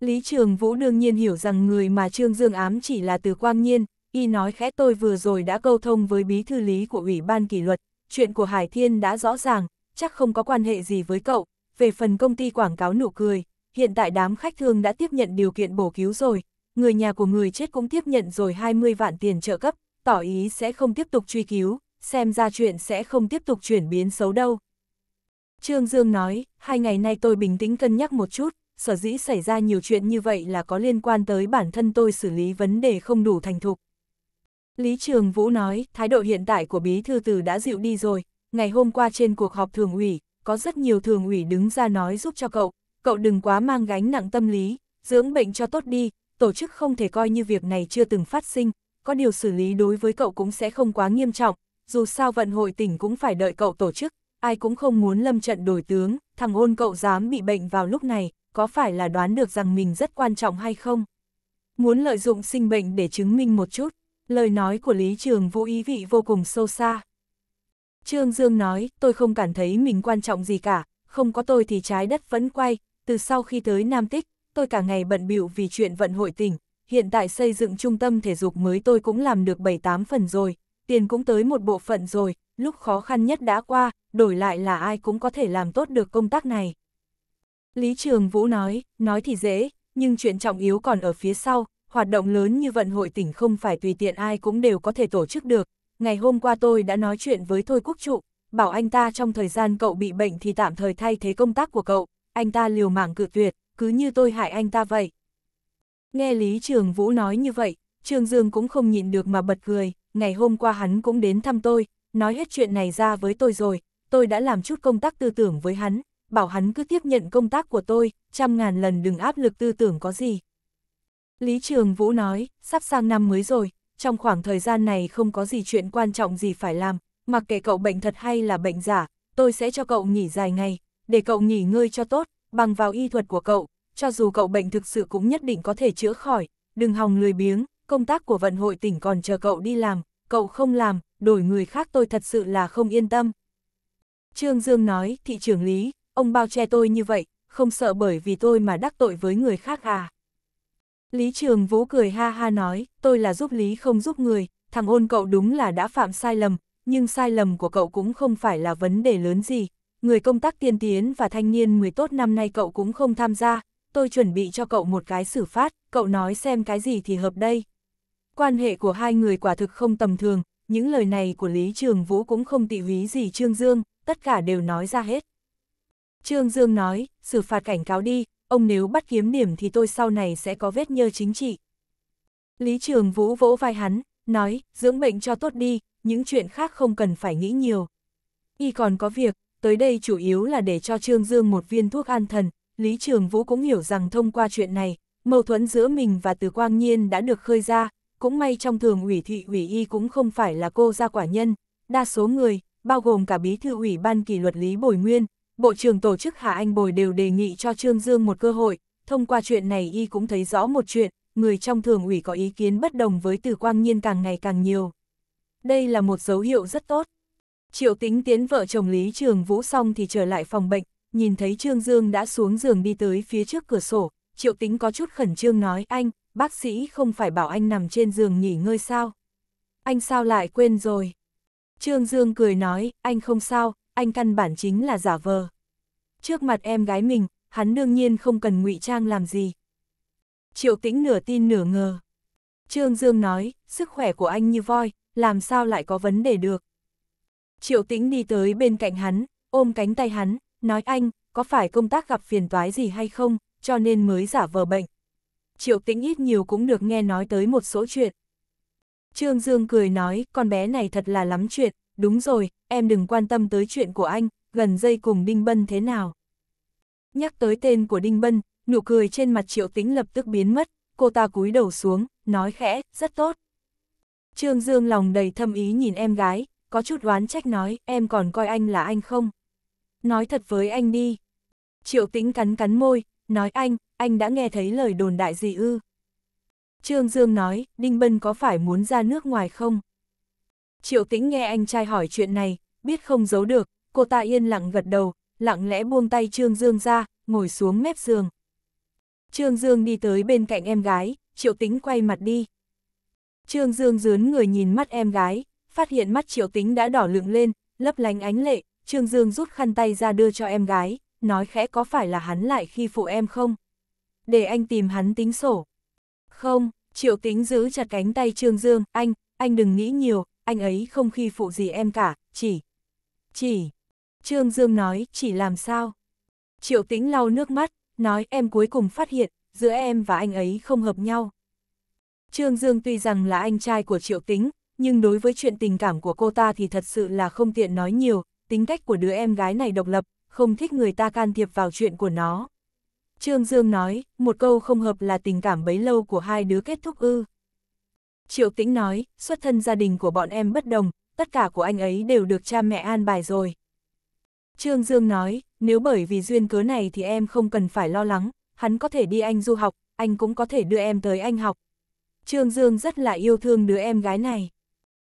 Lý Trường Vũ đương nhiên hiểu rằng người mà Trương Dương ám chỉ là từ Quang Nhiên, y nói khẽ tôi vừa rồi đã câu thông với bí thư lý của Ủy ban kỷ luật, chuyện của Hải Thiên đã rõ ràng, chắc không có quan hệ gì với cậu, về phần công ty quảng cáo nụ cười, hiện tại đám khách thương đã tiếp nhận điều kiện bổ cứu rồi, người nhà của người chết cũng tiếp nhận rồi 20 vạn tiền trợ cấp, tỏ ý sẽ không tiếp tục truy cứu, xem ra chuyện sẽ không tiếp tục chuyển biến xấu đâu. Trương Dương nói, hai ngày nay tôi bình tĩnh cân nhắc một chút, sở dĩ xảy ra nhiều chuyện như vậy là có liên quan tới bản thân tôi xử lý vấn đề không đủ thành thục. Lý Trường Vũ nói, thái độ hiện tại của Bí Thư Từ đã dịu đi rồi, ngày hôm qua trên cuộc họp thường ủy, có rất nhiều thường ủy đứng ra nói giúp cho cậu, cậu đừng quá mang gánh nặng tâm lý, dưỡng bệnh cho tốt đi, tổ chức không thể coi như việc này chưa từng phát sinh, có điều xử lý đối với cậu cũng sẽ không quá nghiêm trọng, dù sao vận hội tỉnh cũng phải đợi cậu tổ chức, ai cũng không muốn lâm trận đổi tướng, thằng ôn cậu dám bị bệnh vào lúc này, có phải là đoán được rằng mình rất quan trọng hay không? Muốn lợi dụng sinh bệnh để chứng minh một chút, lời nói của Lý Trường vô ý vị vô cùng sâu xa. Trương Dương nói, tôi không cảm thấy mình quan trọng gì cả, không có tôi thì trái đất vẫn quay, từ sau khi tới Nam Tích, tôi cả ngày bận bịu vì chuyện vận hội tỉnh, hiện tại xây dựng trung tâm thể dục mới tôi cũng làm được 7-8 phần rồi, tiền cũng tới một bộ phận rồi, lúc khó khăn nhất đã qua, đổi lại là ai cũng có thể làm tốt được công tác này. Lý Trường Vũ nói, nói thì dễ, nhưng chuyện trọng yếu còn ở phía sau, hoạt động lớn như vận hội tỉnh không phải tùy tiện ai cũng đều có thể tổ chức được. Ngày hôm qua tôi đã nói chuyện với Thôi Quốc Trụ, bảo anh ta trong thời gian cậu bị bệnh thì tạm thời thay thế công tác của cậu, anh ta liều mạng cự tuyệt, cứ như tôi hại anh ta vậy. Nghe Lý Trường Vũ nói như vậy, Trường Dương cũng không nhịn được mà bật cười ngày hôm qua hắn cũng đến thăm tôi, nói hết chuyện này ra với tôi rồi, tôi đã làm chút công tác tư tưởng với hắn, bảo hắn cứ tiếp nhận công tác của tôi, trăm ngàn lần đừng áp lực tư tưởng có gì. Lý Trường Vũ nói, sắp sang năm mới rồi, trong khoảng thời gian này không có gì chuyện quan trọng gì phải làm, mặc kệ cậu bệnh thật hay là bệnh giả, tôi sẽ cho cậu nghỉ dài ngày, để cậu nghỉ ngơi cho tốt, bằng vào y thuật của cậu, cho dù cậu bệnh thực sự cũng nhất định có thể chữa khỏi, đừng hòng lười biếng, công tác của vận hội tỉnh còn chờ cậu đi làm, cậu không làm, đổi người khác tôi thật sự là không yên tâm. Trương Dương nói, thị trưởng Lý, ông bao che tôi như vậy, không sợ bởi vì tôi mà đắc tội với người khác à. Lý Trường Vũ cười ha ha nói, tôi là giúp Lý không giúp người, thằng ôn cậu đúng là đã phạm sai lầm, nhưng sai lầm của cậu cũng không phải là vấn đề lớn gì. Người công tác tiên tiến và thanh niên 10 tốt năm nay cậu cũng không tham gia, tôi chuẩn bị cho cậu một cái xử phát, cậu nói xem cái gì thì hợp đây. Quan hệ của hai người quả thực không tầm thường, những lời này của Lý Trường Vũ cũng không tị húy gì Trương Dương, tất cả đều nói ra hết. Trương Dương nói, xử phạt cảnh cáo đi, ông nếu bắt kiếm điểm thì tôi sau này sẽ có vết nhơ chính trị. Lý Trường Vũ vỗ vai hắn, nói, dưỡng bệnh cho tốt đi, những chuyện khác không cần phải nghĩ nhiều. Y còn có việc, tới đây chủ yếu là để cho Trương Dương một viên thuốc an thần, Lý Trường Vũ cũng hiểu rằng thông qua chuyện này, mâu thuẫn giữa mình và Từ Quang Nhiên đã được khơi ra, cũng may trong thường ủy thị ủy y cũng không phải là cô gia quả nhân, đa số người, bao gồm cả bí thư ủy ban kỷ luật Lý Bồi Nguyên, Bộ trưởng tổ chức Hà Anh Bồi đều đề nghị cho Trương Dương một cơ hội, thông qua chuyện này y cũng thấy rõ một chuyện, người trong thường ủy có ý kiến bất đồng với từ quang nhiên càng ngày càng nhiều. Đây là một dấu hiệu rất tốt. Triệu tính tiến vợ chồng Lý Trường Vũ xong thì trở lại phòng bệnh, nhìn thấy Trương Dương đã xuống giường đi tới phía trước cửa sổ, triệu tính có chút khẩn trương nói anh, bác sĩ không phải bảo anh nằm trên giường nghỉ ngơi sao? Anh sao lại quên rồi? Trương Dương cười nói, anh không sao, anh căn bản chính là giả vờ. Trước mặt em gái mình, hắn đương nhiên không cần ngụy trang làm gì. Triệu tĩnh nửa tin nửa ngờ. Trương Dương nói, sức khỏe của anh như voi, làm sao lại có vấn đề được. Triệu tĩnh đi tới bên cạnh hắn, ôm cánh tay hắn, nói anh, có phải công tác gặp phiền toái gì hay không, cho nên mới giả vờ bệnh. Triệu Tĩnh ít nhiều cũng được nghe nói tới một số chuyện. Trương Dương cười nói, con bé này thật là lắm chuyện, đúng rồi, em đừng quan tâm tới chuyện của anh, gần dây cùng Đinh Bân thế nào. Nhắc tới tên của Đinh Bân, nụ cười trên mặt Triệu Tĩnh lập tức biến mất, cô ta cúi đầu xuống, nói khẽ, rất tốt. Trương Dương lòng đầy thâm ý nhìn em gái, có chút oán trách nói, em còn coi anh là anh không? Nói thật với anh đi. Triệu Tĩnh cắn cắn môi, nói anh, anh đã nghe thấy lời đồn đại gì ư? Trương Dương nói, Đinh Bân có phải muốn ra nước ngoài không? Triệu Tĩnh nghe anh trai hỏi chuyện này, biết không giấu được, cô ta yên lặng gật đầu, lặng lẽ buông tay Trương Dương ra, ngồi xuống mép giường. Trương Dương đi tới bên cạnh em gái, Triệu Tĩnh quay mặt đi. Trương Dương dướn người nhìn mắt em gái, phát hiện mắt Triệu Tĩnh đã đỏ lựng lên, lấp lánh ánh lệ, Trương Dương rút khăn tay ra đưa cho em gái, nói khẽ có phải là hắn lại khi phụ em không? Để anh tìm hắn tính sổ. Không, triệu tính giữ chặt cánh tay Trương Dương, anh, anh đừng nghĩ nhiều, anh ấy không khi phụ gì em cả, chỉ. Chỉ. Trương Dương nói, chỉ làm sao? Triệu tính lau nước mắt, nói em cuối cùng phát hiện, giữa em và anh ấy không hợp nhau. Trương Dương tuy rằng là anh trai của Triệu Tính, nhưng đối với chuyện tình cảm của cô ta thì thật sự là không tiện nói nhiều, tính cách của đứa em gái này độc lập, không thích người ta can thiệp vào chuyện của nó. Trương Dương nói, một câu không hợp là tình cảm bấy lâu của hai đứa kết thúc ư. Triệu Tĩnh nói, xuất thân gia đình của bọn em bất đồng, tất cả của anh ấy đều được cha mẹ an bài rồi. Trương Dương nói, nếu bởi vì duyên cớ này thì em không cần phải lo lắng, hắn có thể đi anh du học, anh cũng có thể đưa em tới anh học. Trương Dương rất là yêu thương đứa em gái này.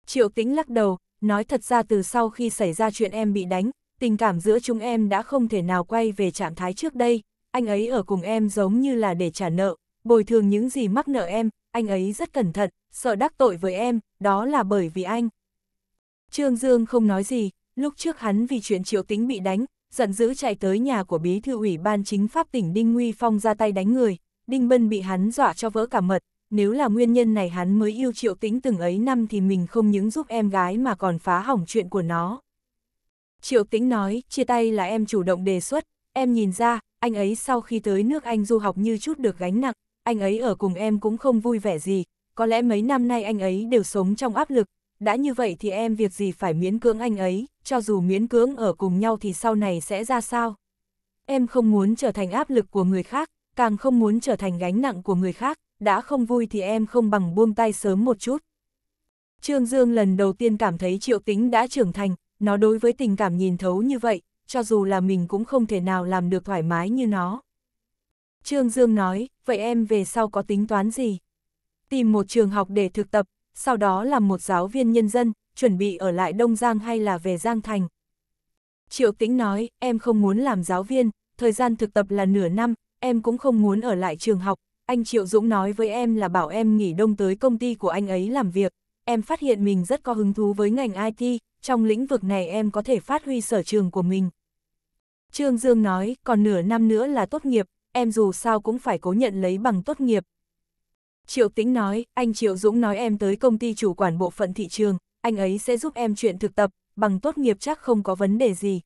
Triệu Tĩnh lắc đầu, nói thật ra từ sau khi xảy ra chuyện em bị đánh, tình cảm giữa chúng em đã không thể nào quay về trạng thái trước đây, anh ấy ở cùng em giống như là để trả nợ, bồi thường những gì mắc nợ em, anh ấy rất cẩn thận, sợ đắc tội với em, đó là bởi vì anh. Trương Dương không nói gì, lúc trước hắn vì chuyện triệu tính bị đánh, giận dữ chạy tới nhà của bí thư ủy ban chính pháp tỉnh Đinh Nguy Phong ra tay đánh người, Đinh Bân bị hắn dọa cho vỡ cả mật, nếu là nguyên nhân này hắn mới yêu triệu tính từng ấy năm thì mình không những giúp em gái mà còn phá hỏng chuyện của nó. Triệu Tĩnh nói, chia tay là em chủ động đề xuất, em nhìn ra, anh ấy sau khi tới nước Anh du học như chút được gánh nặng, anh ấy ở cùng em cũng không vui vẻ gì, có lẽ mấy năm nay anh ấy đều sống trong áp lực, đã như vậy thì em việc gì phải miễn cưỡng anh ấy, cho dù miễn cưỡng ở cùng nhau thì sau này sẽ ra sao. Em không muốn trở thành áp lực của người khác, càng không muốn trở thành gánh nặng của người khác, đã không vui thì em không bằng buông tay sớm một chút. Trương Dương lần đầu tiên cảm thấy triệu tính đã trưởng thành, nó đối với tình cảm nhìn thấu như vậy, cho dù là mình cũng không thể nào làm được thoải mái như nó. Trương Dương nói, vậy em về sau có tính toán gì? Tìm một trường học để thực tập, sau đó làm một giáo viên nhân dân, chuẩn bị ở lại Đông Giang hay là về Giang Thành. Triệu Tĩnh nói, em không muốn làm giáo viên, thời gian thực tập là nửa năm, em cũng không muốn ở lại trường học. Anh Triệu Dũng nói với em là bảo em nghỉ đông tới công ty của anh ấy làm việc em phát hiện mình rất có hứng thú với ngành IT, trong lĩnh vực này em có thể phát huy sở trường của mình. Trương Dương nói, còn nửa năm nữa là tốt nghiệp, em dù sao cũng phải cố nhận lấy bằng tốt nghiệp. Triệu Tĩnh nói, anh Triệu Dũng nói em tới công ty chủ quản bộ phận thị trường, anh ấy sẽ giúp em chuyện thực tập, bằng tốt nghiệp chắc không có vấn đề gì.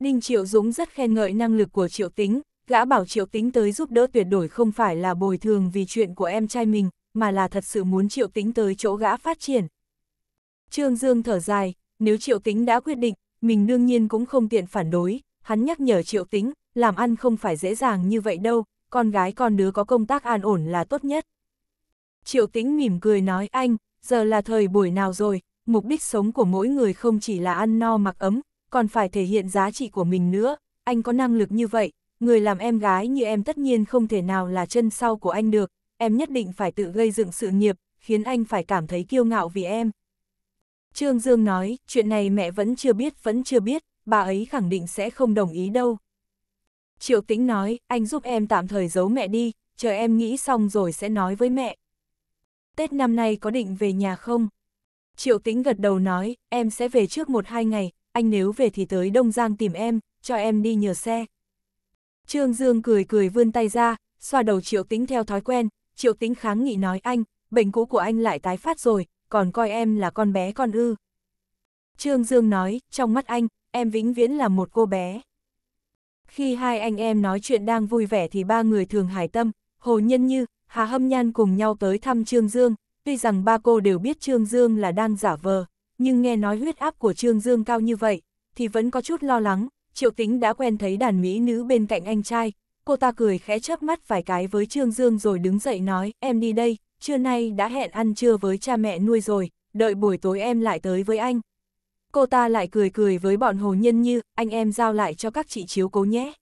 Ninh Triệu Dũng rất khen ngợi năng lực của Triệu Tĩnh, gã bảo Triệu Tĩnh tới giúp đỡ tuyệt đổi không phải là bồi thường vì chuyện của em trai mình, mà là thật sự muốn triệu tính tới chỗ gã phát triển. Trương Dương thở dài, nếu triệu tính đã quyết định, mình đương nhiên cũng không tiện phản đối, hắn nhắc nhở triệu tính, làm ăn không phải dễ dàng như vậy đâu, con gái con đứa có công tác an ổn là tốt nhất. Triệu tính mỉm cười nói anh, giờ là thời buổi nào rồi, mục đích sống của mỗi người không chỉ là ăn no mặc ấm, còn phải thể hiện giá trị của mình nữa, anh có năng lực như vậy, người làm em gái như em tất nhiên không thể nào là chân sau của anh được, em nhất định phải tự gây dựng sự nghiệp, khiến anh phải cảm thấy kiêu ngạo vì em. Trương Dương nói, chuyện này mẹ vẫn chưa biết, vẫn chưa biết, bà ấy khẳng định sẽ không đồng ý đâu. Triệu Tĩnh nói, anh giúp em tạm thời giấu mẹ đi, chờ em nghĩ xong rồi sẽ nói với mẹ. Tết năm nay có định về nhà không? Triệu Tĩnh gật đầu nói, em sẽ về trước một hai ngày, anh nếu về thì tới Đông Giang tìm em, cho em đi nhờ xe. Trương Dương cười cười vươn tay ra, xoa đầu Triệu Tĩnh theo thói quen, Triệu tính kháng nghị nói anh, bệnh cũ của anh lại tái phát rồi, còn coi em là con bé con ư. Trương Dương nói, trong mắt anh, em vĩnh viễn là một cô bé. Khi hai anh em nói chuyện đang vui vẻ thì ba người thường hải tâm, Hồ Nhân Như, Hà Hâm Nhan cùng nhau tới thăm Trương Dương, tuy rằng ba cô đều biết Trương Dương là đang giả vờ, nhưng nghe nói huyết áp của Trương Dương cao như vậy, thì vẫn có chút lo lắng, Triệu Tính đã quen thấy đàn mỹ nữ bên cạnh anh trai, cô ta cười khẽ chớp mắt vài cái với Trương Dương rồi đứng dậy nói, em đi đây, trưa nay đã hẹn ăn trưa với cha mẹ nuôi rồi, đợi buổi tối em lại tới với anh. Cô ta lại cười cười với bọn hồ nhân như, anh em giao lại cho các chị chiếu cố nhé.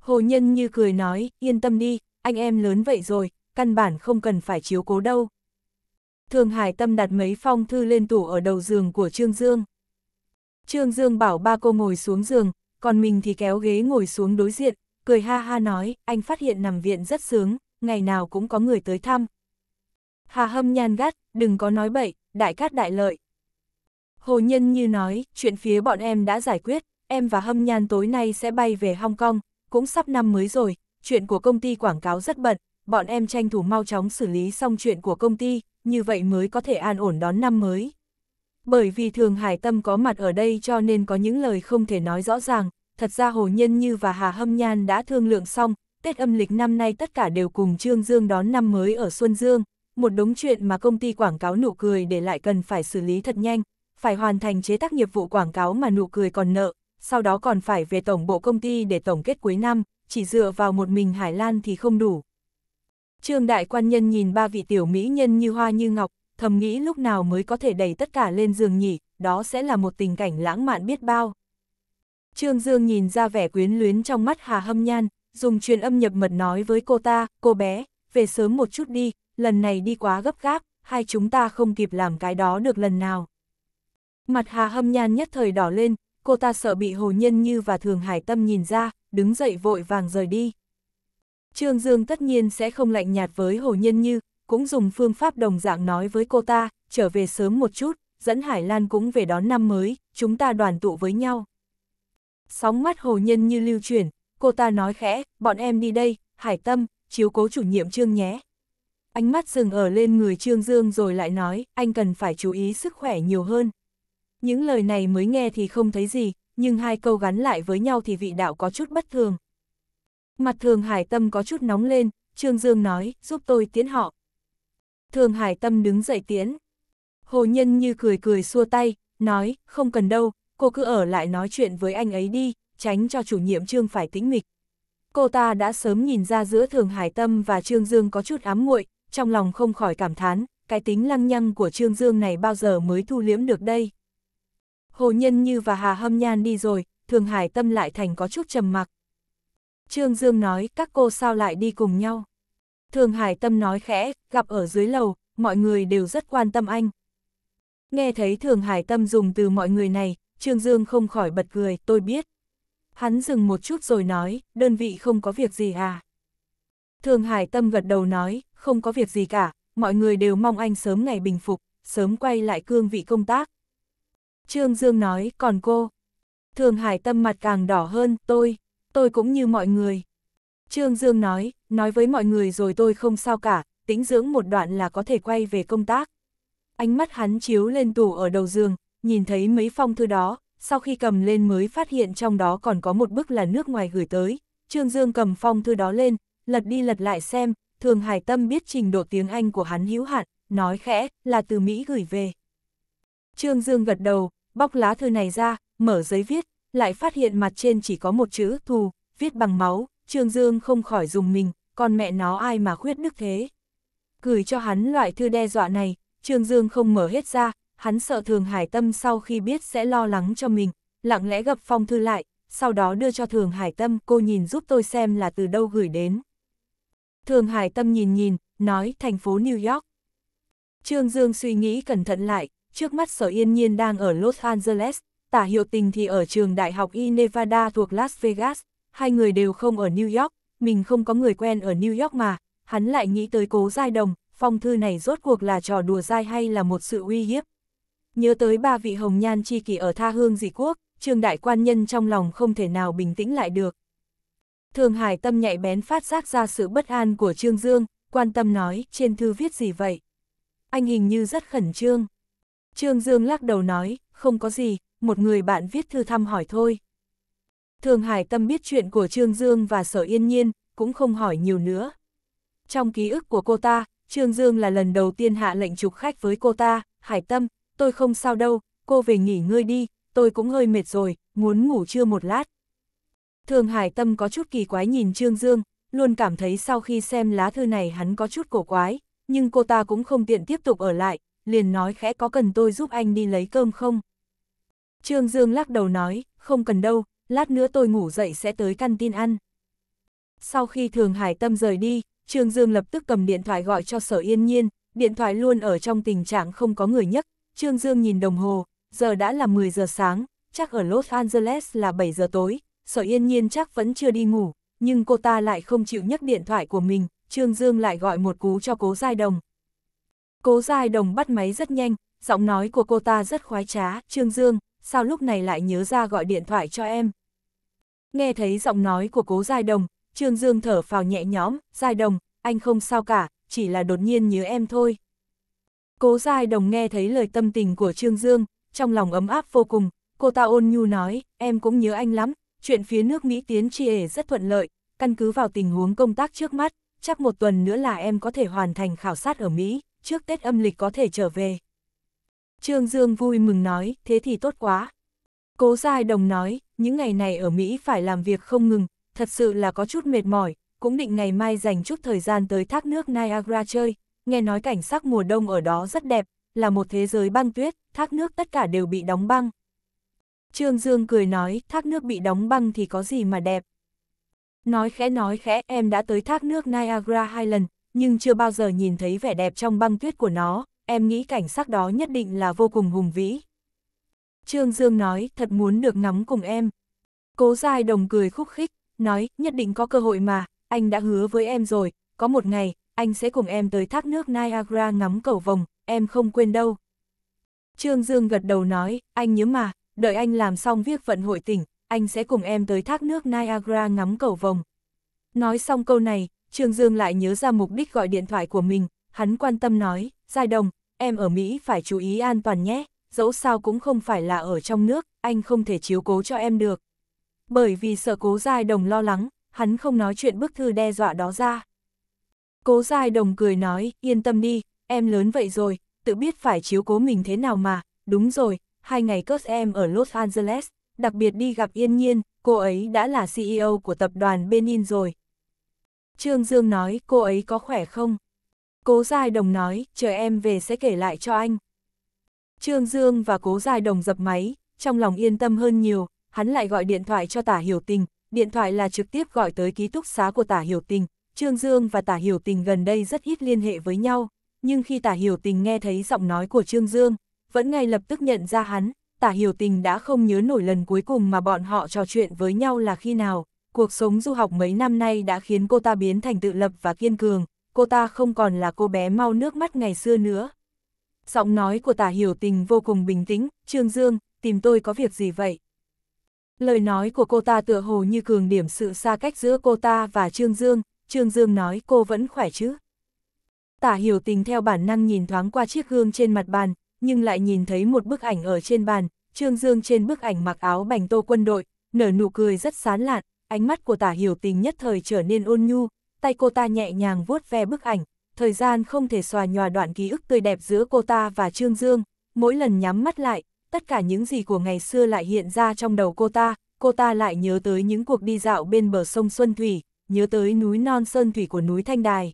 Hồ nhân như cười nói, yên tâm đi, anh em lớn vậy rồi, căn bản không cần phải chiếu cố đâu. Thường Hải Tâm đặt mấy phong thư lên tủ ở đầu giường của Trương Dương. Trương Dương bảo ba cô ngồi xuống giường, còn mình thì kéo ghế ngồi xuống đối diện, cười ha ha nói, anh phát hiện nằm viện rất sướng, ngày nào cũng có người tới thăm. Hà hâm nhan gắt, đừng có nói bậy, đại cát đại lợi. Hồ Nhân Như nói, chuyện phía bọn em đã giải quyết, em và hâm nhan tối nay sẽ bay về Hong Kong, cũng sắp năm mới rồi, chuyện của công ty quảng cáo rất bận, bọn em tranh thủ mau chóng xử lý xong chuyện của công ty, như vậy mới có thể an ổn đón năm mới. Bởi vì Thường Hải Tâm có mặt ở đây cho nên có những lời không thể nói rõ ràng, thật ra Hồ Nhân Như và Hà Hâm Nhan đã thương lượng xong, Tết âm lịch năm nay tất cả đều cùng Trương Dương đón năm mới ở Xuân Dương, một đống chuyện mà công ty quảng cáo nụ cười để lại cần phải xử lý thật nhanh, phải hoàn thành chế tác nghiệp vụ quảng cáo mà nụ cười còn nợ, sau đó còn phải về tổng bộ công ty để tổng kết cuối năm, chỉ dựa vào một mình Hải Lan thì không đủ. Trương Đại Quan Nhân nhìn ba vị tiểu mỹ nhân như hoa như ngọc, thầm nghĩ lúc nào mới có thể đẩy tất cả lên giường nhỉ, đó sẽ là một tình cảnh lãng mạn biết bao. Trương Dương nhìn ra vẻ quyến luyến trong mắt Hà Hâm Nhan, dùng truyền âm nhập mật nói với cô ta, cô bé, về sớm một chút đi, lần này đi quá gấp gáp, hai chúng ta không kịp làm cái đó được lần nào. Mặt Hà Hâm Nhan nhất thời đỏ lên, cô ta sợ bị Hồ Nhân Như và Thường Hải Tâm nhìn ra, đứng dậy vội vàng rời đi. Trương Dương tất nhiên sẽ không lạnh nhạt với Hồ Nhân Như, cũng dùng phương pháp đồng dạng nói với cô ta, trở về sớm một chút, dẫn Hải Lan cũng về đón năm mới, chúng ta đoàn tụ với nhau sóng mắt hồ nhân như lưu chuyển, cô ta nói khẽ, bọn em đi đây, hải tâm, chiếu cố chủ nhiệm trương nhé. Ánh mắt dừng ở lên người trương dương rồi lại nói, anh cần phải chú ý sức khỏe nhiều hơn. Những lời này mới nghe thì không thấy gì, nhưng hai câu gắn lại với nhau thì vị đạo có chút bất thường. Mặt thường hải tâm có chút nóng lên, trương dương nói, giúp tôi tiến họ. Thường hải tâm đứng dậy tiến. Hồ nhân như cười cười xua tay, nói, không cần đâu, cô cứ ở lại nói chuyện với anh ấy đi, tránh cho chủ nhiệm Trương phải tĩnh mịch. Cô ta đã sớm nhìn ra giữa Thường Hải Tâm và Trương Dương có chút ám muội, trong lòng không khỏi cảm thán, cái tính lăng nhăng của Trương Dương này bao giờ mới thu liễm được đây. Hồ Nhân Như và Hà Hâm Nhan đi rồi, Thường Hải Tâm lại thành có chút trầm mặc. Trương Dương nói các cô sao lại đi cùng nhau. Thường Hải Tâm nói khẽ, gặp ở dưới lầu, mọi người đều rất quan tâm anh. Nghe thấy Thường Hải Tâm dùng từ mọi người này, Trương Dương không khỏi bật cười, tôi biết. Hắn dừng một chút rồi nói, đơn vị không có việc gì à. Thường Hải Tâm gật đầu nói, không có việc gì cả, mọi người đều mong anh sớm ngày bình phục, sớm quay lại cương vị công tác. Trương Dương nói, còn cô? Thường Hải Tâm mặt càng đỏ hơn, tôi, tôi cũng như mọi người. Trương Dương nói, nói với mọi người rồi tôi không sao cả, tĩnh dưỡng một đoạn là có thể quay về công tác. Ánh mắt hắn chiếu lên tủ ở đầu giường, nhìn thấy mấy phong thư đó, sau khi cầm lên mới phát hiện trong đó còn có một bức là nước ngoài gửi tới. Trương Dương cầm phong thư đó lên, lật đi lật lại xem, Thường Hải Tâm biết trình độ tiếng Anh của hắn hữu hạn, nói khẽ, là từ Mỹ gửi về. Trương Dương gật đầu, bóc lá thư này ra, mở giấy viết, lại phát hiện mặt trên chỉ có một chữ thù, viết bằng máu, Trương Dương không khỏi dùng mình, con mẹ nó ai mà khuyết đức thế. Gửi cho hắn loại thư đe dọa này, Trương Dương không mở hết ra, hắn sợ Thường Hải Tâm sau khi biết sẽ lo lắng cho mình, lặng lẽ gặp phong thư lại, sau đó đưa cho Thường Hải Tâm cô nhìn giúp tôi xem là từ đâu gửi đến. Thường Hải Tâm nhìn nhìn, nói thành phố New York. Trương Dương suy nghĩ cẩn thận lại, trước mắt sở yên nhiên đang ở Los Angeles, tả hiệu tình thì ở trường đại học Y Nevada thuộc Las Vegas, hai người đều không ở New York, mình không có người quen ở New York mà, hắn lại nghĩ tới cố giai đồng, phong thư này rốt cuộc là trò đùa dai hay là một sự uy hiếp. Nhớ tới ba vị hồng nhan chi kỷ ở tha hương dị quốc, trương đại quan nhân trong lòng không thể nào bình tĩnh lại được. Thường Hải Tâm nhạy bén phát giác ra sự bất an của Trương Dương, quan tâm nói, trên thư viết gì vậy? Anh hình như rất khẩn trương. Trương Dương lắc đầu nói, không có gì, một người bạn viết thư thăm hỏi thôi. Thường Hải Tâm biết chuyện của Trương Dương và Sở Yên Nhiên, cũng không hỏi nhiều nữa. Trong ký ức của cô ta, Trương Dương là lần đầu tiên hạ lệnh trục khách với cô ta, Hải Tâm, tôi không sao đâu, cô về nghỉ ngơi đi, tôi cũng hơi mệt rồi, muốn ngủ trưa một lát. Thường Hải Tâm có chút kỳ quái nhìn Trương Dương, luôn cảm thấy sau khi xem lá thư này hắn có chút cổ quái, nhưng cô ta cũng không tiện tiếp tục ở lại, liền nói khẽ có cần tôi giúp anh đi lấy cơm không? Trương Dương lắc đầu nói, không cần đâu, lát nữa tôi ngủ dậy sẽ tới căn tin ăn. Sau khi Thường Hải Tâm rời đi, Trương Dương lập tức cầm điện thoại gọi cho Sở Yên Nhiên, điện thoại luôn ở trong tình trạng không có người nhấc, Trương Dương nhìn đồng hồ, giờ đã là 10 giờ sáng, chắc ở Los Angeles là 7 giờ tối, sở yên nhiên chắc vẫn chưa đi ngủ, nhưng cô ta lại không chịu nhấc điện thoại của mình, Trương Dương lại gọi một cú cho cố giai đồng. Cố giai đồng bắt máy rất nhanh, giọng nói của cô ta rất khoái trá, Trương Dương, sao lúc này lại nhớ ra gọi điện thoại cho em. Nghe thấy giọng nói của cố giai đồng, Trương Dương thở phào nhẹ nhõm, giai đồng, anh không sao cả, chỉ là đột nhiên nhớ em thôi. Cố Giai Đồng nghe thấy lời tâm tình của Trương Dương, trong lòng ấm áp vô cùng, cô ta ôn nhu nói, em cũng nhớ anh lắm, chuyện phía nước Mỹ tiến tri rất thuận lợi, căn cứ vào tình huống công tác trước mắt, chắc một tuần nữa là em có thể hoàn thành khảo sát ở Mỹ, trước Tết âm lịch có thể trở về. Trương Dương vui mừng nói, thế thì tốt quá. Cố Giai Đồng nói, những ngày này ở Mỹ phải làm việc không ngừng, thật sự là có chút mệt mỏi, cũng định ngày mai dành chút thời gian tới thác nước Niagara chơi, nghe nói cảnh sắc mùa đông ở đó rất đẹp, là một thế giới băng tuyết, thác nước tất cả đều bị đóng băng. Trương Dương cười nói, thác nước bị đóng băng thì có gì mà đẹp. Nói khẽ nói khẽ, em đã tới thác nước Niagara hai lần, nhưng chưa bao giờ nhìn thấy vẻ đẹp trong băng tuyết của nó, em nghĩ cảnh sắc đó nhất định là vô cùng hùng vĩ. Trương Dương nói, thật muốn được ngắm cùng em. Cố dài đồng cười khúc khích, nói, nhất định có cơ hội mà, anh đã hứa với em rồi, có một ngày, anh sẽ cùng em tới thác nước Niagara ngắm cầu vồng, em không quên đâu. Trương Dương gật đầu nói, anh nhớ mà, đợi anh làm xong việc vận hội tỉnh, anh sẽ cùng em tới thác nước Niagara ngắm cầu vồng. Nói xong câu này, Trương Dương lại nhớ ra mục đích gọi điện thoại của mình, hắn quan tâm nói, Giai Đồng, em ở Mỹ phải chú ý an toàn nhé, dẫu sao cũng không phải là ở trong nước, anh không thể chiếu cố cho em được. Bởi vì sợ cố Giai Đồng lo lắng, hắn không nói chuyện bức thư đe dọa đó ra. Cố Giai Đồng cười nói, yên tâm đi, em lớn vậy rồi, tự biết phải chiếu cố mình thế nào mà, đúng rồi, hai ngày cất em ở Los Angeles, đặc biệt đi gặp Yên Nhiên, cô ấy đã là CEO của tập đoàn Benin rồi. Trương Dương nói, cô ấy có khỏe không? Cố Giai Đồng nói, chờ em về sẽ kể lại cho anh. Trương Dương và Cố Giai Đồng dập máy, trong lòng yên tâm hơn nhiều, hắn lại gọi điện thoại cho Tả Hiểu Tình, điện thoại là trực tiếp gọi tới ký túc xá của Tả Hiểu Tình, Trương Dương và Tả Hiểu Tình gần đây rất ít liên hệ với nhau, nhưng khi Tả Hiểu Tình nghe thấy giọng nói của Trương Dương, vẫn ngay lập tức nhận ra hắn, Tả Hiểu Tình đã không nhớ nổi lần cuối cùng mà bọn họ trò chuyện với nhau là khi nào. Cuộc sống du học mấy năm nay đã khiến cô ta biến thành tự lập và kiên cường, cô ta không còn là cô bé mau nước mắt ngày xưa nữa. Giọng nói của Tả Hiểu Tình vô cùng bình tĩnh, Trương Dương, tìm tôi có việc gì vậy? Lời nói của cô ta tựa hồ như cường điểm sự xa cách giữa cô ta và Trương Dương, Trương Dương nói cô vẫn khỏe chứ. Tả hiểu tình theo bản năng nhìn thoáng qua chiếc gương trên mặt bàn, nhưng lại nhìn thấy một bức ảnh ở trên bàn, Trương Dương trên bức ảnh mặc áo bành tô quân đội, nở nụ cười rất sán lạn, ánh mắt của tả hiểu tình nhất thời trở nên ôn nhu, tay cô ta nhẹ nhàng vuốt ve bức ảnh, thời gian không thể xòa nhòa đoạn ký ức tươi đẹp giữa cô ta và Trương Dương, mỗi lần nhắm mắt lại, tất cả những gì của ngày xưa lại hiện ra trong đầu cô ta, cô ta lại nhớ tới những cuộc đi dạo bên bờ sông Xuân Thủy, nhớ tới núi non sơn thủy của núi Thanh Đài.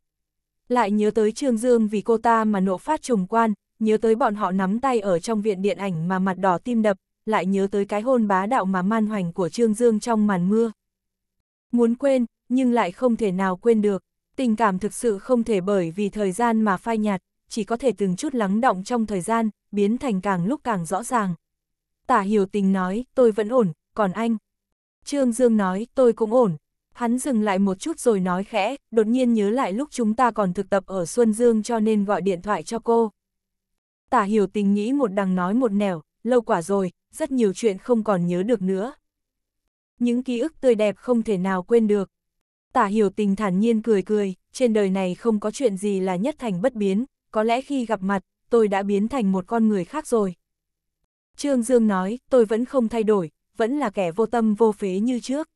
Lại nhớ tới Trương Dương vì cô ta mà nộ phát trùng quan, nhớ tới bọn họ nắm tay ở trong viện điện ảnh mà mặt đỏ tim đập, lại nhớ tới cái hôn bá đạo mà man hoành của Trương Dương trong màn mưa. Muốn quên, nhưng lại không thể nào quên được, tình cảm thực sự không thể bởi vì thời gian mà phai nhạt, chỉ có thể từng chút lắng động trong thời gian, biến thành càng lúc càng rõ ràng. Tả hiểu tình nói, tôi vẫn ổn, còn anh? Trương Dương nói, tôi cũng ổn, Hắn dừng lại một chút rồi nói khẽ, đột nhiên nhớ lại lúc chúng ta còn thực tập ở Xuân Dương cho nên gọi điện thoại cho cô. Tả hiểu tình nghĩ một đằng nói một nẻo, lâu quả rồi, rất nhiều chuyện không còn nhớ được nữa. Những ký ức tươi đẹp không thể nào quên được. Tả hiểu tình thản nhiên cười cười, trên đời này không có chuyện gì là nhất thành bất biến, có lẽ khi gặp mặt, tôi đã biến thành một con người khác rồi. Trương Dương nói, tôi vẫn không thay đổi, vẫn là kẻ vô tâm vô phế như trước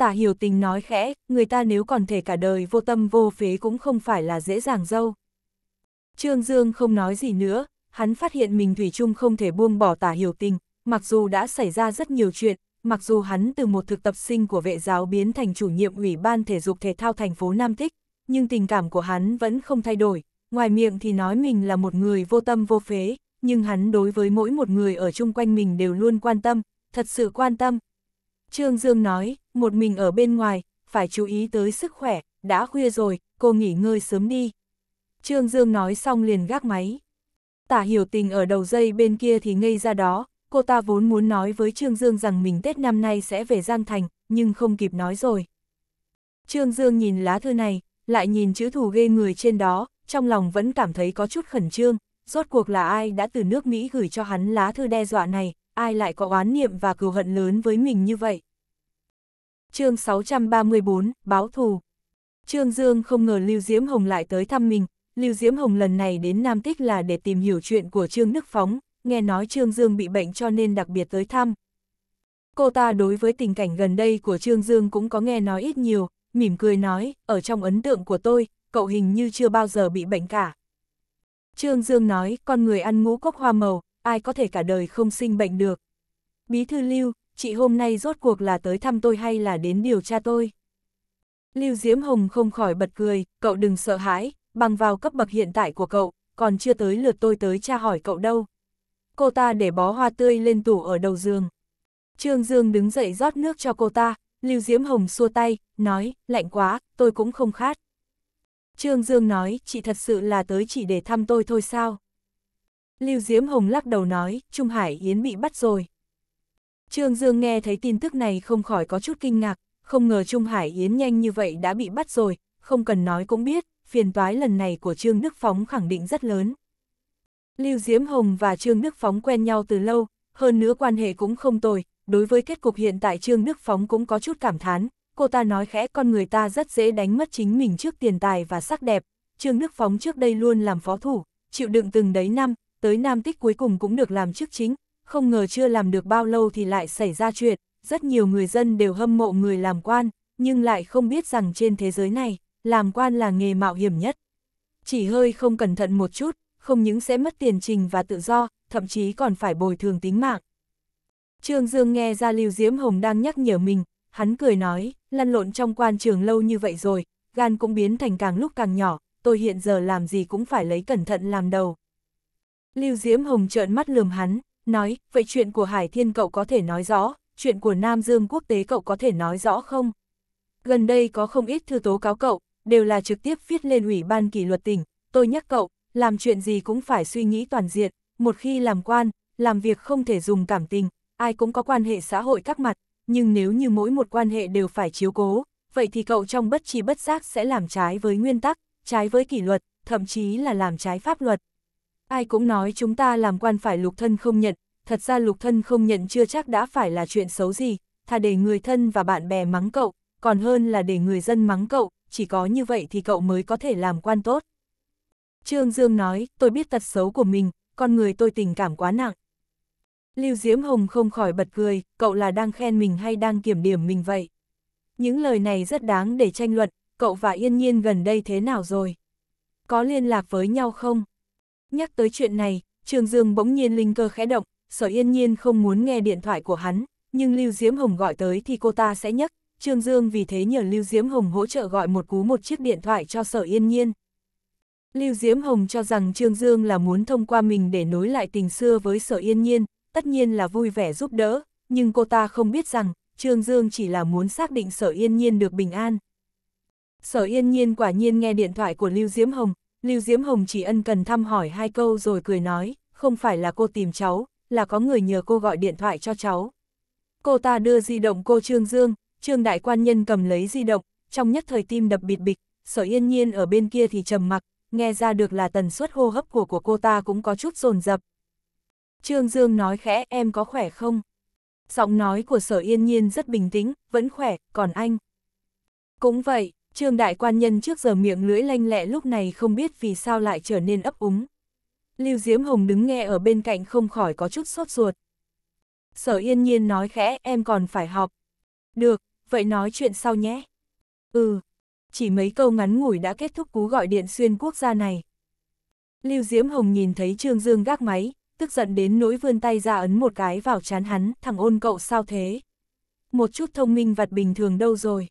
tả hiểu tình nói khẽ, người ta nếu còn thể cả đời vô tâm vô phế cũng không phải là dễ dàng dâu. Trương Dương không nói gì nữa, hắn phát hiện mình Thủy chung không thể buông bỏ tả hiểu tình, mặc dù đã xảy ra rất nhiều chuyện, mặc dù hắn từ một thực tập sinh của vệ giáo biến thành chủ nhiệm ủy ban thể dục thể thao thành phố Nam Thích, nhưng tình cảm của hắn vẫn không thay đổi, ngoài miệng thì nói mình là một người vô tâm vô phế, nhưng hắn đối với mỗi một người ở chung quanh mình đều luôn quan tâm, thật sự quan tâm. Trương Dương nói, một mình ở bên ngoài, phải chú ý tới sức khỏe, đã khuya rồi, cô nghỉ ngơi sớm đi. Trương Dương nói xong liền gác máy. Tả hiểu tình ở đầu dây bên kia thì ngây ra đó, cô ta vốn muốn nói với Trương Dương rằng mình Tết năm nay sẽ về Giang Thành, nhưng không kịp nói rồi. Trương Dương nhìn lá thư này, lại nhìn chữ thù ghê người trên đó, trong lòng vẫn cảm thấy có chút khẩn trương, rốt cuộc là ai đã từ nước Mỹ gửi cho hắn lá thư đe dọa này, ai lại có oán niệm và cừu hận lớn với mình như vậy chương 634, báo thù. Trương Dương không ngờ Lưu Diễm Hồng lại tới thăm mình, Lưu Diễm Hồng lần này đến Nam Tích là để tìm hiểu chuyện của Trương Đức Phóng, nghe nói Trương Dương bị bệnh cho nên đặc biệt tới thăm. Cô ta đối với tình cảnh gần đây của Trương Dương cũng có nghe nói ít nhiều, mỉm cười nói, ở trong ấn tượng của tôi, cậu hình như chưa bao giờ bị bệnh cả. Trương Dương nói, con người ăn ngũ cốc hoa màu, ai có thể cả đời không sinh bệnh được. Bí thư Lưu, chị hôm nay rốt cuộc là tới thăm tôi hay là đến điều tra tôi? Lưu Diễm Hồng không khỏi bật cười, cậu đừng sợ hãi, bằng vào cấp bậc hiện tại của cậu, còn chưa tới lượt tôi tới tra hỏi cậu đâu. Cô ta để bó hoa tươi lên tủ ở đầu giường. Trương Dương đứng dậy rót nước cho cô ta, Lưu Diễm Hồng xua tay, nói, lạnh quá, tôi cũng không khát. Trương Dương nói, chị thật sự là tới chỉ để thăm tôi thôi sao? Lưu Diễm Hồng lắc đầu nói, Trung Hải Yến bị bắt rồi. Trương Dương nghe thấy tin tức này không khỏi có chút kinh ngạc, không ngờ Trung Hải Yến nhanh như vậy đã bị bắt rồi, không cần nói cũng biết, phiền toái lần này của Trương Đức Phóng khẳng định rất lớn. Lưu Diễm Hồng và Trương Đức Phóng quen nhau từ lâu, hơn nữa quan hệ cũng không tồi, đối với kết cục hiện tại Trương Đức Phóng cũng có chút cảm thán, cô ta nói khẽ con người ta rất dễ đánh mất chính mình trước tiền tài và sắc đẹp, Trương Đức Phóng trước đây luôn làm phó thủ, chịu đựng từng đấy năm, tới nam tích cuối cùng cũng được làm chức chính, không ngờ chưa làm được bao lâu thì lại xảy ra chuyện, rất nhiều người dân đều hâm mộ người làm quan, nhưng lại không biết rằng trên thế giới này, làm quan là nghề mạo hiểm nhất. Chỉ hơi không cẩn thận một chút, không những sẽ mất tiền trình và tự do, thậm chí còn phải bồi thường tính mạng. Trương Dương nghe ra Lưu Diễm Hồng đang nhắc nhở mình, hắn cười nói, lăn lộn trong quan trường lâu như vậy rồi, gan cũng biến thành càng lúc càng nhỏ, tôi hiện giờ làm gì cũng phải lấy cẩn thận làm đầu. Lưu Diễm Hồng trợn mắt lườm hắn, nói, vậy chuyện của Hải Thiên cậu có thể nói rõ, chuyện của Nam Dương quốc tế cậu có thể nói rõ không? Gần đây có không ít thư tố cáo cậu, đều là trực tiếp viết lên ủy ban kỷ luật tỉnh, tôi nhắc cậu, làm chuyện gì cũng phải suy nghĩ toàn diện, một khi làm quan, làm việc không thể dùng cảm tình, ai cũng có quan hệ xã hội các mặt, nhưng nếu như mỗi một quan hệ đều phải chiếu cố, vậy thì cậu trong bất chi bất giác sẽ làm trái với nguyên tắc, trái với kỷ luật, thậm chí là làm trái pháp luật. Ai cũng nói chúng ta làm quan phải lục thân không nhận, thật ra lục thân không nhận chưa chắc đã phải là chuyện xấu gì, thà để người thân và bạn bè mắng cậu, còn hơn là để người dân mắng cậu, chỉ có như vậy thì cậu mới có thể làm quan tốt. Trương Dương nói, tôi biết tật xấu của mình, con người tôi tình cảm quá nặng. Lưu Diễm Hồng không khỏi bật cười, cậu là đang khen mình hay đang kiểm điểm mình vậy? Những lời này rất đáng để tranh luận, cậu và Yên Nhiên gần đây thế nào rồi? Có liên lạc với nhau không? Nhắc tới chuyện này, Trường Dương bỗng nhiên linh cơ khẽ động, sở yên nhiên không muốn nghe điện thoại của hắn, nhưng Lưu Diễm Hồng gọi tới thì cô ta sẽ nhắc. trương Dương vì thế nhờ Lưu Diễm Hồng hỗ trợ gọi một cú một chiếc điện thoại cho sở yên nhiên. Lưu Diễm Hồng cho rằng Trương Dương là muốn thông qua mình để nối lại tình xưa với sở yên nhiên, tất nhiên là vui vẻ giúp đỡ, nhưng cô ta không biết rằng Trương Dương chỉ là muốn xác định sở yên nhiên được bình an. Sở yên nhiên quả nhiên nghe điện thoại của Lưu Diễm Hồng, Lưu Diễm Hồng chỉ ân cần thăm hỏi hai câu rồi cười nói, không phải là cô tìm cháu, là có người nhờ cô gọi điện thoại cho cháu. Cô ta đưa di động cô Trương Dương, Trương Đại Quan Nhân cầm lấy di động, trong nhất thời tim đập bịt bịch, sở yên nhiên ở bên kia thì trầm mặc, nghe ra được là tần suất hô hấp của của cô ta cũng có chút rồn rập. Trương Dương nói khẽ em có khỏe không? Giọng nói của sở yên nhiên rất bình tĩnh, vẫn khỏe, còn anh? Cũng vậy, Trương đại quan nhân trước giờ miệng lưỡi lanh lẹ lúc này không biết vì sao lại trở nên ấp úng. Lưu Diễm Hồng đứng nghe ở bên cạnh không khỏi có chút sốt ruột. Sở yên nhiên nói khẽ em còn phải học. Được, vậy nói chuyện sau nhé. Ừ, chỉ mấy câu ngắn ngủi đã kết thúc cú gọi điện xuyên quốc gia này. Lưu Diễm Hồng nhìn thấy Trương Dương gác máy, tức giận đến nỗi vươn tay ra ấn một cái vào chán hắn, thằng ôn cậu sao thế? Một chút thông minh vặt bình thường đâu rồi?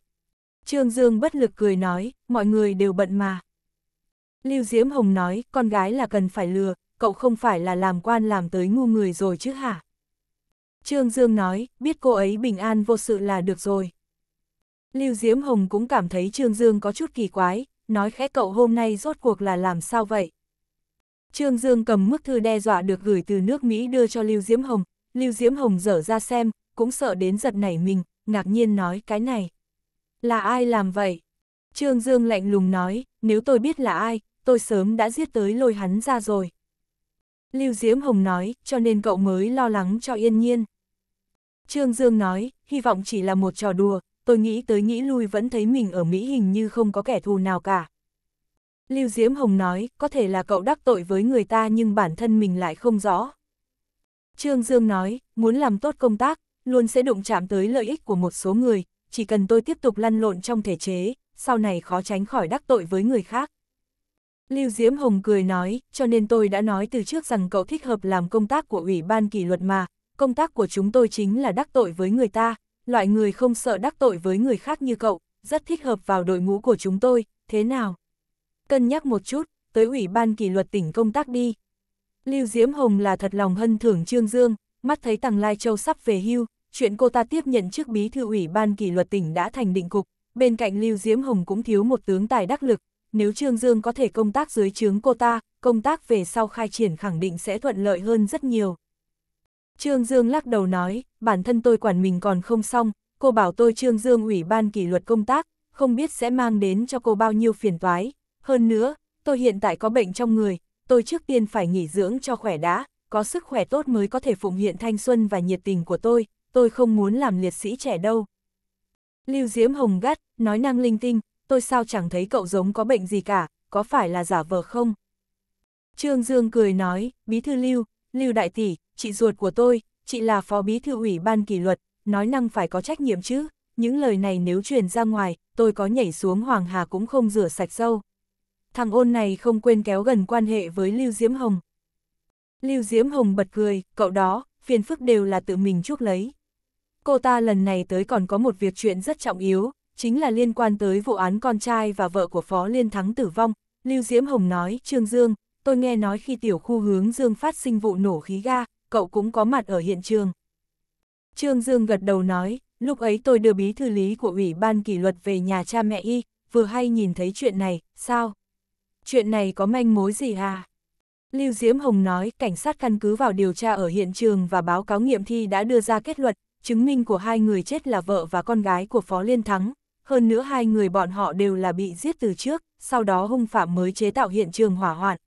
Trương Dương bất lực cười nói, mọi người đều bận mà. Lưu Diễm Hồng nói, con gái là cần phải lừa, cậu không phải là làm quan làm tới ngu người rồi chứ hả? Trương Dương nói, biết cô ấy bình an vô sự là được rồi. Lưu Diễm Hồng cũng cảm thấy Trương Dương có chút kỳ quái, nói khẽ cậu hôm nay rốt cuộc là làm sao vậy? Trương Dương cầm mức thư đe dọa được gửi từ nước Mỹ đưa cho Lưu Diễm Hồng, Lưu Diễm Hồng dở ra xem, cũng sợ đến giật nảy mình, ngạc nhiên nói cái này. Là ai làm vậy? Trương Dương lạnh lùng nói, nếu tôi biết là ai, tôi sớm đã giết tới lôi hắn ra rồi. Lưu Diễm Hồng nói, cho nên cậu mới lo lắng cho yên nhiên. Trương Dương nói, hy vọng chỉ là một trò đùa, tôi nghĩ tới nghĩ lui vẫn thấy mình ở Mỹ hình như không có kẻ thù nào cả. Lưu Diễm Hồng nói, có thể là cậu đắc tội với người ta nhưng bản thân mình lại không rõ. Trương Dương nói, muốn làm tốt công tác, luôn sẽ đụng chạm tới lợi ích của một số người, chỉ cần tôi tiếp tục lăn lộn trong thể chế, sau này khó tránh khỏi đắc tội với người khác. Lưu Diễm Hồng cười nói, cho nên tôi đã nói từ trước rằng cậu thích hợp làm công tác của Ủy ban kỷ luật mà, công tác của chúng tôi chính là đắc tội với người ta, loại người không sợ đắc tội với người khác như cậu, rất thích hợp vào đội ngũ của chúng tôi, thế nào? Cân nhắc một chút, tới Ủy ban kỷ luật tỉnh công tác đi. Lưu Diễm Hồng là thật lòng hân thưởng Trương Dương, mắt thấy Tằng Lai Châu sắp về hưu, chuyện cô ta tiếp nhận chức bí thư ủy ban kỷ luật tỉnh đã thành định cục, bên cạnh Lưu Diễm Hồng cũng thiếu một tướng tài đắc lực, nếu Trương Dương có thể công tác dưới chướng cô ta, công tác về sau khai triển khẳng định sẽ thuận lợi hơn rất nhiều. Trương Dương lắc đầu nói, bản thân tôi quản mình còn không xong, cô bảo tôi Trương Dương ủy ban kỷ luật công tác, không biết sẽ mang đến cho cô bao nhiêu phiền toái. Hơn nữa, tôi hiện tại có bệnh trong người, tôi trước tiên phải nghỉ dưỡng cho khỏe đã, có sức khỏe tốt mới có thể phụng hiện thanh xuân và nhiệt tình của tôi, tôi không muốn làm liệt sĩ trẻ đâu. Lưu Diễm Hồng gắt, nói năng linh tinh, tôi sao chẳng thấy cậu giống có bệnh gì cả, có phải là giả vờ không? Trương Dương cười nói, bí thư Lưu, Lưu Đại Tỷ, chị ruột của tôi, chị là phó bí thư ủy ban kỷ luật, nói năng phải có trách nhiệm chứ, những lời này nếu truyền ra ngoài, tôi có nhảy xuống Hoàng Hà cũng không rửa sạch sâu. Thằng ôn này không quên kéo gần quan hệ với Lưu Diễm Hồng. Lưu Diễm Hồng bật cười, cậu đó, phiền phức đều là tự mình chuốc lấy cô ta lần này tới còn có một việc chuyện rất trọng yếu, chính là liên quan tới vụ án con trai và vợ của Phó Liên Thắng tử vong. Lưu Diễm Hồng nói, Trương Dương, tôi nghe nói khi tiểu khu hướng Dương phát sinh vụ nổ khí ga, cậu cũng có mặt ở hiện trường. Trương Dương gật đầu nói, lúc ấy tôi đưa bí thư lý của Ủy ban kỷ luật về nhà cha mẹ y, vừa hay nhìn thấy chuyện này, sao? Chuyện này có manh mối gì à? Lưu Diễm Hồng nói, cảnh sát căn cứ vào điều tra ở hiện trường và báo cáo nghiệm thi đã đưa ra kết luận, chứng minh của hai người chết là vợ và con gái của Phó Liên Thắng, hơn nữa hai người bọn họ đều là bị giết từ trước, sau đó hung phạm mới chế tạo hiện trường hỏa hoạn.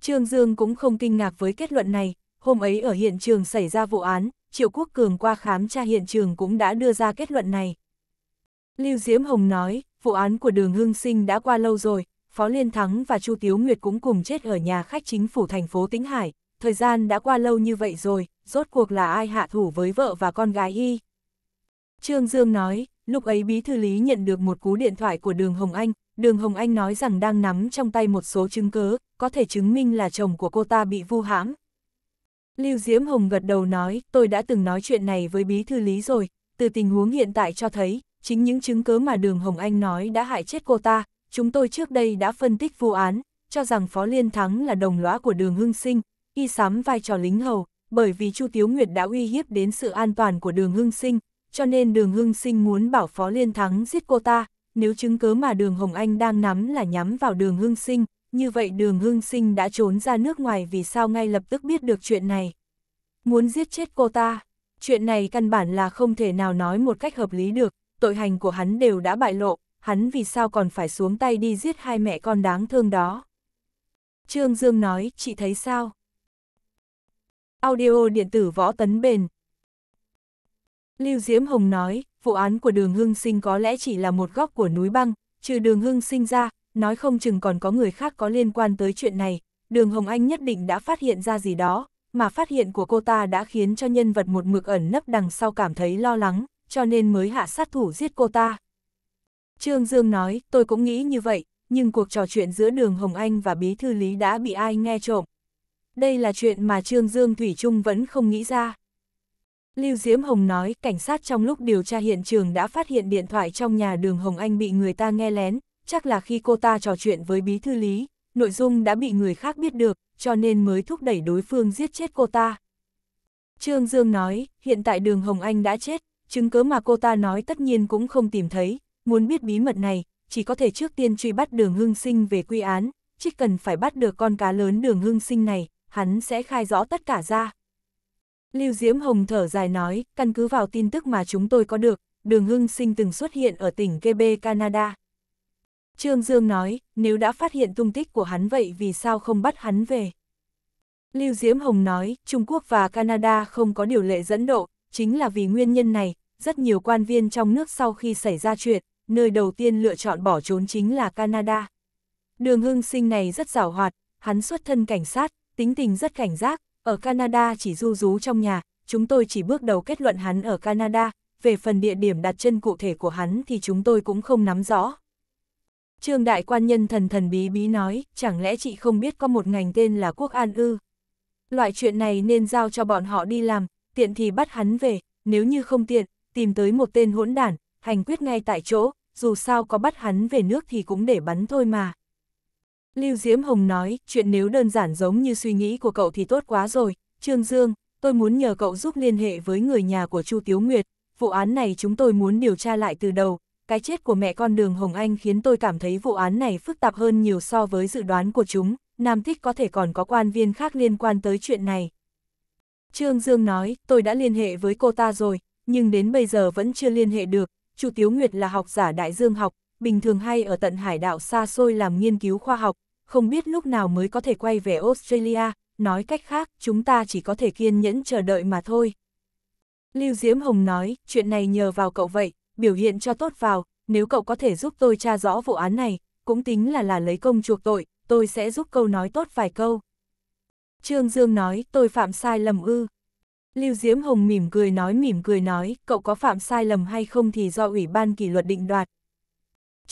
Trương Dương cũng không kinh ngạc với kết luận này, hôm ấy ở hiện trường xảy ra vụ án, Triệu Quốc Cường qua khám tra hiện trường cũng đã đưa ra kết luận này. Lưu Diễm Hồng nói, vụ án của đường Hưng Sinh đã qua lâu rồi, Phó Liên Thắng và Chu Tiếu Nguyệt cũng cùng chết ở nhà khách chính phủ thành phố Tĩnh Hải, thời gian đã qua lâu như vậy rồi, rốt cuộc là ai hạ thủ với vợ và con gái y. Trương Dương nói, lúc ấy bí thư lý nhận được một cú điện thoại của đường Hồng Anh, đường Hồng Anh nói rằng đang nắm trong tay một số chứng cứ có thể chứng minh là chồng của cô ta bị vu hãm. Lưu Diễm Hồng gật đầu nói, tôi đã từng nói chuyện này với bí thư lý rồi, từ tình huống hiện tại cho thấy, chính những chứng cứ mà đường Hồng Anh nói đã hại chết cô ta, chúng tôi trước đây đã phân tích vụ án, cho rằng Phó Liên Thắng là đồng lõa của đường Hưng Sinh, y sắm vai trò lính hầu, bởi vì Chu Tiếu Nguyệt đã uy hiếp đến sự an toàn của đường hưng sinh, cho nên đường hưng sinh muốn bảo Phó Liên Thắng giết cô ta, nếu chứng cớ mà đường Hồng Anh đang nắm là nhắm vào đường hưng sinh, như vậy đường hưng sinh đã trốn ra nước ngoài vì sao ngay lập tức biết được chuyện này. Muốn giết chết cô ta, chuyện này căn bản là không thể nào nói một cách hợp lý được, tội hành của hắn đều đã bại lộ, hắn vì sao còn phải xuống tay đi giết hai mẹ con đáng thương đó. Trương Dương nói, chị thấy sao? Audio điện tử võ tấn bền. Lưu Diễm Hồng nói, vụ án của đường Hưng sinh có lẽ chỉ là một góc của núi băng, trừ đường Hưng sinh ra, nói không chừng còn có người khác có liên quan tới chuyện này, đường Hồng Anh nhất định đã phát hiện ra gì đó, mà phát hiện của cô ta đã khiến cho nhân vật một mực ẩn nấp đằng sau cảm thấy lo lắng, cho nên mới hạ sát thủ giết cô ta. Trương Dương nói, tôi cũng nghĩ như vậy, nhưng cuộc trò chuyện giữa đường Hồng Anh và Bí Thư Lý đã bị ai nghe trộm, đây là chuyện mà Trương Dương Thủy Trung vẫn không nghĩ ra. Lưu Diễm Hồng nói, cảnh sát trong lúc điều tra hiện trường đã phát hiện điện thoại trong nhà đường Hồng Anh bị người ta nghe lén, chắc là khi cô ta trò chuyện với bí thư lý, nội dung đã bị người khác biết được, cho nên mới thúc đẩy đối phương giết chết cô ta. Trương Dương nói, hiện tại đường Hồng Anh đã chết, chứng cứ mà cô ta nói tất nhiên cũng không tìm thấy, muốn biết bí mật này, chỉ có thể trước tiên truy bắt đường hưng sinh về quy án, chỉ cần phải bắt được con cá lớn đường hưng sinh này, hắn sẽ khai rõ tất cả ra. Lưu Diễm Hồng thở dài nói, căn cứ vào tin tức mà chúng tôi có được, đường hưng sinh từng xuất hiện ở tỉnh Quebec, Canada. Trương Dương nói, nếu đã phát hiện tung tích của hắn vậy vì sao không bắt hắn về? Lưu Diễm Hồng nói, Trung Quốc và Canada không có điều lệ dẫn độ, chính là vì nguyên nhân này, rất nhiều quan viên trong nước sau khi xảy ra chuyện, nơi đầu tiên lựa chọn bỏ trốn chính là Canada. Đường hưng sinh này rất giảo hoạt, hắn xuất thân cảnh sát, tính tình rất cảnh giác, ở Canada chỉ du rú trong nhà, chúng tôi chỉ bước đầu kết luận hắn ở Canada, về phần địa điểm đặt chân cụ thể của hắn thì chúng tôi cũng không nắm rõ. Trương đại quan nhân thần thần bí bí nói, chẳng lẽ chị không biết có một ngành tên là quốc an ư? Loại chuyện này nên giao cho bọn họ đi làm, tiện thì bắt hắn về, nếu như không tiện, tìm tới một tên hỗn đản, hành quyết ngay tại chỗ, dù sao có bắt hắn về nước thì cũng để bắn thôi mà. Lưu Diễm Hồng nói, chuyện nếu đơn giản giống như suy nghĩ của cậu thì tốt quá rồi, Trương Dương, tôi muốn nhờ cậu giúp liên hệ với người nhà của Chu Tiếu Nguyệt, vụ án này chúng tôi muốn điều tra lại từ đầu, cái chết của mẹ con đường Hồng Anh khiến tôi cảm thấy vụ án này phức tạp hơn nhiều so với dự đoán của chúng, Nam Thích có thể còn có quan viên khác liên quan tới chuyện này. Trương Dương nói, tôi đã liên hệ với cô ta rồi, nhưng đến bây giờ vẫn chưa liên hệ được, Chu Tiếu Nguyệt là học giả Đại Dương học, bình thường hay ở tận hải đảo xa xôi làm nghiên cứu khoa học, không biết lúc nào mới có thể quay về Australia, nói cách khác, chúng ta chỉ có thể kiên nhẫn chờ đợi mà thôi. Lưu Diễm Hồng nói, chuyện này nhờ vào cậu vậy, biểu hiện cho tốt vào, nếu cậu có thể giúp tôi tra rõ vụ án này, cũng tính là là lấy công chuộc tội, tôi sẽ giúp câu nói tốt vài câu. Trương Dương nói, tôi phạm sai lầm ư. Lưu Diễm Hồng mỉm cười nói mỉm cười nói, cậu có phạm sai lầm hay không thì do Ủy ban kỷ luật định đoạt,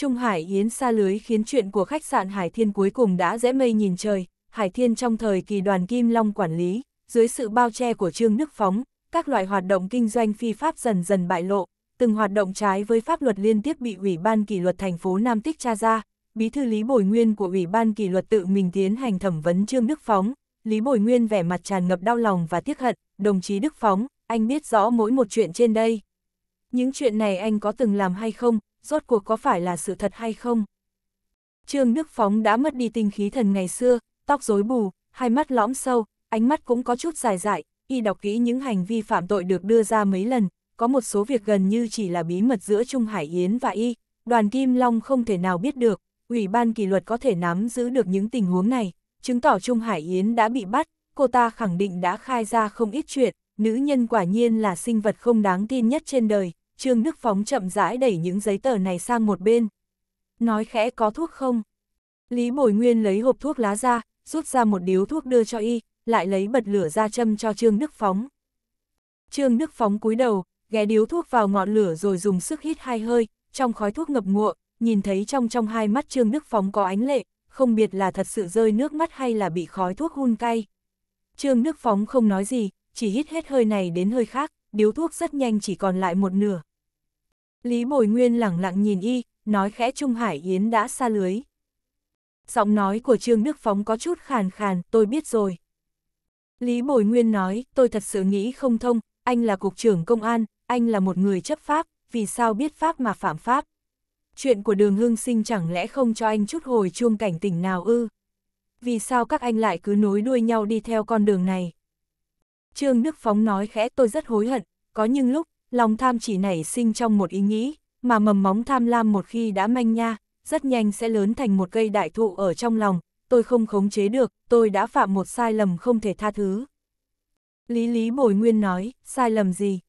Trung Hải Yến xa lưới khiến chuyện của khách sạn Hải Thiên cuối cùng đã rẽ mây nhìn trời, Hải Thiên trong thời kỳ đoàn Kim Long quản lý, dưới sự bao che của Trương Đức Phóng, các loại hoạt động kinh doanh phi pháp dần dần bại lộ, từng hoạt động trái với pháp luật liên tiếp bị Ủy ban kỷ luật thành phố Nam Tích tra ra, bí thư Lý Bồi Nguyên của Ủy ban kỷ luật tự mình tiến hành thẩm vấn Trương Đức Phóng, Lý Bồi Nguyên vẻ mặt tràn ngập đau lòng và tiếc hận, đồng chí Đức Phóng, anh biết rõ mỗi một chuyện trên đây. Những chuyện này anh có từng làm hay không, rốt cuộc có phải là sự thật hay không? Trương Đức Phóng đã mất đi tinh khí thần ngày xưa, tóc rối bù, hai mắt lõm sâu, ánh mắt cũng có chút dài dại, y đọc kỹ những hành vi phạm tội được đưa ra mấy lần, có một số việc gần như chỉ là bí mật giữa Trung Hải Yến và y, đoàn Kim Long không thể nào biết được, Ủy ban kỷ luật có thể nắm giữ được những tình huống này, chứng tỏ Trung Hải Yến đã bị bắt, cô ta khẳng định đã khai ra không ít chuyện, nữ nhân quả nhiên là sinh vật không đáng tin nhất trên đời. Trương Đức Phóng chậm rãi đẩy những giấy tờ này sang một bên. Nói khẽ có thuốc không? Lý Bồi Nguyên lấy hộp thuốc lá ra, rút ra một điếu thuốc đưa cho y, lại lấy bật lửa ra châm cho Trương Đức Phóng. Trương Đức Phóng cúi đầu, ghé điếu thuốc vào ngọn lửa rồi dùng sức hít hai hơi, trong khói thuốc ngập ngụa, nhìn thấy trong trong hai mắt Trương Đức Phóng có ánh lệ, không biết là thật sự rơi nước mắt hay là bị khói thuốc hun cay. Trương Đức Phóng không nói gì, chỉ hít hết hơi này đến hơi khác, điếu thuốc rất nhanh chỉ còn lại một nửa. Lý Bồi Nguyên lẳng lặng nhìn y, nói khẽ Trung Hải Yến đã xa lưới. Giọng nói của Trương Đức Phóng có chút khàn khàn, tôi biết rồi. Lý Bồi Nguyên nói, tôi thật sự nghĩ không thông, anh là cục trưởng công an, anh là một người chấp pháp, vì sao biết pháp mà phạm pháp? Chuyện của đường hương sinh chẳng lẽ không cho anh chút hồi chuông cảnh tỉnh nào ư? Vì sao các anh lại cứ nối đuôi nhau đi theo con đường này? Trương Đức Phóng nói khẽ tôi rất hối hận, có những lúc, lòng tham chỉ nảy sinh trong một ý nghĩ, mà mầm móng tham lam một khi đã manh nha, rất nhanh sẽ lớn thành một cây đại thụ ở trong lòng, tôi không khống chế được, tôi đã phạm một sai lầm không thể tha thứ. Lý Lý Bồi Nguyên nói, sai lầm gì?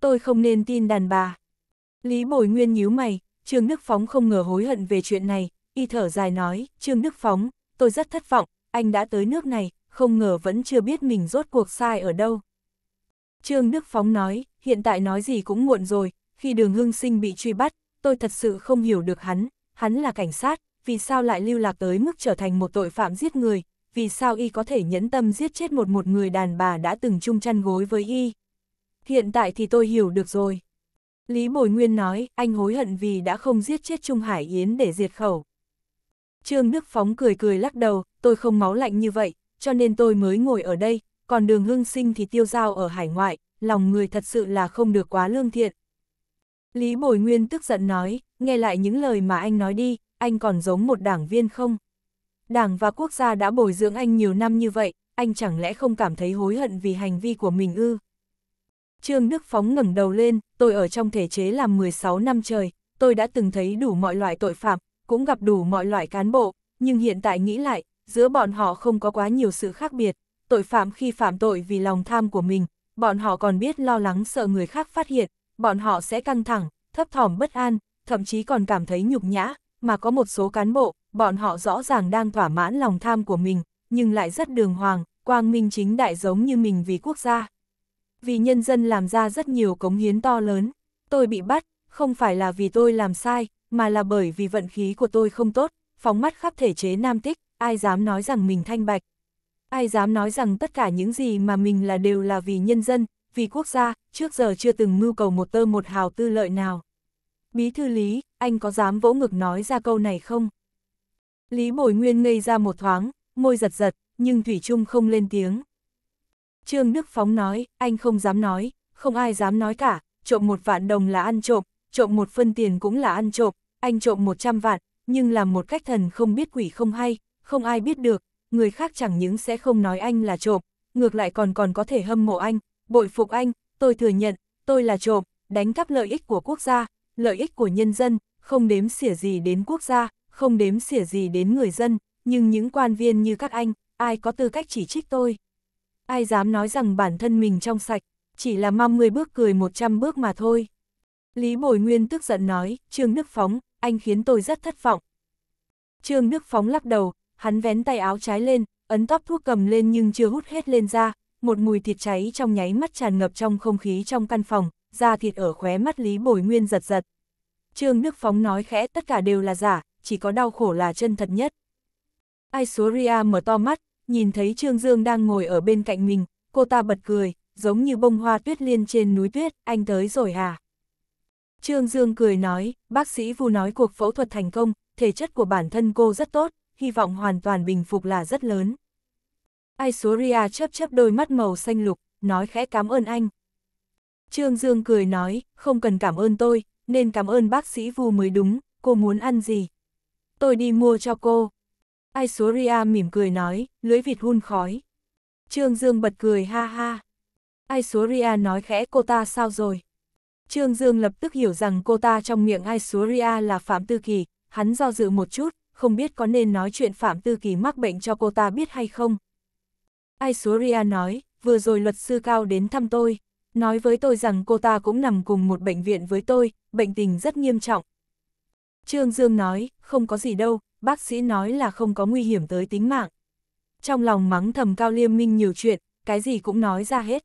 Tôi không nên tin đàn bà. Lý Bồi Nguyên nhíu mày, Trương Đức Phóng không ngờ hối hận về chuyện này, y thở dài nói, Trương Đức Phóng, tôi rất thất vọng, anh đã tới nước này, không ngờ vẫn chưa biết mình rốt cuộc sai ở đâu. Trương Đức Phóng nói, hiện tại nói gì cũng muộn rồi, khi đường hưng sinh bị truy bắt, tôi thật sự không hiểu được hắn, hắn là cảnh sát, vì sao lại lưu lạc tới mức trở thành một tội phạm giết người, vì sao y có thể nhẫn tâm giết chết một một người đàn bà đã từng chung chăn gối với y. Hiện tại thì tôi hiểu được rồi. Lý Bồi Nguyên nói, anh hối hận vì đã không giết chết Trung Hải Yến để diệt khẩu. Trương Đức Phóng cười cười lắc đầu, tôi không máu lạnh như vậy, cho nên tôi mới ngồi ở đây, còn đường hưng sinh thì tiêu giao ở hải ngoại, lòng người thật sự là không được quá lương thiện. Lý Bồi Nguyên tức giận nói, nghe lại những lời mà anh nói đi, anh còn giống một đảng viên không? Đảng và quốc gia đã bồi dưỡng anh nhiều năm như vậy, anh chẳng lẽ không cảm thấy hối hận vì hành vi của mình ư? Trương Đức Phóng ngẩng đầu lên, tôi ở trong thể chế làm 16 năm trời, tôi đã từng thấy đủ mọi loại tội phạm, cũng gặp đủ mọi loại cán bộ, nhưng hiện tại nghĩ lại, giữa bọn họ không có quá nhiều sự khác biệt, tội phạm khi phạm tội vì lòng tham của mình, bọn họ còn biết lo lắng sợ người khác phát hiện, bọn họ sẽ căng thẳng, thấp thỏm bất an, thậm chí còn cảm thấy nhục nhã, mà có một số cán bộ, bọn họ rõ ràng đang thỏa mãn lòng tham của mình, nhưng lại rất đường hoàng, quang minh chính đại giống như mình vì quốc gia. Vì nhân dân làm ra rất nhiều cống hiến to lớn, tôi bị bắt, không phải là vì tôi làm sai, mà là bởi vì vận khí của tôi không tốt, phóng mắt khắp thể chế nam tích, ai dám nói rằng mình thanh bạch. Ai dám nói rằng tất cả những gì mà mình là đều là vì nhân dân, vì quốc gia, trước giờ chưa từng mưu cầu một tơ một hào tư lợi nào. Bí thư Lý, anh có dám vỗ ngực nói ra câu này không? Lý Bồi Nguyên ngây ra một thoáng, môi giật giật, nhưng Thủy Trung không lên tiếng. Trương Đức Phóng nói, anh không dám nói, không ai dám nói cả, trộm một vạn đồng là ăn trộm, trộm một phân tiền cũng là ăn trộm, anh trộm một trăm vạn, nhưng làm một cách thần không biết quỷ không hay, không ai biết được, người khác chẳng những sẽ không nói anh là trộm, ngược lại còn còn có thể hâm mộ anh, bội phục anh, tôi thừa nhận, tôi là trộm, đánh cắp lợi ích của quốc gia, lợi ích của nhân dân, không đếm xỉa gì đến quốc gia, không đếm xỉa gì đến người dân, nhưng những quan viên như các anh, ai có tư cách chỉ trích tôi. Ai dám nói rằng bản thân mình trong sạch, chỉ là mong người bước cười 100 bước mà thôi. Lý Bồi Nguyên tức giận nói, Trương Đức Phóng, anh khiến tôi rất thất vọng. Trương Đức Phóng lắc đầu, hắn vén tay áo trái lên, ấn tóc thuốc cầm lên nhưng chưa hút hết lên ra, một mùi thịt cháy trong nháy mắt tràn ngập trong không khí trong căn phòng, da thịt ở khóe mắt Lý Bồi Nguyên giật giật. Trương Đức Phóng nói khẽ tất cả đều là giả, chỉ có đau khổ là chân thật nhất. Ai số mở to mắt, nhìn thấy Trương Dương đang ngồi ở bên cạnh mình, cô ta bật cười, giống như bông hoa tuyết liên trên núi tuyết, anh tới rồi hả? Trương Dương cười nói, bác sĩ Vu nói cuộc phẫu thuật thành công, thể chất của bản thân cô rất tốt, hy vọng hoàn toàn bình phục là rất lớn. Aisuria chớp chớp đôi mắt màu xanh lục, nói khẽ cảm ơn anh. Trương Dương cười nói, không cần cảm ơn tôi, nên cảm ơn bác sĩ Vu mới đúng, cô muốn ăn gì? Tôi đi mua cho cô. Aisuria mỉm cười nói, lưới vịt hun khói. Trương Dương bật cười ha ha. Aisuria nói khẽ cô ta sao rồi? Trương Dương lập tức hiểu rằng cô ta trong miệng Aisuria là Phạm Tư Kỳ, hắn do dự một chút, không biết có nên nói chuyện Phạm Tư Kỳ mắc bệnh cho cô ta biết hay không. Aisuria nói, vừa rồi luật sư cao đến thăm tôi, nói với tôi rằng cô ta cũng nằm cùng một bệnh viện với tôi, bệnh tình rất nghiêm trọng. Trương Dương nói, không có gì đâu, bác sĩ nói là không có nguy hiểm tới tính mạng. Trong lòng mắng thầm Cao Liêm Minh nhiều chuyện, cái gì cũng nói ra hết.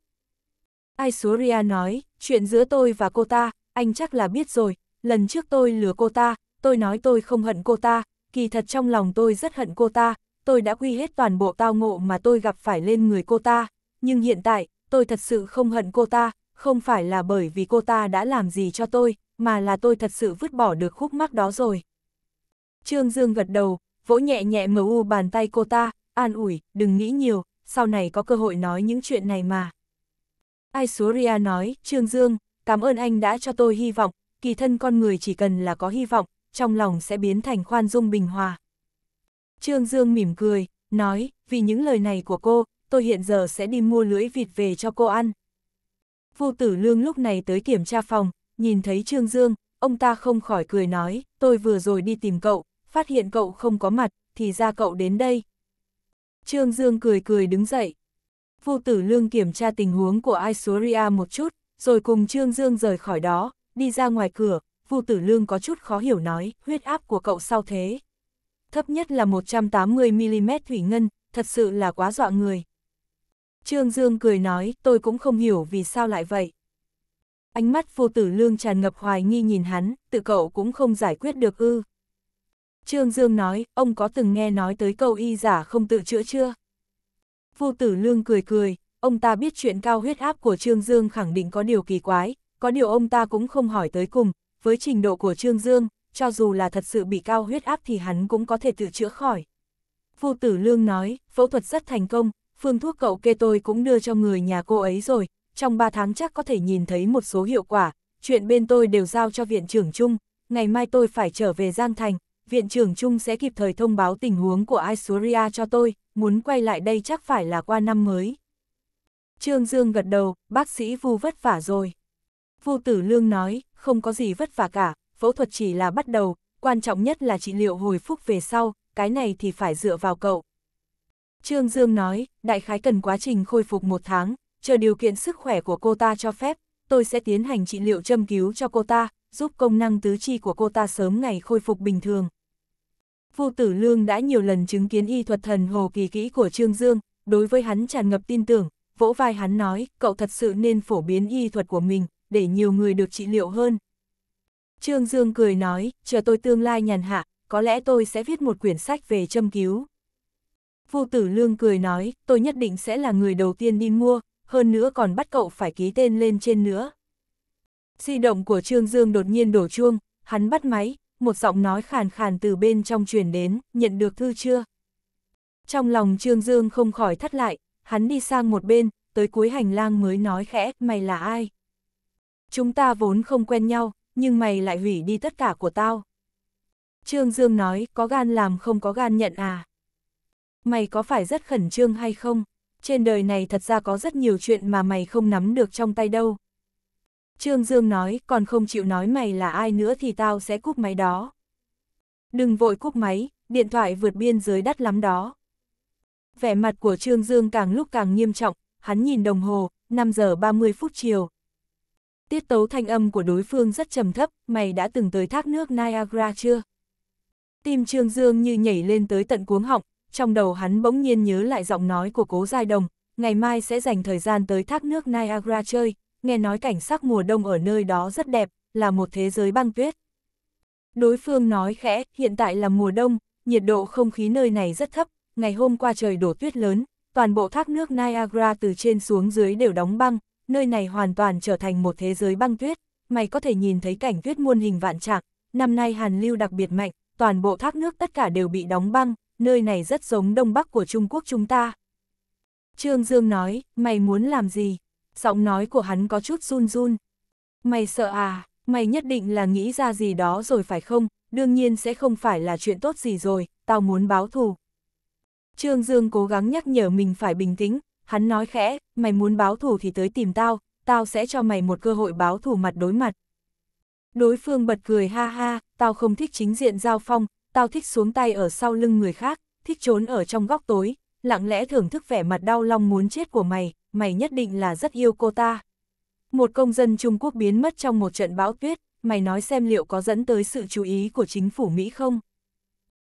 Aisuria nói, chuyện giữa tôi và cô ta, anh chắc là biết rồi, lần trước tôi lừa cô ta, tôi nói tôi không hận cô ta, kỳ thật trong lòng tôi rất hận cô ta, tôi đã quy hết toàn bộ tao ngộ mà tôi gặp phải lên người cô ta, nhưng hiện tại, tôi thật sự không hận cô ta, không phải là bởi vì cô ta đã làm gì cho tôi, mà là tôi thật sự vứt bỏ được khúc mắc đó rồi. Trương Dương gật đầu, vỗ nhẹ nhẹ mờ u bàn tay cô ta, an ủi, đừng nghĩ nhiều, sau này có cơ hội nói những chuyện này mà. Aisuria nói, Trương Dương, cảm ơn anh đã cho tôi hy vọng, kỳ thân con người chỉ cần là có hy vọng, trong lòng sẽ biến thành khoan dung bình hòa. Trương Dương mỉm cười, nói, vì những lời này của cô, tôi hiện giờ sẽ đi mua lưỡi vịt về cho cô ăn. Vu Tử Lương lúc này tới kiểm tra phòng, nhìn thấy Trương Dương, ông ta không khỏi cười nói, tôi vừa rồi đi tìm cậu, phát hiện cậu không có mặt, thì ra cậu đến đây. Trương Dương cười cười đứng dậy. Vu Tử Lương kiểm tra tình huống của Aisuria một chút, rồi cùng Trương Dương rời khỏi đó, đi ra ngoài cửa, Vu Tử Lương có chút khó hiểu nói, huyết áp của cậu sao thế? Thấp nhất là 180mm thủy ngân, thật sự là quá dọa người. Trương Dương cười nói, tôi cũng không hiểu vì sao lại vậy. Ánh mắt Vu Tử Lương tràn ngập hoài nghi nhìn hắn, tự cậu cũng không giải quyết được ư. Trương Dương nói, ông có từng nghe nói tới câu y giả không tự chữa chưa? Vu Tử Lương cười cười, ông ta biết chuyện cao huyết áp của Trương Dương khẳng định có điều kỳ quái, có điều ông ta cũng không hỏi tới cùng, với trình độ của Trương Dương, cho dù là thật sự bị cao huyết áp thì hắn cũng có thể tự chữa khỏi. Vô tử lương nói, phẫu thuật rất thành công, phương thuốc cậu kê tôi cũng đưa cho người nhà cô ấy rồi, trong 3 tháng chắc có thể nhìn thấy một số hiệu quả, chuyện bên tôi đều giao cho viện trưởng chung, ngày mai tôi phải trở về Giang Thành, viện trưởng chung sẽ kịp thời thông báo tình huống của Isuria cho tôi, muốn quay lại đây chắc phải là qua năm mới. Trương Dương gật đầu, bác sĩ vu vất vả rồi. Vu Tử Lương nói, không có gì vất vả cả, phẫu thuật chỉ là bắt đầu, quan trọng nhất là trị liệu hồi phục về sau, cái này thì phải dựa vào cậu. Trương Dương nói, đại khái cần quá trình khôi phục một tháng, chờ điều kiện sức khỏe của cô ta cho phép, tôi sẽ tiến hành trị liệu châm cứu cho cô ta, giúp công năng tứ chi của cô ta sớm ngày khôi phục bình thường. Vu Tử Lương đã nhiều lần chứng kiến y thuật thần hồ kỳ kỹ của Trương Dương, đối với hắn tràn ngập tin tưởng, vỗ vai hắn nói, cậu thật sự nên phổ biến y thuật của mình, để nhiều người được trị liệu hơn. Trương Dương cười nói, chờ tôi tương lai nhàn hạ, có lẽ tôi sẽ viết một quyển sách về châm cứu. Vu tử lương cười nói, tôi nhất định sẽ là người đầu tiên đi mua, hơn nữa còn bắt cậu phải ký tên lên trên nữa. Di động của Trương Dương đột nhiên đổ chuông, hắn bắt máy, một giọng nói khàn khàn từ bên trong truyền đến, nhận được thư chưa? Trong lòng Trương Dương không khỏi thắt lại, hắn đi sang một bên, tới cuối hành lang mới nói khẽ, mày là ai? Chúng ta vốn không quen nhau, nhưng mày lại hủy đi tất cả của tao. Trương Dương nói, có gan làm không có gan nhận à. Mày có phải rất khẩn trương hay không? Trên đời này thật ra có rất nhiều chuyện mà mày không nắm được trong tay đâu. Trương Dương nói, còn không chịu nói mày là ai nữa thì tao sẽ cúp máy đó. Đừng vội cúp máy, điện thoại vượt biên giới đắt lắm đó. Vẻ mặt của Trương Dương càng lúc càng nghiêm trọng, hắn nhìn đồng hồ, 5 giờ 30 phút chiều, Tiết tấu thanh âm của đối phương rất trầm thấp, mày đã từng tới thác nước Niagara chưa? Tim Trương Dương như nhảy lên tới tận cuống họng, trong đầu hắn bỗng nhiên nhớ lại giọng nói của cố giai đồng, ngày mai sẽ dành thời gian tới thác nước Niagara chơi, nghe nói cảnh sắc mùa đông ở nơi đó rất đẹp, là một thế giới băng tuyết. Đối phương nói khẽ, hiện tại là mùa đông, nhiệt độ không khí nơi này rất thấp, ngày hôm qua trời đổ tuyết lớn, toàn bộ thác nước Niagara từ trên xuống dưới đều đóng băng, nơi này hoàn toàn trở thành một thế giới băng tuyết, mày có thể nhìn thấy cảnh tuyết muôn hình vạn trạng, năm nay hàn lưu đặc biệt mạnh, toàn bộ thác nước tất cả đều bị đóng băng, nơi này rất giống đông bắc của Trung Quốc chúng ta. Trương Dương nói, mày muốn làm gì? Giọng nói của hắn có chút run run. Mày sợ à, mày nhất định là nghĩ ra gì đó rồi phải không? Đương nhiên sẽ không phải là chuyện tốt gì rồi, tao muốn báo thù. Trương Dương cố gắng nhắc nhở mình phải bình tĩnh, hắn nói khẽ, mày muốn báo thủ thì tới tìm tao, tao sẽ cho mày một cơ hội báo thủ mặt đối mặt. Đối phương bật cười ha ha, tao không thích chính diện giao phong, tao thích xuống tay ở sau lưng người khác, thích trốn ở trong góc tối, lặng lẽ thưởng thức vẻ mặt đau lòng muốn chết của mày, mày nhất định là rất yêu cô ta. Một công dân Trung Quốc biến mất trong một trận bão tuyết, mày nói xem liệu có dẫn tới sự chú ý của chính phủ Mỹ không?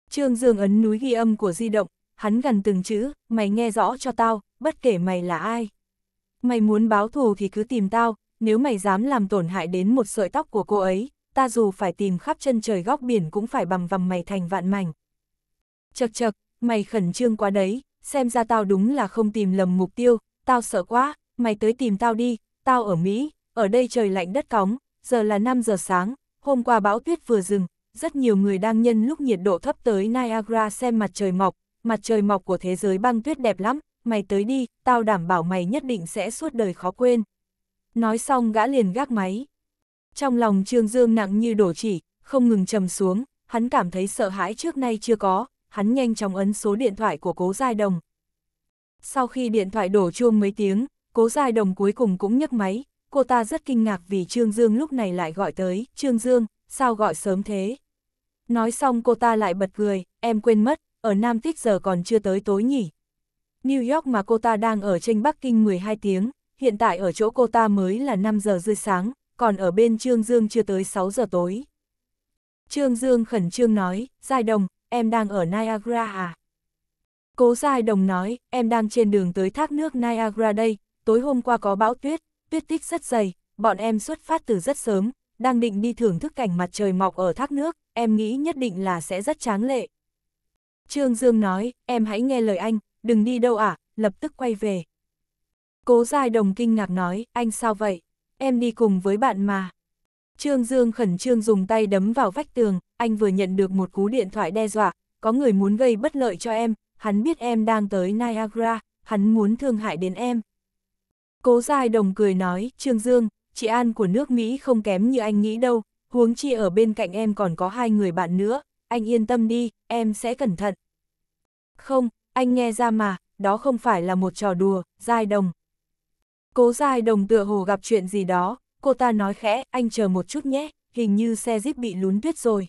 Trương Dương ấn núi ghi âm của di động, hắn gần từng chữ, mày nghe rõ cho tao, bất kể mày là ai. Mày muốn báo thù thì cứ tìm tao, nếu mày dám làm tổn hại đến một sợi tóc của cô ấy, ta dù phải tìm khắp chân trời góc biển cũng phải bằng vằm mày thành vạn mảnh. Chật chật, mày khẩn trương quá đấy, xem ra tao đúng là không tìm lầm mục tiêu, tao sợ quá, mày tới tìm tao đi, tao ở Mỹ, ở đây trời lạnh đất cóng, giờ là 5 giờ sáng, hôm qua bão tuyết vừa dừng, rất nhiều người đang nhân lúc nhiệt độ thấp tới Niagara xem mặt trời mọc, mặt trời mọc của thế giới băng tuyết đẹp lắm, mày tới đi, tao đảm bảo mày nhất định sẽ suốt đời khó quên. Nói xong gã liền gác máy. Trong lòng Trương Dương nặng như đổ chỉ, không ngừng trầm xuống, hắn cảm thấy sợ hãi trước nay chưa có, hắn nhanh chóng ấn số điện thoại của cố giai đồng. Sau khi điện thoại đổ chuông mấy tiếng, cố giai đồng cuối cùng cũng nhấc máy, cô ta rất kinh ngạc vì Trương Dương lúc này lại gọi tới, Trương Dương, sao gọi sớm thế? Nói xong cô ta lại bật cười, em quên mất, ở Nam Tích giờ còn chưa tới tối nhỉ, New York mà cô ta đang ở trên Bắc Kinh 12 tiếng, hiện tại ở chỗ cô ta mới là 5 giờ rưỡi sáng, còn ở bên Trương Dương chưa tới 6 giờ tối. Trương Dương khẩn trương nói, Giai Đồng, em đang ở Niagara à? Cố Giai Đồng nói, em đang trên đường tới thác nước Niagara đây, tối hôm qua có bão tuyết, tuyết tích rất dày, bọn em xuất phát từ rất sớm, đang định đi thưởng thức cảnh mặt trời mọc ở thác nước, em nghĩ nhất định là sẽ rất tráng lệ. Trương Dương nói, em hãy nghe lời anh, đừng đi đâu ạ, à, lập tức quay về. Cố Giai Đồng kinh ngạc nói, anh sao vậy? Em đi cùng với bạn mà. Trương Dương khẩn trương dùng tay đấm vào vách tường, anh vừa nhận được một cú điện thoại đe dọa, có người muốn gây bất lợi cho em, hắn biết em đang tới Niagara, hắn muốn thương hại đến em. Cố Giai Đồng cười nói, Trương Dương, chị An của nước Mỹ không kém như anh nghĩ đâu, huống chi ở bên cạnh em còn có hai người bạn nữa, anh yên tâm đi, em sẽ cẩn thận. Không, anh nghe ra mà, đó không phải là một trò đùa, giai đồng. Cố giai đồng tựa hồ gặp chuyện gì đó, cô ta nói khẽ, anh chờ một chút nhé, hình như xe jeep bị lún tuyết rồi.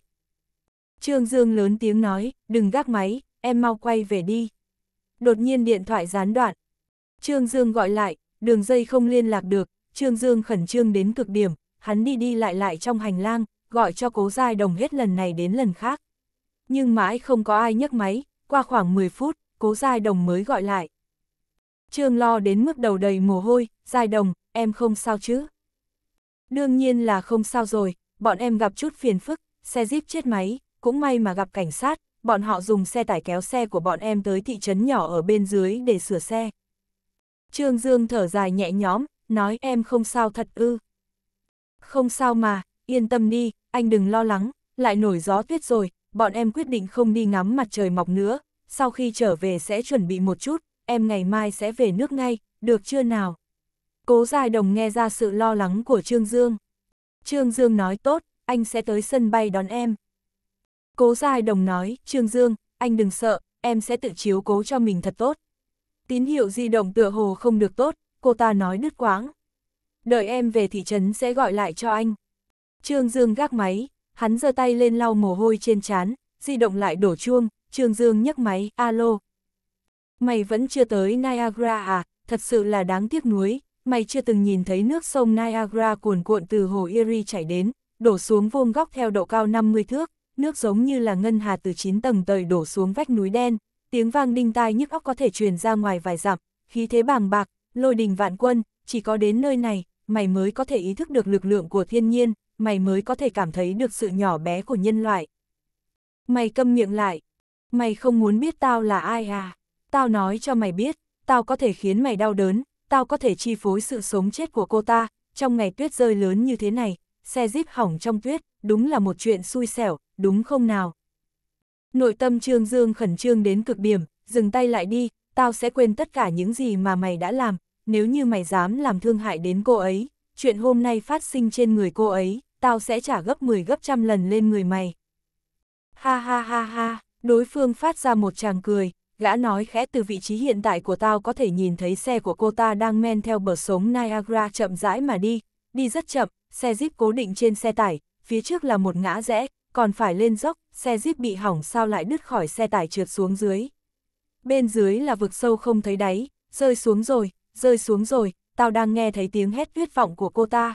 Trương Dương lớn tiếng nói, đừng gác máy, em mau quay về đi. Đột nhiên điện thoại gián đoạn. Trương Dương gọi lại, đường dây không liên lạc được, Trương Dương khẩn trương đến cực điểm, hắn đi đi lại lại trong hành lang, gọi cho cố giai đồng hết lần này đến lần khác. Nhưng mãi không có ai nhấc máy, qua khoảng 10 phút, cố Giai Đồng mới gọi lại. Trương lo đến mức đầu đầy mồ hôi, Giai Đồng, em không sao chứ? Đương nhiên là không sao rồi, bọn em gặp chút phiền phức, xe jeep chết máy, cũng may mà gặp cảnh sát, bọn họ dùng xe tải kéo xe của bọn em tới thị trấn nhỏ ở bên dưới để sửa xe. Trương Dương thở dài nhẹ nhõm, nói em không sao thật ư. Không sao mà, yên tâm đi, anh đừng lo lắng, lại nổi gió tuyết rồi, bọn em quyết định không đi ngắm mặt trời mọc nữa, sau khi trở về sẽ chuẩn bị một chút, em ngày mai sẽ về nước ngay, được chưa nào? Cố Giai Đồng nghe ra sự lo lắng của Trương Dương. Trương Dương nói tốt, anh sẽ tới sân bay đón em. Cố Giai Đồng nói, Trương Dương, anh đừng sợ, em sẽ tự chiếu cố cho mình thật tốt. Tín hiệu di động tựa hồ không được tốt, cô ta nói đứt quãng. Đợi em về thị trấn sẽ gọi lại cho anh. Trương Dương gác máy, hắn giơ tay lên lau mồ hôi trên trán, di động lại đổ chuông, Trương Dương nhấc máy, alo. Mày vẫn chưa tới Niagara à, thật sự là đáng tiếc nuối, mày chưa từng nhìn thấy nước sông Niagara cuồn cuộn từ hồ Erie chảy đến, đổ xuống vuông góc theo độ cao 50 thước, nước giống như là ngân hà từ 9 tầng tời đổ xuống vách núi đen, tiếng vang đinh tai nhức óc có thể truyền ra ngoài vài dặm, khí thế bàng bạc, lôi đình vạn quân, chỉ có đến nơi này, mày mới có thể ý thức được lực lượng của thiên nhiên, mày mới có thể cảm thấy được sự nhỏ bé của nhân loại. Mày câm miệng lại, mày không muốn biết tao là ai à? Tao nói cho mày biết, tao có thể khiến mày đau đớn, tao có thể chi phối sự sống chết của cô ta, trong ngày tuyết rơi lớn như thế này, xe jeep hỏng trong tuyết, đúng là một chuyện xui xẻo, đúng không nào? Nội tâm Trương Dương khẩn trương đến cực điểm, dừng tay lại đi, tao sẽ quên tất cả những gì mà mày đã làm, nếu như mày dám làm thương hại đến cô ấy, chuyện hôm nay phát sinh trên người cô ấy, tao sẽ trả gấp 10 gấp trăm lần lên người mày. Ha ha ha ha. Đối phương phát ra một chàng cười, gã nói khẽ từ vị trí hiện tại của tao có thể nhìn thấy xe của cô ta đang men theo bờ sống Niagara chậm rãi mà đi, đi rất chậm, xe Jeep cố định trên xe tải, phía trước là một ngã rẽ, còn phải lên dốc, xe Jeep bị hỏng sao lại đứt khỏi xe tải trượt xuống dưới. Bên dưới là vực sâu không thấy đáy, rơi xuống rồi, rơi xuống rồi, tao đang nghe thấy tiếng hét tuyết vọng của cô ta.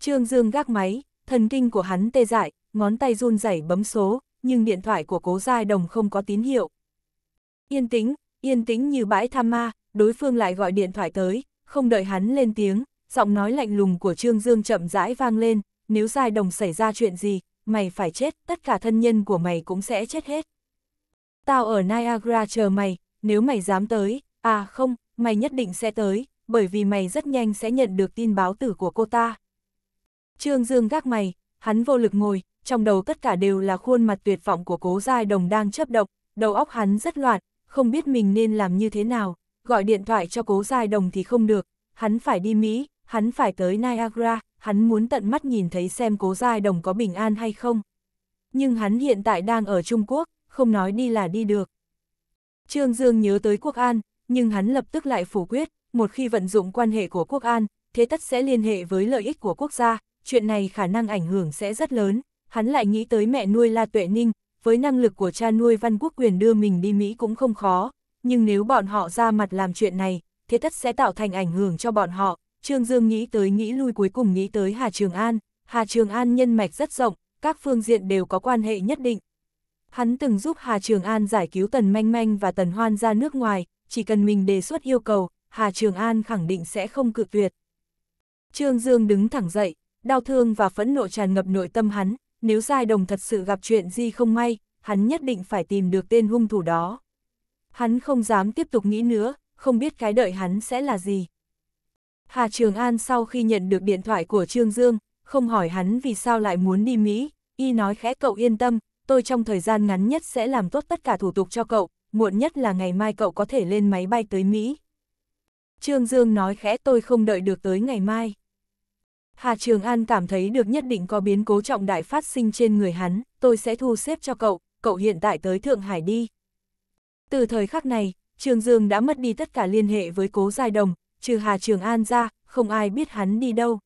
Trương Dương gác máy, thần kinh của hắn tê dại, ngón tay run rẩy bấm số, nhưng điện thoại của cố giai đồng không có tín hiệu. Yên tĩnh, yên tĩnh như bãi tham ma, đối phương lại gọi điện thoại tới, không đợi hắn lên tiếng, giọng nói lạnh lùng của Trương Dương chậm rãi vang lên, nếu giai đồng xảy ra chuyện gì, mày phải chết, tất cả thân nhân của mày cũng sẽ chết hết. Tao ở Niagara chờ mày, nếu mày dám tới, à không, mày nhất định sẽ tới, bởi vì mày rất nhanh sẽ nhận được tin báo tử của cô ta. Trương Dương gác mày, hắn vô lực ngồi, trong đầu tất cả đều là khuôn mặt tuyệt vọng của cố giai đồng đang chấp động, đầu óc hắn rất loạn, không biết mình nên làm như thế nào, gọi điện thoại cho cố giai đồng thì không được, hắn phải đi Mỹ, hắn phải tới Niagara, hắn muốn tận mắt nhìn thấy xem cố giai đồng có bình an hay không. Nhưng hắn hiện tại đang ở Trung Quốc, không nói đi là đi được. Trương Dương nhớ tới Quốc An, nhưng hắn lập tức lại phủ quyết, một khi vận dụng quan hệ của Quốc An, thế tất sẽ liên hệ với lợi ích của quốc gia, chuyện này khả năng ảnh hưởng sẽ rất lớn, hắn lại nghĩ tới mẹ nuôi La Tuệ Ninh, với năng lực của cha nuôi Văn Quốc Quyền đưa mình đi Mỹ cũng không khó, nhưng nếu bọn họ ra mặt làm chuyện này, thế tất sẽ tạo thành ảnh hưởng cho bọn họ. Trương Dương nghĩ tới nghĩ lui cuối cùng nghĩ tới Hà Trường An, Hà Trường An nhân mạch rất rộng, các phương diện đều có quan hệ nhất định. Hắn từng giúp Hà Trường An giải cứu Tần Manh Manh và Tần Hoan ra nước ngoài, chỉ cần mình đề xuất yêu cầu, Hà Trường An khẳng định sẽ không cự tuyệt. Trương Dương đứng thẳng dậy, đau thương và phẫn nộ tràn ngập nội tâm hắn, nếu Giai Đồng thật sự gặp chuyện gì không may, hắn nhất định phải tìm được tên hung thủ đó. Hắn không dám tiếp tục nghĩ nữa, không biết cái đợi hắn sẽ là gì. Hà Trường An sau khi nhận được điện thoại của Trương Dương, không hỏi hắn vì sao lại muốn đi Mỹ, y nói khẽ cậu yên tâm, tôi trong thời gian ngắn nhất sẽ làm tốt tất cả thủ tục cho cậu, muộn nhất là ngày mai cậu có thể lên máy bay tới Mỹ. Trương Dương nói khẽ tôi không đợi được tới ngày mai. Hà Trường An cảm thấy được nhất định có biến cố trọng đại phát sinh trên người hắn, tôi sẽ thu xếp cho cậu, cậu hiện tại tới Thượng Hải đi. Từ thời khắc này, Trường Dương đã mất đi tất cả liên hệ với cố giai đồng, trừ Hà Trường An ra, không ai biết hắn đi đâu.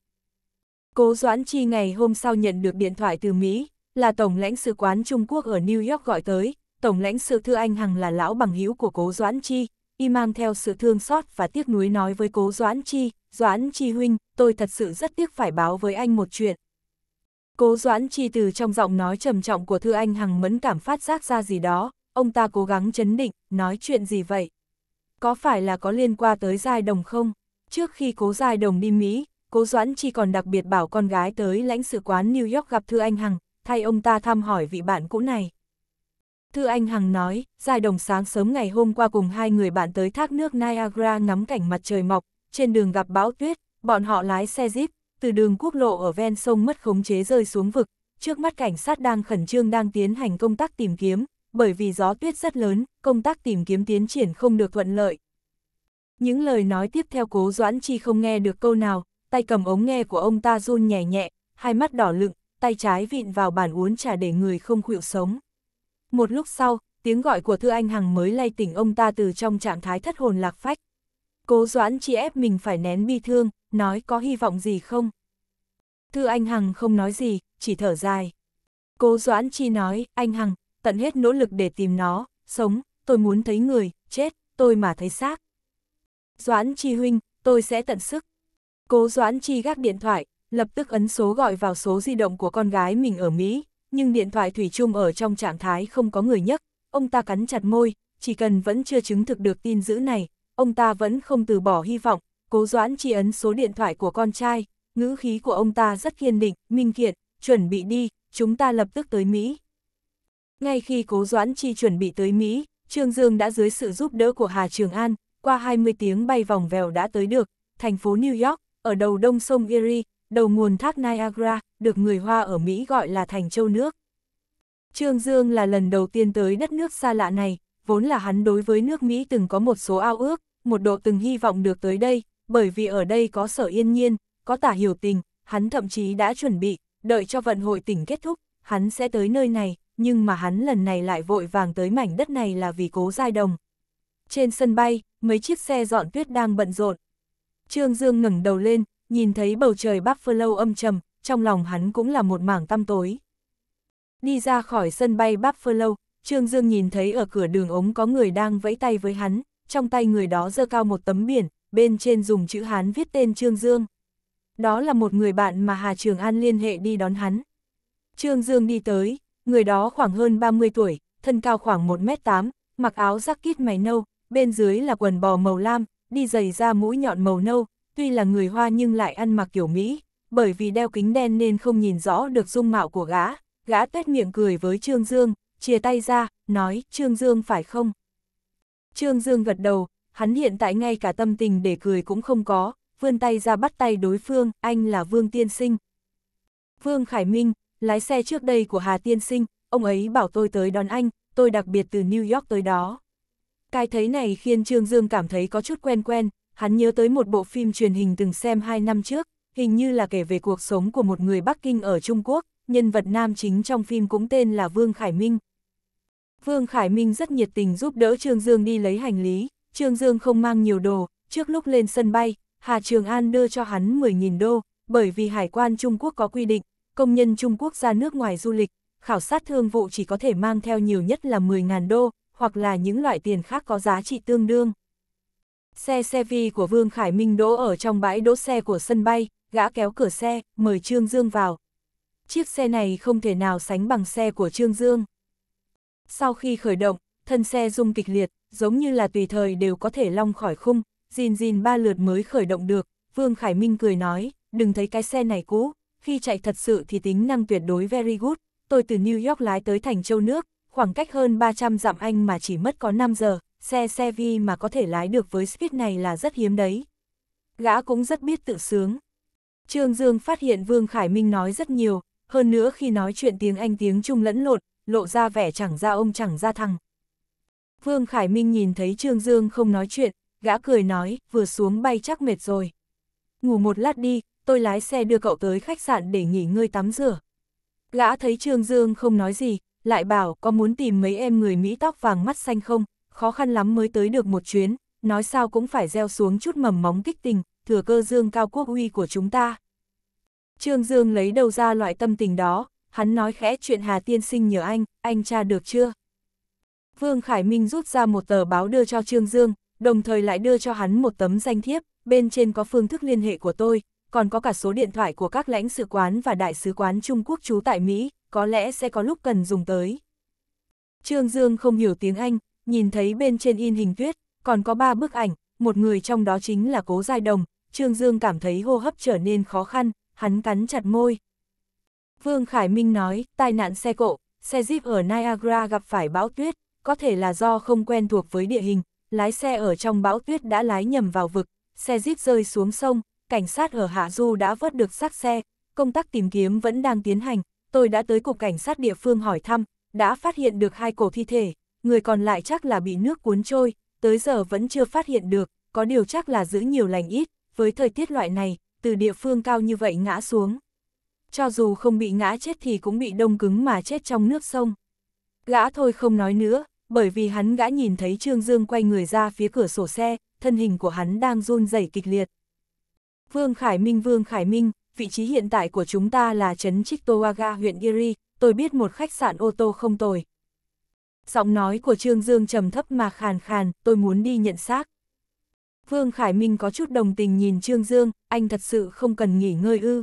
Cố Doãn Chi ngày hôm sau nhận được điện thoại từ Mỹ, là Tổng lãnh sự quán Trung Quốc ở New York gọi tới, Tổng lãnh sự Thư Anh Hằng là lão bằng hữu của Cố Doãn Chi, y mang theo sự thương xót và tiếc nuối nói với cố Doãn Chi, Doãn Chi huynh, tôi thật sự rất tiếc phải báo với anh một chuyện. Cố Doãn Chi từ trong giọng nói trầm trọng của Thư Anh Hằng mẫn cảm phát giác ra gì đó, ông ta cố gắng chấn định, nói chuyện gì vậy? Có phải là có liên quan tới Giai Đồng không? Trước khi cố Giai Đồng đi Mỹ, cố Doãn Chi còn đặc biệt bảo con gái tới lãnh sự quán New York gặp Thư Anh Hằng, thay ông ta thăm hỏi vị bạn cũ này. Thư Anh Hằng nói, dài Đồng sáng sớm ngày hôm qua cùng hai người bạn tới thác nước Niagara ngắm cảnh mặt trời mọc, trên đường gặp bão tuyết, bọn họ lái xe jeep, từ đường quốc lộ ở ven sông mất khống chế rơi xuống vực, trước mắt cảnh sát đang khẩn trương đang tiến hành công tác tìm kiếm, bởi vì gió tuyết rất lớn, công tác tìm kiếm tiến triển không được thuận lợi. Những lời nói tiếp theo cố Doãn Chi không nghe được câu nào, tay cầm ống nghe của ông ta run nhẹ nhẹ, hai mắt đỏ lựng, tay trái vịn vào bàn uốn trà để người không khuỵu sống. Một lúc sau, tiếng gọi của Thư Anh Hằng mới lay tỉnh ông ta từ trong trạng thái thất hồn lạc phách. Cố Doãn chỉ ép mình phải nén bi thương, nói có hy vọng gì không? Thư Anh Hằng không nói gì, chỉ thở dài. Cố Doãn Chi nói, anh Hằng, tận hết nỗ lực để tìm nó, sống, tôi muốn thấy người, chết, tôi mà thấy xác. Doãn Chi huynh, tôi sẽ tận sức. Cố Doãn Chi gác điện thoại, lập tức ấn số gọi vào số di động của con gái mình ở Mỹ, nhưng điện thoại Thủy Trung ở trong trạng thái không có người nhấc, ông ta cắn chặt môi, chỉ cần vẫn chưa chứng thực được tin dữ này, ông ta vẫn không từ bỏ hy vọng, cố doãn chi ấn số điện thoại của con trai, ngữ khí của ông ta rất kiên định, minh kiện, chuẩn bị đi, chúng ta lập tức tới Mỹ. Ngay khi cố doãn chi chuẩn bị tới Mỹ, Trương Dương đã dưới sự giúp đỡ của Hà Trường An, qua 20 tiếng bay vòng vèo đã tới được, thành phố New York, ở đầu đông sông Erie, đầu nguồn thác Niagara, được người Hoa ở Mỹ gọi là thành châu nước. Trương Dương là lần đầu tiên tới đất nước xa lạ này, vốn là hắn đối với nước Mỹ từng có một số ao ước, một độ từng hy vọng được tới đây, bởi vì ở đây có sở yên nhiên, có tả hiểu tình, hắn thậm chí đã chuẩn bị, đợi cho vận hội tỉnh kết thúc, hắn sẽ tới nơi này, nhưng mà hắn lần này lại vội vàng tới mảnh đất này là vì cố giai đồng. Trên sân bay, mấy chiếc xe dọn tuyết đang bận rộn. Trương Dương ngẩng đầu lên, nhìn thấy bầu trời Buffalo âm trầm, trong lòng hắn cũng là một mảng tăm tối. Đi ra khỏi sân bay Buffalo, Trương Dương nhìn thấy ở cửa đường ống có người đang vẫy tay với hắn, trong tay người đó dơ cao một tấm biển, bên trên dùng chữ Hán viết tên Trương Dương. Đó là một người bạn mà Hà Trường An liên hệ đi đón hắn. Trương Dương đi tới, người đó khoảng hơn 30 tuổi, thân cao khoảng 1m8, mặc áo jacket mày nâu, bên dưới là quần bò màu lam, đi giày da mũi nhọn màu nâu, tuy là người Hoa nhưng lại ăn mặc kiểu Mỹ, bởi vì đeo kính đen nên không nhìn rõ được dung mạo của gã, gã tuyết miệng cười với Trương Dương, chia tay ra, nói, Trương Dương phải không? Trương Dương gật đầu, hắn hiện tại ngay cả tâm tình để cười cũng không có, vươn tay ra bắt tay đối phương, anh là Vương Tiên Sinh. Vương Khải Minh, lái xe trước đây của Hà Tiên Sinh, ông ấy bảo tôi tới đón anh, tôi đặc biệt từ New York tới đó. Cái thấy này khiến Trương Dương cảm thấy có chút quen quen, hắn nhớ tới một bộ phim truyền hình từng xem hai năm trước, hình như là kể về cuộc sống của một người Bắc Kinh ở Trung Quốc, nhân vật nam chính trong phim cũng tên là Vương Khải Minh. Vương Khải Minh rất nhiệt tình giúp đỡ Trương Dương đi lấy hành lý, Trương Dương không mang nhiều đồ, trước lúc lên sân bay, Hà Trường An đưa cho hắn 10.000 đô, bởi vì Hải quan Trung Quốc có quy định, công nhân Trung Quốc ra nước ngoài du lịch, khảo sát thương vụ chỉ có thể mang theo nhiều nhất là 10.000 đô, hoặc là những loại tiền khác có giá trị tương đương. Xe xe vi của Vương Khải Minh đỗ ở trong bãi đỗ xe của sân bay, gã kéo cửa xe, mời Trương Dương vào. Chiếc xe này không thể nào sánh bằng xe của Trương Dương. Sau khi khởi động, thân xe rung kịch liệt, giống như là tùy thời đều có thể long khỏi khung, Jin Jin ba lượt mới khởi động được, Vương Khải Minh cười nói, đừng thấy cái xe này cũ, khi chạy thật sự thì tính năng tuyệt đối very good, tôi từ New York lái tới thành châu nước, khoảng cách hơn 300 dặm Anh mà chỉ mất có 5 giờ, xe xe vi mà có thể lái được với speed này là rất hiếm đấy. Gã cũng rất biết tự sướng. Trương Dương phát hiện Vương Khải Minh nói rất nhiều, hơn nữa khi nói chuyện tiếng Anh tiếng Trung lẫn lộn, lộ ra vẻ chẳng ra ông chẳng ra thằng. Vương Khải Minh nhìn thấy Trương Dương không nói chuyện, gã cười nói, vừa xuống bay chắc mệt rồi. Ngủ một lát đi, tôi lái xe đưa cậu tới khách sạn để nghỉ ngơi tắm rửa. Gã thấy Trương Dương không nói gì, lại bảo có muốn tìm mấy em người Mỹ tóc vàng mắt xanh không, khó khăn lắm mới tới được một chuyến, nói sao cũng phải gieo xuống chút mầm móng kích tình, thừa cơ dương cao quốc uy của chúng ta. Trương Dương lấy đầu ra loại tâm tình đó, hắn nói khẽ chuyện Hà Tiên Sinh nhờ anh, anh tra được chưa? Vương Khải Minh rút ra một tờ báo đưa cho Trương Dương, đồng thời lại đưa cho hắn một tấm danh thiếp, bên trên có phương thức liên hệ của tôi, còn có cả số điện thoại của các lãnh sự quán và đại sứ quán Trung Quốc trú tại Mỹ, có lẽ sẽ có lúc cần dùng tới. Trương Dương không hiểu tiếng Anh, nhìn thấy bên trên in hình tuyết, còn có ba bức ảnh, một người trong đó chính là Cố Giai Đồng, Trương Dương cảm thấy hô hấp trở nên khó khăn, hắn cắn chặt môi. Vương Khải Minh nói, tai nạn xe cộ, xe Jeep ở Niagara gặp phải bão tuyết, có thể là do không quen thuộc với địa hình, lái xe ở trong bão tuyết đã lái nhầm vào vực, xe Jeep rơi xuống sông, cảnh sát ở Hạ Du đã vớt được xác xe, công tác tìm kiếm vẫn đang tiến hành, tôi đã tới cục cảnh sát địa phương hỏi thăm, đã phát hiện được hai cổ thi thể, người còn lại chắc là bị nước cuốn trôi, tới giờ vẫn chưa phát hiện được, có điều chắc là giữ nhiều lành ít, với thời tiết loại này, từ địa phương cao như vậy ngã xuống. Cho dù không bị ngã chết thì cũng bị đông cứng mà chết trong nước sông. Gã thôi không nói nữa, bởi vì hắn gã nhìn thấy Trương Dương quay người ra phía cửa sổ xe, thân hình của hắn đang run rẩy kịch liệt. Vương Khải Minh Vương Khải Minh, vị trí hiện tại của chúng ta là trấn ga huyện Erie, tôi biết một khách sạn ô tô không tồi. Giọng nói của Trương Dương trầm thấp mà khàn khàn, tôi muốn đi nhận xác. Vương Khải Minh có chút đồng tình nhìn Trương Dương, anh thật sự không cần nghỉ ngơi ư.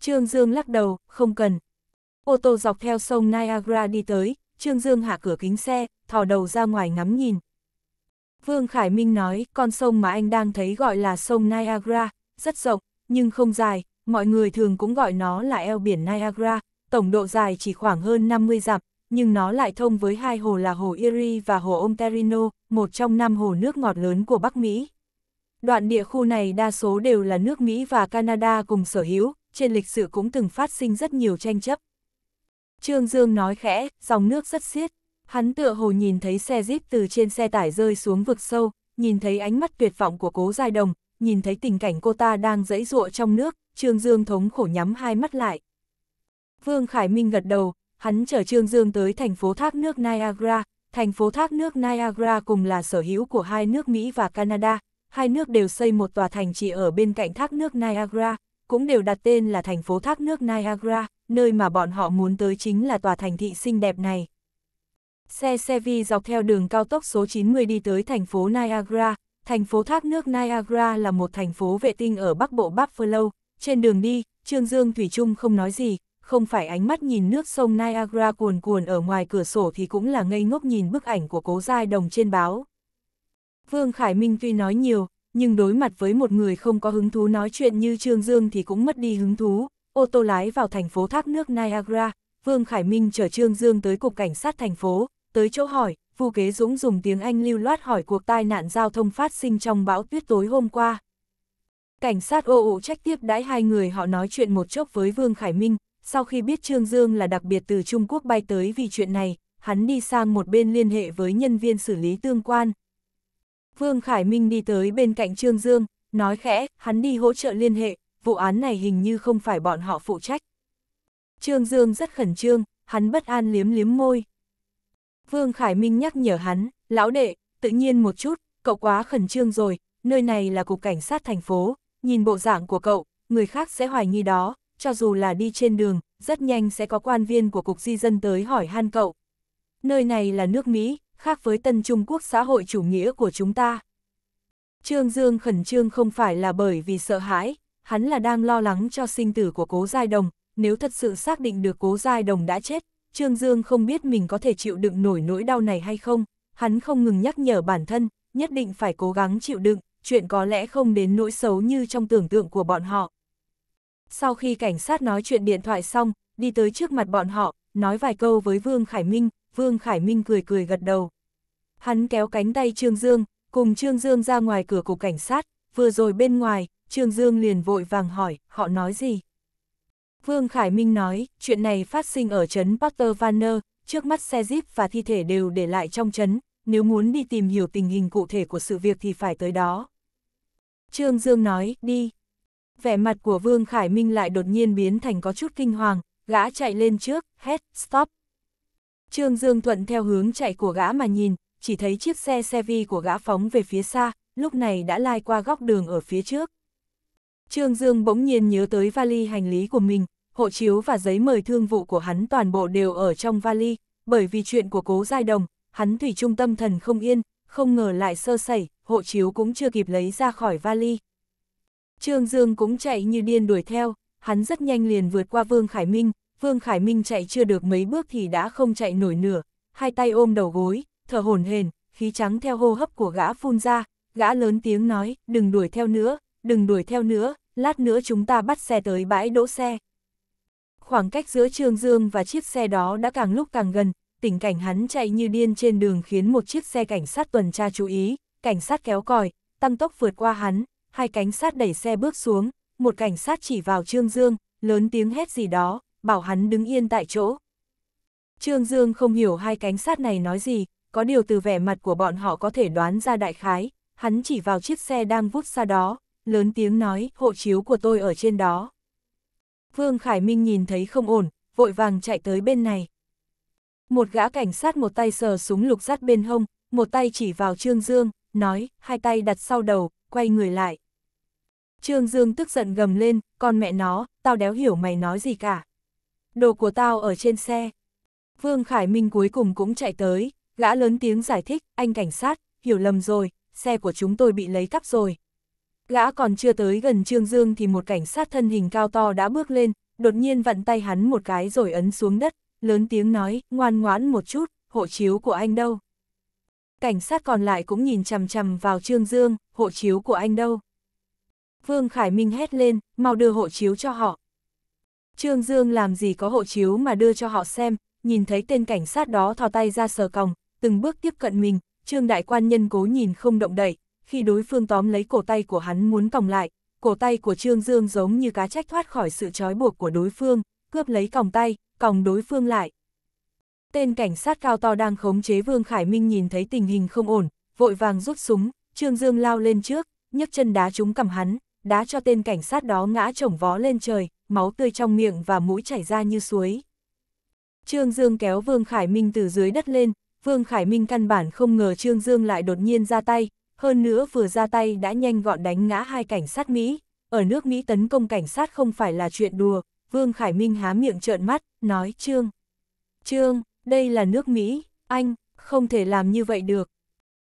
Trương Dương lắc đầu, không cần. Ô tô dọc theo sông Niagara đi tới, Trương Dương hạ cửa kính xe, thò đầu ra ngoài ngắm nhìn. Vương Khải Minh nói, con sông mà anh đang thấy gọi là sông Niagara, rất rộng, nhưng không dài, mọi người thường cũng gọi nó là eo biển Niagara, tổng độ dài chỉ khoảng hơn 50 dặm, nhưng nó lại thông với hai hồ là hồ Erie và hồ Ontario, một trong năm hồ nước ngọt lớn của Bắc Mỹ. Đoạn địa khu này đa số đều là nước Mỹ và Canada cùng sở hữu, trên lịch sử cũng từng phát sinh rất nhiều tranh chấp. Trương Dương nói khẽ, dòng nước rất xiết. Hắn tựa hồ nhìn thấy xe jeep từ trên xe tải rơi xuống vực sâu, nhìn thấy ánh mắt tuyệt vọng của cố giai đồng, nhìn thấy tình cảnh cô ta đang dẫy dụa trong nước, Trương Dương thống khổ nhắm hai mắt lại. Vương Khải Minh gật đầu, hắn chở Trương Dương tới thành phố thác nước Niagara. Thành phố thác nước Niagara cùng là sở hữu của hai nước Mỹ và Canada. Hai nước đều xây một tòa thành chỉ ở bên cạnh thác nước Niagara, cũng đều đặt tên là thành phố thác nước Niagara, nơi mà bọn họ muốn tới chính là tòa thành thị xinh đẹp này. Xe xe vi dọc theo đường cao tốc số 90 đi tới thành phố Niagara. Thành phố thác nước Niagara là một thành phố vệ tinh ở bắc bộ Buffalo. Trên đường đi, Trương Dương Thủy Trung không nói gì, không phải ánh mắt nhìn nước sông Niagara cuồn cuồn ở ngoài cửa sổ thì cũng là ngây ngốc nhìn bức ảnh của cố giai đồng trên báo. Vương Khải Minh tuy nói nhiều, nhưng đối mặt với một người không có hứng thú nói chuyện như Trương Dương thì cũng mất đi hứng thú. Ô tô lái vào thành phố thác nước Niagara, Vương Khải Minh chở Trương Dương tới cục cảnh sát thành phố, tới chỗ hỏi, Vu Kế Dũng dùng tiếng Anh lưu loát hỏi cuộc tai nạn giao thông phát sinh trong bão tuyết tối hôm qua. Cảnh sát ô ụ trách tiếp đãi hai người họ nói chuyện một chốc với Vương Khải Minh, sau khi biết Trương Dương là đặc biệt từ Trung Quốc bay tới vì chuyện này, hắn đi sang một bên liên hệ với nhân viên xử lý tương quan. Vương Khải Minh đi tới bên cạnh Trương Dương, nói khẽ, hắn đi hỗ trợ liên hệ, vụ án này hình như không phải bọn họ phụ trách. Trương Dương rất khẩn trương, hắn bất an liếm liếm môi. Vương Khải Minh nhắc nhở hắn, lão đệ, tự nhiên một chút, cậu quá khẩn trương rồi, nơi này là cục cảnh sát thành phố, nhìn bộ dạng của cậu, người khác sẽ hoài nghi đó, cho dù là đi trên đường, rất nhanh sẽ có quan viên của Cục Di dân tới hỏi han cậu. Nơi này là nước Mỹ, khác với tân Trung Quốc xã hội chủ nghĩa của chúng ta. Trương Dương khẩn trương không phải là bởi vì sợ hãi, hắn là đang lo lắng cho sinh tử của cố giai đồng, nếu thật sự xác định được cố giai đồng đã chết, Trương Dương không biết mình có thể chịu đựng nổi nỗi đau này hay không, hắn không ngừng nhắc nhở bản thân, nhất định phải cố gắng chịu đựng, chuyện có lẽ không đến nỗi xấu như trong tưởng tượng của bọn họ. Sau khi cảnh sát nói chuyện điện thoại xong, đi tới trước mặt bọn họ, nói vài câu với Vương Khải Minh, Vương Khải Minh cười cười gật đầu. Hắn kéo cánh tay Trương Dương, cùng Trương Dương ra ngoài cửa cục cảnh sát, vừa rồi bên ngoài, Trương Dương liền vội vàng hỏi, họ nói gì? Vương Khải Minh nói, chuyện này phát sinh ở trấn Porter Vanner, trước mắt xe Jeep và thi thể đều để lại trong trấn, nếu muốn đi tìm hiểu tình hình cụ thể của sự việc thì phải tới đó. Trương Dương nói, đi, vẻ mặt của Vương Khải Minh lại đột nhiên biến thành có chút kinh hoàng, gã chạy lên trước, hét, stop. Trương Dương Thuận theo hướng chạy của gã mà nhìn, chỉ thấy chiếc xe xe vi của gã phóng về phía xa, lúc này đã lai qua góc đường ở phía trước. Trương Dương bỗng nhiên nhớ tới vali hành lý của mình, hộ chiếu và giấy mời thương vụ của hắn toàn bộ đều ở trong vali, bởi vì chuyện của cố giai đồng, hắn thủy trung tâm thần không yên, không ngờ lại sơ sẩy, hộ chiếu cũng chưa kịp lấy ra khỏi vali. Trương Dương cũng chạy như điên đuổi theo, hắn rất nhanh liền vượt qua Vương Khải Minh, Vương Khải Minh chạy chưa được mấy bước thì đã không chạy nổi nữa, hai tay ôm đầu gối, thở hổn hển, khí trắng theo hô hấp của gã phun ra, gã lớn tiếng nói, đừng đuổi theo nữa, đừng đuổi theo nữa, lát nữa chúng ta bắt xe tới bãi đỗ xe. Khoảng cách giữa Trương Dương và chiếc xe đó đã càng lúc càng gần, tình cảnh hắn chạy như điên trên đường khiến một chiếc xe cảnh sát tuần tra chú ý, cảnh sát kéo còi, tăng tốc vượt qua hắn, hai cánh sát đẩy xe bước xuống, một cảnh sát chỉ vào Trương Dương, lớn tiếng hét gì đó, bảo hắn đứng yên tại chỗ. Trương Dương không hiểu hai cánh sát này nói gì, có điều từ vẻ mặt của bọn họ có thể đoán ra đại khái, hắn chỉ vào chiếc xe đang vút xa đó, lớn tiếng nói, hộ chiếu của tôi ở trên đó. Vương Khải Minh nhìn thấy không ổn, vội vàng chạy tới bên này. Một gã cảnh sát một tay sờ súng lục dắt bên hông, một tay chỉ vào Trương Dương, nói, hai tay đặt sau đầu, quay người lại. Trương Dương tức giận gầm lên, con mẹ nó, tao đéo hiểu mày nói gì cả. Đồ của tao ở trên xe. Vương Khải Minh cuối cùng cũng chạy tới, gã lớn tiếng giải thích, anh cảnh sát, hiểu lầm rồi, xe của chúng tôi bị lấy cắp rồi. Gã còn chưa tới gần Trương Dương thì một cảnh sát thân hình cao to đã bước lên, đột nhiên vặn tay hắn một cái rồi ấn xuống đất, lớn tiếng nói, ngoan ngoãn một chút, hộ chiếu của anh đâu. Cảnh sát còn lại cũng nhìn chằm chằm vào Trương Dương, hộ chiếu của anh đâu. Vương Khải Minh hét lên, mau đưa hộ chiếu cho họ. Trương Dương làm gì có hộ chiếu mà đưa cho họ xem, nhìn thấy tên cảnh sát đó thò tay ra sờ còng, từng bước tiếp cận mình, Trương Đại Quan Nhân cố nhìn không động đậy, khi đối phương tóm lấy cổ tay của hắn muốn còng lại, cổ tay của Trương Dương giống như cá trách thoát khỏi sự trói buộc của đối phương, cướp lấy còng tay, còng đối phương lại. Tên cảnh sát cao to đang khống chế Vương Khải Minh nhìn thấy tình hình không ổn, vội vàng rút súng, Trương Dương lao lên trước, nhấc chân đá trúng cầm hắn, đã cho tên cảnh sát đó ngã chồng vó lên trời, máu tươi trong miệng và mũi chảy ra như suối. Trương Dương kéo Vương Khải Minh từ dưới đất lên, Vương Khải Minh căn bản không ngờ Trương Dương lại đột nhiên ra tay, hơn nữa vừa ra tay đã nhanh gọn đánh ngã hai cảnh sát Mỹ. Ở nước Mỹ tấn công cảnh sát không phải là chuyện đùa, Vương Khải Minh há miệng trợn mắt, nói Trương. Trương, đây là nước Mỹ, anh, không thể làm như vậy được.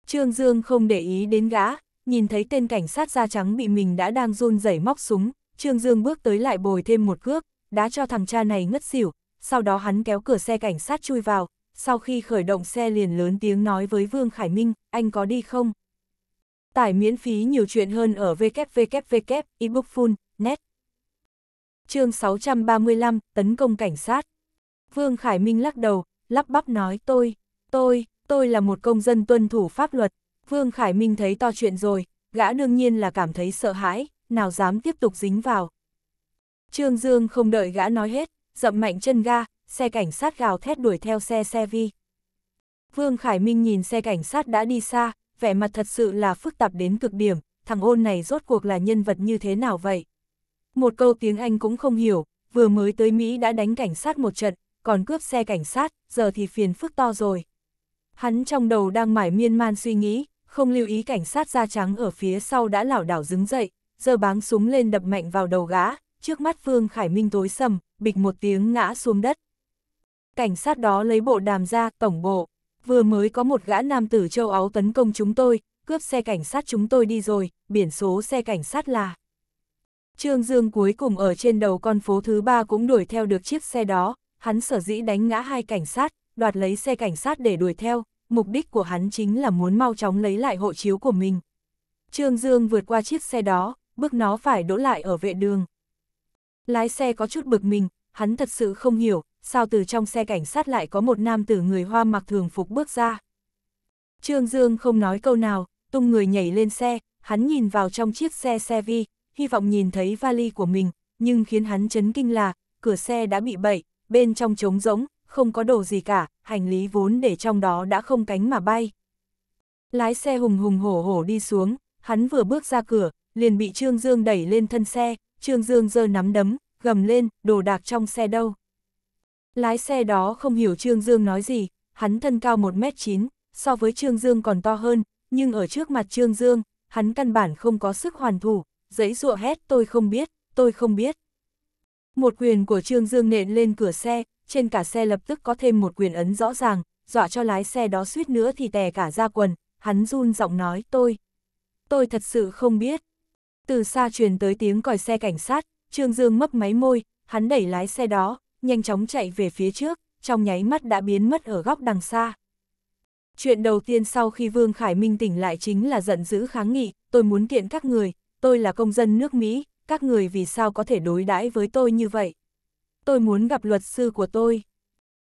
Trương Dương không để ý đến gã, nhìn thấy tên cảnh sát da trắng bị mình đã đang run rẩy móc súng, Trương Dương bước tới lại bồi thêm một cước, đã cho thằng cha này ngất xỉu, sau đó hắn kéo cửa xe cảnh sát chui vào, sau khi khởi động xe liền lớn tiếng nói với Vương Khải Minh, anh có đi không? Tải miễn phí nhiều chuyện hơn ở www.ebookfun.net chương 635, tấn công cảnh sát. Vương Khải Minh lắc đầu, lắp bắp nói tôi, tôi, tôi là một công dân tuân thủ pháp luật, Vương Khải Minh thấy to chuyện rồi, gã đương nhiên là cảm thấy sợ hãi, nào dám tiếp tục dính vào. Trương Dương không đợi gã nói hết, dậm mạnh chân ga, xe cảnh sát gào thét đuổi theo xe xe vi. Vương Khải Minh nhìn xe cảnh sát đã đi xa, vẻ mặt thật sự là phức tạp đến cực điểm, thằng ôn này rốt cuộc là nhân vật như thế nào vậy? Một câu tiếng Anh cũng không hiểu, vừa mới tới Mỹ đã đánh cảnh sát một trận, còn cướp xe cảnh sát, giờ thì phiền phức to rồi. Hắn trong đầu đang mải miên man suy nghĩ, không lưu ý cảnh sát da trắng ở phía sau đã lảo đảo đứng dậy, giơ báng súng lên đập mạnh vào đầu gã, trước mắt Phương Khải Minh tối sầm, bịch một tiếng ngã xuống đất. Cảnh sát đó lấy bộ đàm ra, tổng bộ, vừa mới có một gã nam tử châu Áo tấn công chúng tôi, cướp xe cảnh sát chúng tôi đi rồi, biển số xe cảnh sát là... Trương Dương cuối cùng ở trên đầu con phố thứ ba cũng đuổi theo được chiếc xe đó, hắn sở dĩ đánh ngã hai cảnh sát, đoạt lấy xe cảnh sát để đuổi theo, mục đích của hắn chính là muốn mau chóng lấy lại hộ chiếu của mình. Trương Dương vượt qua chiếc xe đó, bước nó phải đỗ lại ở vệ đường. Lái xe có chút bực mình, hắn thật sự không hiểu, sao từ trong xe cảnh sát lại có một nam tử người hoa mặc thường phục bước ra. Trương Dương không nói câu nào, tung người nhảy lên xe, hắn nhìn vào trong chiếc xe xe vi, hy vọng nhìn thấy vali của mình, nhưng khiến hắn chấn kinh là, cửa xe đã bị bậy, bên trong trống rỗng, không có đồ gì cả, hành lý vốn để trong đó đã không cánh mà bay. Lái xe hùng hùng hổ hổ đi xuống, hắn vừa bước ra cửa, liền bị Trương Dương đẩy lên thân xe, Trương Dương giơ nắm đấm, gầm lên, đồ đạc trong xe đâu. Lái xe đó không hiểu Trương Dương nói gì, hắn thân cao 1m9, so với Trương Dương còn to hơn, nhưng ở trước mặt Trương Dương, hắn căn bản không có sức hoàn thủ, giấy rụa hét tôi không biết, tôi không biết. Một quyền của Trương Dương nện lên cửa xe, trên cả xe lập tức có thêm một quyền ấn rõ ràng, dọa cho lái xe đó suýt nữa thì tè cả ra quần, hắn run giọng nói tôi. Tôi thật sự không biết. Từ xa truyền tới tiếng còi xe cảnh sát, Trương Dương mấp máy môi, hắn đẩy lái xe đó, nhanh chóng chạy về phía trước, trong nháy mắt đã biến mất ở góc đằng xa. Chuyện đầu tiên sau khi Vương Khải Minh tỉnh lại chính là giận dữ kháng nghị, tôi muốn kiện các người, tôi là công dân nước Mỹ, các người vì sao có thể đối đãi với tôi như vậy? tôi muốn gặp luật sư của tôi.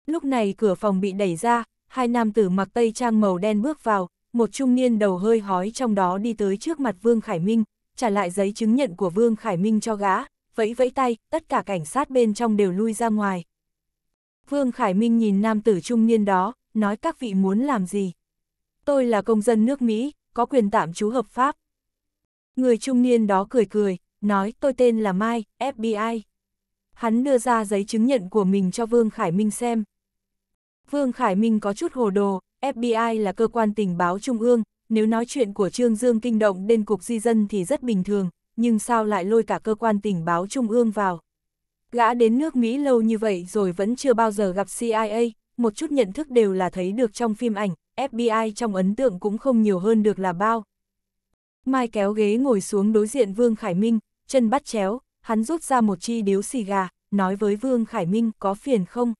Lúc này cửa phòng bị đẩy ra, hai nam tử mặc tây trang màu đen bước vào, một trung niên đầu hơi hói trong đó đi tới trước mặt Vương Khải Minh, trả lại giấy chứng nhận của Vương Khải Minh cho gã, vẫy vẫy tay, tất cả cảnh sát bên trong đều lui ra ngoài. Vương Khải Minh nhìn nam tử trung niên đó, nói các vị muốn làm gì. Tôi là công dân nước Mỹ, có quyền tạm trú hợp pháp. Người trung niên đó cười cười, nói tôi tên là Mai, FBI hắn đưa ra giấy chứng nhận của mình cho Vương Khải Minh xem. Vương Khải Minh có chút hồ đồ, FBI là cơ quan tình báo trung ương, nếu nói chuyện của Trương Dương kinh động đến cục di dân thì rất bình thường, nhưng sao lại lôi cả cơ quan tình báo trung ương vào. Gã đến nước Mỹ lâu như vậy rồi vẫn chưa bao giờ gặp CIA, một chút nhận thức đều là thấy được trong phim ảnh, FBI trong ấn tượng cũng không nhiều hơn được là bao. Mai kéo ghế ngồi xuống đối diện Vương Khải Minh, chân bắt chéo, hắn rút ra một chi điếu xì gà, nói với Vương Khải Minh có phiền không?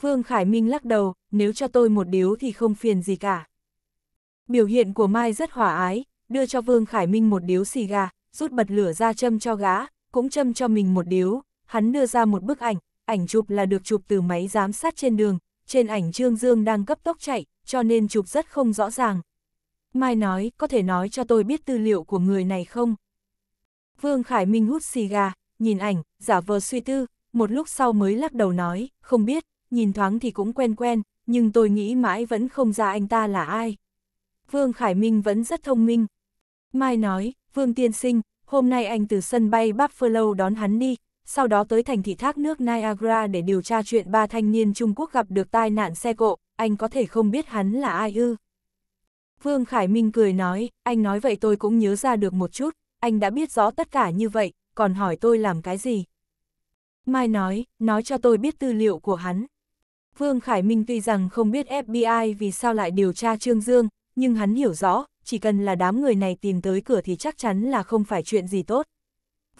Vương Khải Minh lắc đầu, nếu cho tôi một điếu thì không phiền gì cả. Biểu hiện của Mai rất hòa ái, đưa cho Vương Khải Minh một điếu xì gà, rút bật lửa ra châm cho gã, cũng châm cho mình một điếu, hắn đưa ra một bức ảnh, ảnh chụp là được chụp từ máy giám sát trên đường, trên ảnh Trương Dương đang cấp tốc chạy, cho nên chụp rất không rõ ràng. Mai nói, có thể nói cho tôi biết tư liệu của người này không? Vương Khải Minh hút xì gà, nhìn ảnh, giả vờ suy tư, một lúc sau mới lắc đầu nói, không biết, nhìn thoáng thì cũng quen quen, nhưng tôi nghĩ mãi vẫn không ra anh ta là ai. Vương Khải Minh vẫn rất thông minh. Mai nói, Vương Tiên Sinh, hôm nay anh từ sân bay Buffalo đón hắn đi, sau đó tới thành thị thác nước Niagara để điều tra chuyện ba thanh niên Trung Quốc gặp được tai nạn xe cộ, anh có thể không biết hắn là ai ư. Vương Khải Minh cười nói, anh nói vậy tôi cũng nhớ ra được một chút, anh đã biết rõ tất cả như vậy, còn hỏi tôi làm cái gì? Mai nói, nói cho tôi biết tư liệu của hắn. Vương Khải Minh tuy rằng không biết FBI vì sao lại điều tra Trương Dương, nhưng hắn hiểu rõ, chỉ cần là đám người này tìm tới cửa thì chắc chắn là không phải chuyện gì tốt.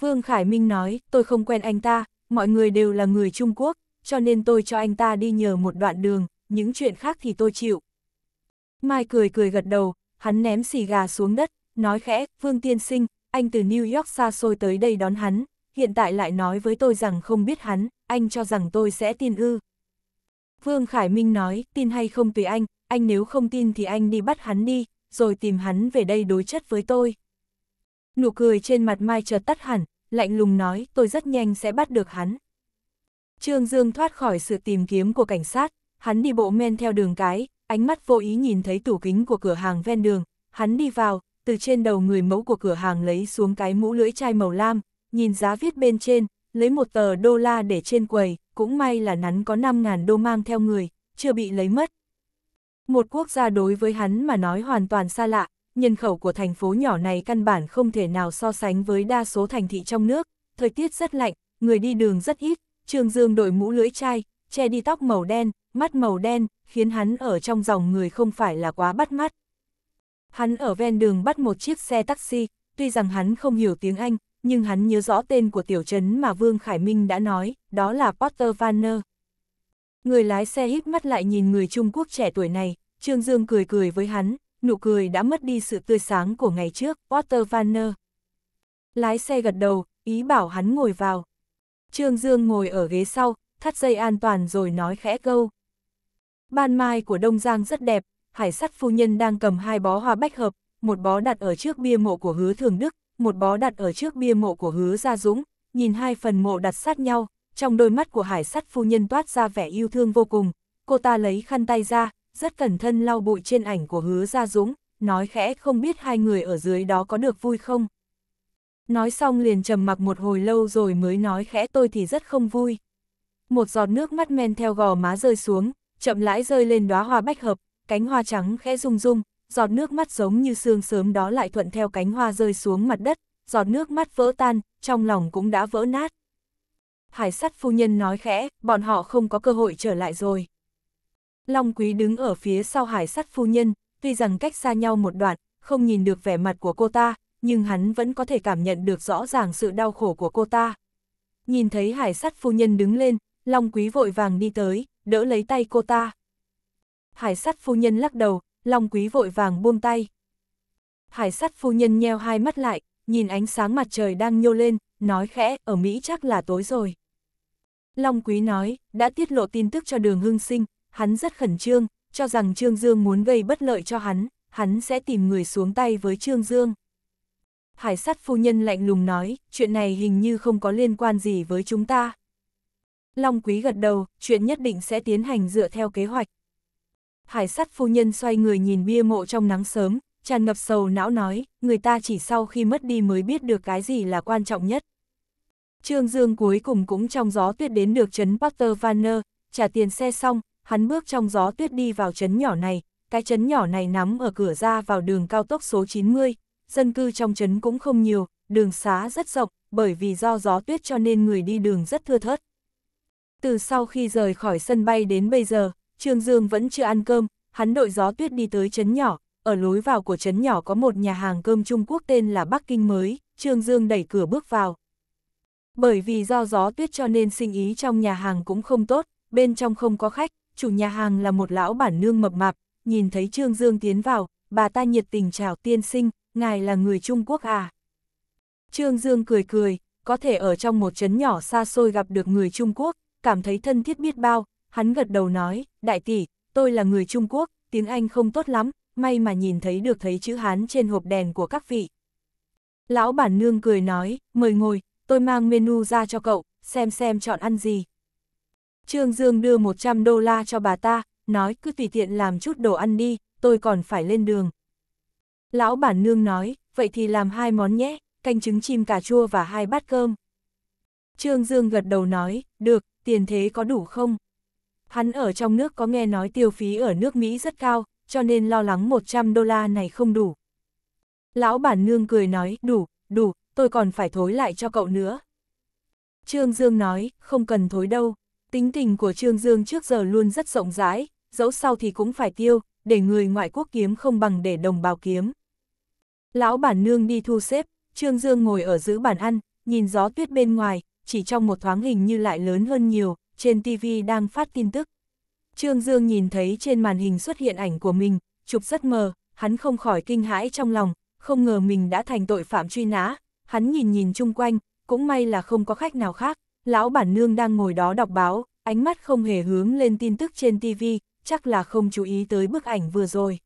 Vương Khải Minh nói, tôi không quen anh ta, mọi người đều là người Trung Quốc, cho nên tôi cho anh ta đi nhờ một đoạn đường, những chuyện khác thì tôi chịu. Mai cười cười gật đầu, hắn ném xì gà xuống đất, nói khẽ, Vương Tiên Sinh, anh từ New York xa xôi tới đây đón hắn, hiện tại lại nói với tôi rằng không biết hắn, anh cho rằng tôi sẽ tin ư. Vương Khải Minh nói, tin hay không tùy anh, anh nếu không tin thì anh đi bắt hắn đi, rồi tìm hắn về đây đối chất với tôi. Nụ cười trên mặt Mai chợt tắt hẳn, lạnh lùng nói, tôi rất nhanh sẽ bắt được hắn. Trương Dương thoát khỏi sự tìm kiếm của cảnh sát, hắn đi bộ men theo đường cái, ánh mắt vô ý nhìn thấy tủ kính của cửa hàng ven đường, hắn đi vào, từ trên đầu người mẫu của cửa hàng lấy xuống cái mũ lưỡi chai màu lam, nhìn giá viết bên trên, lấy một tờ đô la để trên quầy, cũng may là hắn có 5.000 đô mang theo người, chưa bị lấy mất. Một quốc gia đối với hắn mà nói hoàn toàn xa lạ, nhân khẩu của thành phố nhỏ này căn bản không thể nào so sánh với đa số thành thị trong nước, thời tiết rất lạnh, người đi đường rất ít, Trương Dương đội mũ lưỡi chai, che đi tóc màu đen, mắt màu đen, khiến hắn ở trong dòng người không phải là quá bắt mắt. Hắn ở ven đường bắt một chiếc xe taxi, tuy rằng hắn không hiểu tiếng Anh, nhưng hắn nhớ rõ tên của tiểu trấn mà Vương Khải Minh đã nói, đó là Porter Vanner. Người lái xe hít mắt lại nhìn người Trung Quốc trẻ tuổi này, Trương Dương cười cười với hắn, nụ cười đã mất đi sự tươi sáng của ngày trước, Porter Vanner. Lái xe gật đầu, ý bảo hắn ngồi vào. Trương Dương ngồi ở ghế sau, thắt dây an toàn rồi nói khẽ câu. Ban mai của Đông Giang rất đẹp, hải sắt phu nhân đang cầm hai bó hoa bách hợp, một bó đặt ở trước bia mộ của hứa thường đức, một bó đặt ở trước bia mộ của hứa gia dũng, nhìn hai phần mộ đặt sát nhau, trong đôi mắt của hải sắt phu nhân toát ra vẻ yêu thương vô cùng. Cô ta lấy khăn tay ra, rất cẩn thận lau bụi trên ảnh của hứa gia dũng, nói khẽ không biết hai người ở dưới đó có được vui không. Nói xong liền trầm mặc một hồi lâu rồi mới nói khẽ tôi thì rất không vui. Một giọt nước mắt men theo gò má rơi xuống, chậm rãi rơi lên đóa hoa bách hợp, cánh hoa trắng khẽ rung rung, giọt nước mắt giống như sương sớm đó lại thuận theo cánh hoa rơi xuống mặt đất, giọt nước mắt vỡ tan, trong lòng cũng đã vỡ nát. Hải sắt phu nhân nói khẽ, bọn họ không có cơ hội trở lại rồi. Long quý đứng ở phía sau hải sắt phu nhân, tuy rằng cách xa nhau một đoạn, không nhìn được vẻ mặt của cô ta, nhưng hắn vẫn có thể cảm nhận được rõ ràng sự đau khổ của cô ta. Nhìn thấy hải sắt phu nhân đứng lên, Long quý vội vàng đi tới, đỡ lấy tay cô ta hải sát phu nhân lắc đầu, Long Quý vội vàng buông tay. Hải sát phu nhân nheo hai mắt lại, nhìn ánh sáng mặt trời đang nhô lên, nói khẽ, ở Mỹ chắc là tối rồi. Long Quý nói, đã tiết lộ tin tức cho đường hưng sinh, hắn rất khẩn trương, cho rằng Trương Dương muốn gây bất lợi cho hắn, hắn sẽ tìm người xuống tay với Trương Dương. Hải sát phu nhân lạnh lùng nói, chuyện này hình như không có liên quan gì với chúng ta. Long Quý gật đầu, chuyện nhất định sẽ tiến hành dựa theo kế hoạch hải sắt phu nhân xoay người nhìn bia mộ trong nắng sớm, tràn ngập sầu não nói, người ta chỉ sau khi mất đi mới biết được cái gì là quan trọng nhất. Trương Dương cuối cùng cũng trong gió tuyết đến được trấn Potter Vanner, trả tiền xe xong, hắn bước trong gió tuyết đi vào trấn nhỏ này, cái trấn nhỏ này nắm ở cửa ra vào đường cao tốc số 90, dân cư trong trấn cũng không nhiều, đường xá rất rộng, bởi vì do gió tuyết cho nên người đi đường rất thưa thớt. Từ sau khi rời khỏi sân bay đến bây giờ, Trương Dương vẫn chưa ăn cơm, hắn đội gió tuyết đi tới chấn nhỏ, ở lối vào của chấn nhỏ có một nhà hàng cơm Trung Quốc tên là Bắc Kinh mới, Trương Dương đẩy cửa bước vào. Bởi vì do gió tuyết cho nên sinh ý trong nhà hàng cũng không tốt, bên trong không có khách, chủ nhà hàng là một lão bản nương mập mạp, nhìn thấy Trương Dương tiến vào, bà ta nhiệt tình chào tiên sinh, ngài là người Trung Quốc à? Trương Dương cười cười, có thể ở trong một chấn nhỏ xa xôi gặp được người Trung Quốc, cảm thấy thân thiết biết bao, hắn gật đầu nói, đại tỷ, tôi là người Trung Quốc, tiếng Anh không tốt lắm, may mà nhìn thấy được thấy chữ Hán trên hộp đèn của các vị. Lão bản nương cười nói, mời ngồi, tôi mang menu ra cho cậu, xem xem chọn ăn gì. Trương Dương đưa 100 đô la cho bà ta, nói cứ tùy tiện làm chút đồ ăn đi, tôi còn phải lên đường. Lão bản nương nói, vậy thì làm hai món nhé, canh trứng chim cà chua và hai bát cơm. Trương Dương gật đầu nói, được, tiền thế có đủ không? Hắn ở trong nước có nghe nói tiêu phí ở nước Mỹ rất cao, cho nên lo lắng 100 đô la này không đủ. Lão bản nương cười nói, đủ, đủ, tôi còn phải thối lại cho cậu nữa. Trương Dương nói, không cần thối đâu. Tính tình của Trương Dương trước giờ luôn rất rộng rãi, dẫu sau thì cũng phải tiêu, để người ngoại quốc kiếm không bằng để đồng bào kiếm. Lão bản nương đi thu xếp, Trương Dương ngồi ở giữ bàn ăn, nhìn gió tuyết bên ngoài, chỉ trong một thoáng hình như lại lớn hơn nhiều, trên TV đang phát tin tức. Trương Dương nhìn thấy trên màn hình xuất hiện ảnh của mình, chụp rất mờ, hắn không khỏi kinh hãi trong lòng, không ngờ mình đã thành tội phạm truy nã, hắn nhìn nhìn chung quanh, cũng may là không có khách nào khác, lão bản nương đang ngồi đó đọc báo, ánh mắt không hề hướng lên tin tức trên TV, chắc là không chú ý tới bức ảnh vừa rồi.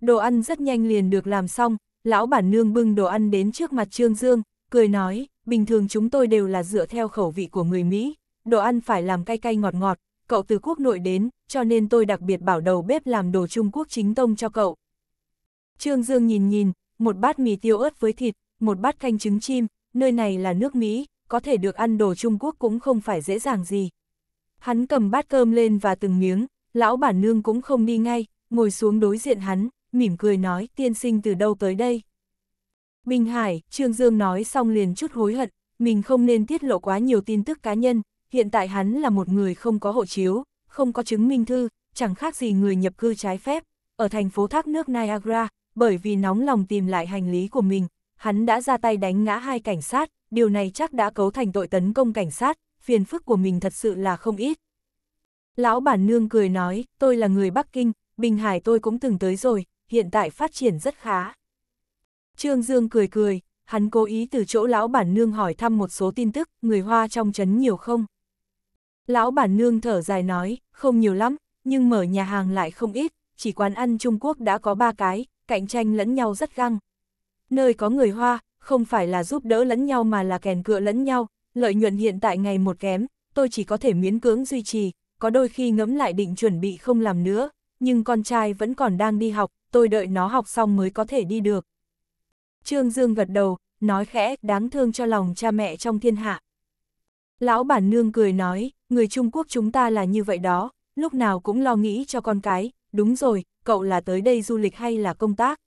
Đồ ăn rất nhanh liền được làm xong, lão bản nương bưng đồ ăn đến trước mặt Trương Dương, cười nói, bình thường chúng tôi đều là dựa theo khẩu vị của người Mỹ, đồ ăn phải làm cay cay ngọt ngọt, cậu từ quốc nội đến, cho nên tôi đặc biệt bảo đầu bếp làm đồ Trung Quốc chính tông cho cậu. Trương Dương nhìn nhìn, một bát mì tiêu ớt với thịt, một bát canh trứng chim, nơi này là nước Mỹ, có thể được ăn đồ Trung Quốc cũng không phải dễ dàng gì. Hắn cầm bát cơm lên và từng miếng, lão bản nương cũng không đi ngay, ngồi xuống đối diện hắn, mỉm cười nói tiên sinh từ đâu tới đây. Bình Hải, Trương Dương nói xong liền chút hối hận, mình không nên tiết lộ quá nhiều tin tức cá nhân, hiện tại hắn là một người không có hộ chiếu, không có chứng minh thư, chẳng khác gì người nhập cư trái phép. Ở thành phố thác nước Niagara, bởi vì nóng lòng tìm lại hành lý của mình, hắn đã ra tay đánh ngã hai cảnh sát, điều này chắc đã cấu thành tội tấn công cảnh sát, phiền phức của mình thật sự là không ít. Lão bản nương cười nói, tôi là người Bắc Kinh, Bình Hải tôi cũng từng tới rồi, hiện tại phát triển rất khá. Trương Dương cười cười, hắn cố ý từ chỗ lão bản nương hỏi thăm một số tin tức, người Hoa trong trấn nhiều không? Lão bản nương thở dài nói, không nhiều lắm, nhưng mở nhà hàng lại không ít, chỉ quán ăn Trung Quốc đã có ba cái, cạnh tranh lẫn nhau rất găng. Nơi có người Hoa, không phải là giúp đỡ lẫn nhau mà là kèn cựa lẫn nhau, lợi nhuận hiện tại ngày một kém, tôi chỉ có thể miễn cưỡng duy trì, có đôi khi ngẫm lại định chuẩn bị không làm nữa, nhưng con trai vẫn còn đang đi học, tôi đợi nó học xong mới có thể đi được. Trương Dương gật đầu, nói khẽ, đáng thương cho lòng cha mẹ trong thiên hạ. Lão bản nương cười nói, người Trung Quốc chúng ta là như vậy đó, lúc nào cũng lo nghĩ cho con cái, đúng rồi, cậu là tới đây du lịch hay là công tác?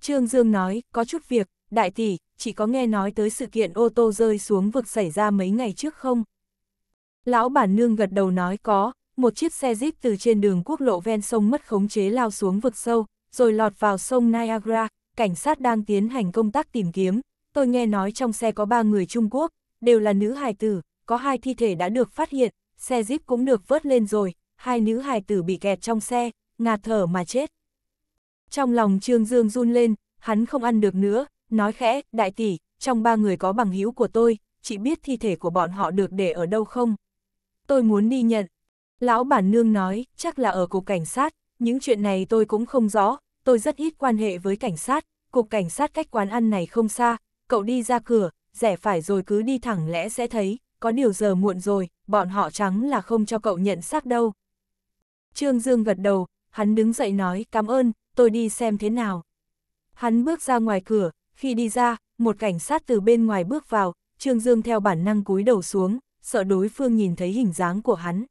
Trương Dương nói, có chút việc, đại tỷ, chỉ có nghe nói tới sự kiện ô tô rơi xuống vực xảy ra mấy ngày trước không? Lão bản nương gật đầu nói có, một chiếc xe jeep từ trên đường quốc lộ ven sông mất khống chế lao xuống vực sâu, rồi lọt vào sông Niagara, cảnh sát đang tiến hành công tác tìm kiếm. Tôi nghe nói trong xe có ba người Trung Quốc, đều là nữ hài tử, có hai thi thể đã được phát hiện, xe jeep cũng được vớt lên rồi, hai nữ hài tử bị kẹt trong xe, ngạt thở mà chết. Trong lòng Trương Dương run lên, hắn không ăn được nữa, nói khẽ, đại tỷ, trong ba người có bằng hữu của tôi, chị biết thi thể của bọn họ được để ở đâu không? Tôi muốn đi nhận. Lão bản nương nói, chắc là ở cục cảnh sát, những chuyện này tôi cũng không rõ, tôi rất ít quan hệ với cảnh sát, cục cảnh sát cách quán ăn này không xa, cậu đi ra cửa, rẻ phải rồi cứ đi thẳng lẽ sẽ thấy, có điều giờ muộn rồi, bọn họ trắng là không cho cậu nhận xác đâu. Trương Dương gật đầu, hắn đứng dậy nói cảm ơn, tôi đi xem thế nào. Hắn bước ra ngoài cửa, khi đi ra, một cảnh sát từ bên ngoài bước vào, Trương Dương theo bản năng cúi đầu xuống, sợ đối phương nhìn thấy hình dáng của hắn.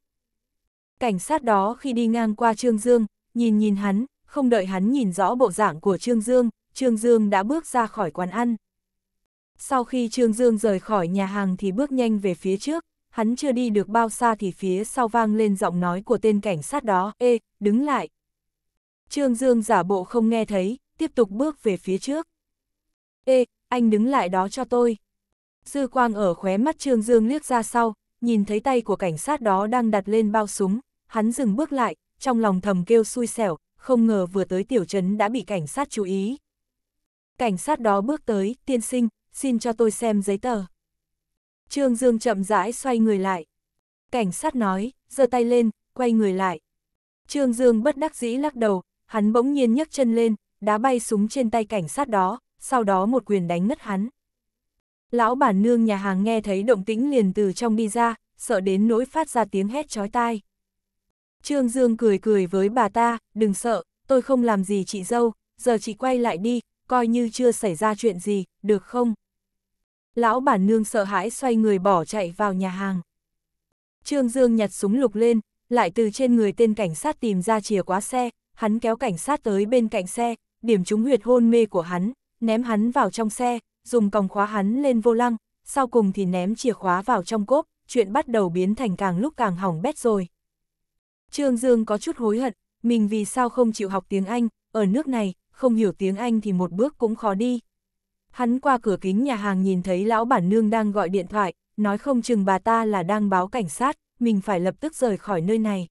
Cảnh sát đó khi đi ngang qua Trương Dương, nhìn nhìn hắn, không đợi hắn nhìn rõ bộ dạng của Trương Dương, Trương Dương đã bước ra khỏi quán ăn. Sau khi Trương Dương rời khỏi nhà hàng thì bước nhanh về phía trước, hắn chưa đi được bao xa thì phía sau vang lên giọng nói của tên cảnh sát đó, Ê, đứng lại. Trương Dương giả bộ không nghe thấy, tiếp tục bước về phía trước. Ê, anh đứng lại đó cho tôi. Dư quang ở khóe mắt Trương Dương liếc ra sau, nhìn thấy tay của cảnh sát đó đang đặt lên bao súng, hắn dừng bước lại, trong lòng thầm kêu xui xẻo, không ngờ vừa tới tiểu trấn đã bị cảnh sát chú ý. Cảnh sát đó bước tới, tiên sinh, xin cho tôi xem giấy tờ. Trương Dương chậm rãi xoay người lại. Cảnh sát nói, giơ tay lên, quay người lại. Trương Dương bất đắc dĩ lắc đầu, hắn bỗng nhiên nhấc chân lên, đá bay súng trên tay cảnh sát đó, sau đó một quyền đánh ngất hắn. Lão bản nương nhà hàng nghe thấy động tĩnh liền từ trong đi ra, sợ đến nỗi phát ra tiếng hét chói tai. Trương Dương cười cười với bà ta, đừng sợ, tôi không làm gì chị dâu, giờ chị quay lại đi, coi như chưa xảy ra chuyện gì, được không? Lão bản nương sợ hãi xoay người bỏ chạy vào nhà hàng. Trương Dương nhặt súng lục lên, lại từ trên người tên cảnh sát tìm ra chìa khóa xe, hắn kéo cảnh sát tới bên cạnh xe, điểm trúng huyệt hôn mê của hắn, ném hắn vào trong xe, dùng còng khóa hắn lên vô lăng, sau cùng thì ném chìa khóa vào trong cốp, chuyện bắt đầu biến thành càng lúc càng hỏng bét rồi. Trương Dương có chút hối hận, mình vì sao không chịu học tiếng Anh, ở nước này, không hiểu tiếng Anh thì một bước cũng khó đi. Hắn qua cửa kính nhà hàng nhìn thấy lão bản nương đang gọi điện thoại, nói không chừng bà ta là đang báo cảnh sát, mình phải lập tức rời khỏi nơi này.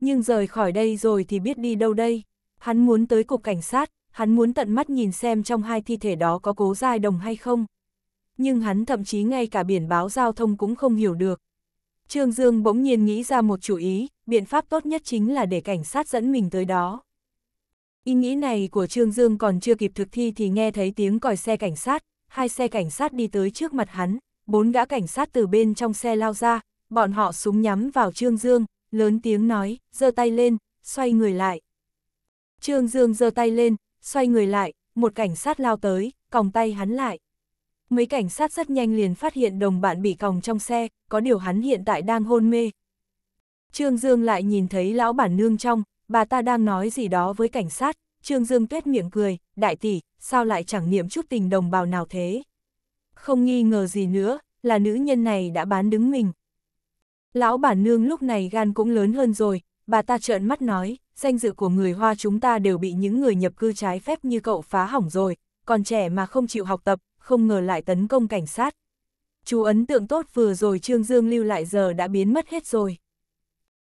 Nhưng rời khỏi đây rồi thì biết đi đâu đây. Hắn muốn tới cục cảnh sát, hắn muốn tận mắt nhìn xem trong hai thi thể đó có cố giai đồng hay không. Nhưng hắn thậm chí ngay cả biển báo giao thông cũng không hiểu được. Trương Dương bỗng nhiên nghĩ ra một chủ ý, biện pháp tốt nhất chính là để cảnh sát dẫn mình tới đó. Ý nghĩ này của Trương Dương còn chưa kịp thực thi thì nghe thấy tiếng còi xe cảnh sát, hai xe cảnh sát đi tới trước mặt hắn, bốn gã cảnh sát từ bên trong xe lao ra, bọn họ súng nhắm vào Trương Dương, lớn tiếng nói, giơ tay lên, xoay người lại. Trương Dương giơ tay lên, xoay người lại, một cảnh sát lao tới, còng tay hắn lại. Mấy cảnh sát rất nhanh liền phát hiện đồng bạn bị còng trong xe, có điều hắn hiện tại đang hôn mê. Trương Dương lại nhìn thấy lão bản nương trong, bà ta đang nói gì đó với cảnh sát, Trương Dương tuyết miệng cười, đại tỷ, sao lại chẳng niệm chút tình đồng bào nào thế? Không nghi ngờ gì nữa, là nữ nhân này đã bán đứng mình. Lão bản nương lúc này gan cũng lớn hơn rồi, bà ta trợn mắt nói, danh dự của người Hoa chúng ta đều bị những người nhập cư trái phép như cậu phá hỏng rồi, còn trẻ mà không chịu học tập, không ngờ lại tấn công cảnh sát. Chú ấn tượng tốt vừa rồi Trương Dương lưu lại giờ đã biến mất hết rồi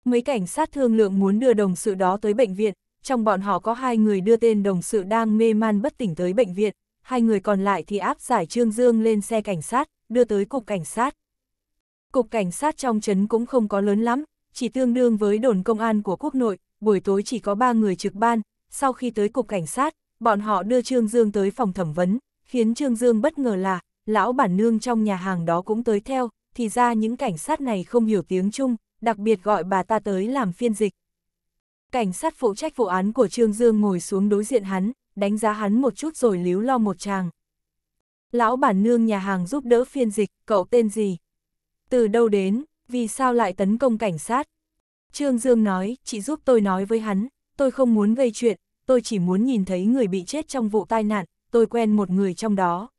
mấy cảnh sát thương lượng muốn đưa đồng sự đó tới bệnh viện, trong bọn họ có hai người đưa tên đồng sự đang mê man bất tỉnh tới bệnh viện, hai người còn lại thì áp giải Trương Dương lên xe cảnh sát, đưa tới cục cảnh sát. Cục cảnh sát trong trấn cũng không có lớn lắm, chỉ tương đương với đồn công an của quốc nội, buổi tối chỉ có ba người trực ban, sau khi tới cục cảnh sát, bọn họ đưa Trương Dương tới phòng thẩm vấn, khiến Trương Dương bất ngờ là, lão bản nương trong nhà hàng đó cũng tới theo, thì ra những cảnh sát này không hiểu tiếng Trung, đặc biệt gọi bà ta tới làm phiên dịch. Cảnh sát phụ trách vụ án của Trương Dương ngồi xuống đối diện hắn, đánh giá hắn một chút rồi líu lo một chàng. Lão bản nương nhà hàng giúp đỡ phiên dịch, cậu tên gì? Từ đâu đến, vì sao lại tấn công cảnh sát? Trương Dương nói, chị giúp tôi nói với hắn, tôi không muốn gây chuyện, tôi chỉ muốn nhìn thấy người bị chết trong vụ tai nạn, tôi quen một người trong đó.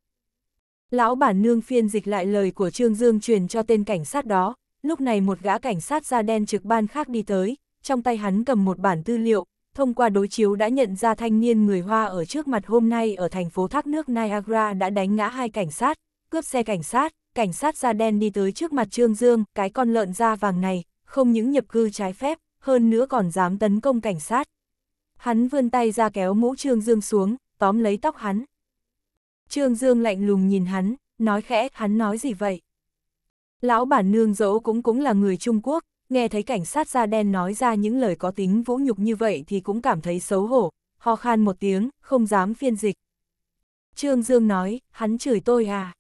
Lão bản nương phiên dịch lại lời của Trương Dương truyền cho tên cảnh sát đó, Lúc này một gã cảnh sát da đen trực ban khác đi tới, trong tay hắn cầm một bản tư liệu, thông qua đối chiếu đã nhận ra thanh niên người Hoa ở trước mặt hôm nay ở thành phố thác nước Niagara đã đánh ngã hai cảnh sát, cướp xe cảnh sát, cảnh sát da đen đi tới trước mặt Trương Dương, cái con lợn da vàng này, không những nhập cư trái phép, hơn nữa còn dám tấn công cảnh sát. Hắn vươn tay ra kéo mũ Trương Dương xuống, tóm lấy tóc hắn. Trương Dương lạnh lùng nhìn hắn, nói khẽ, hắn nói gì vậy? Lão bản nương dẫu cũng cũng là người Trung Quốc, nghe thấy cảnh sát da đen nói ra những lời có tính vũ nhục như vậy thì cũng cảm thấy xấu hổ, ho khan một tiếng, không dám phiên dịch. Trương Dương nói, hắn chửi tôi à.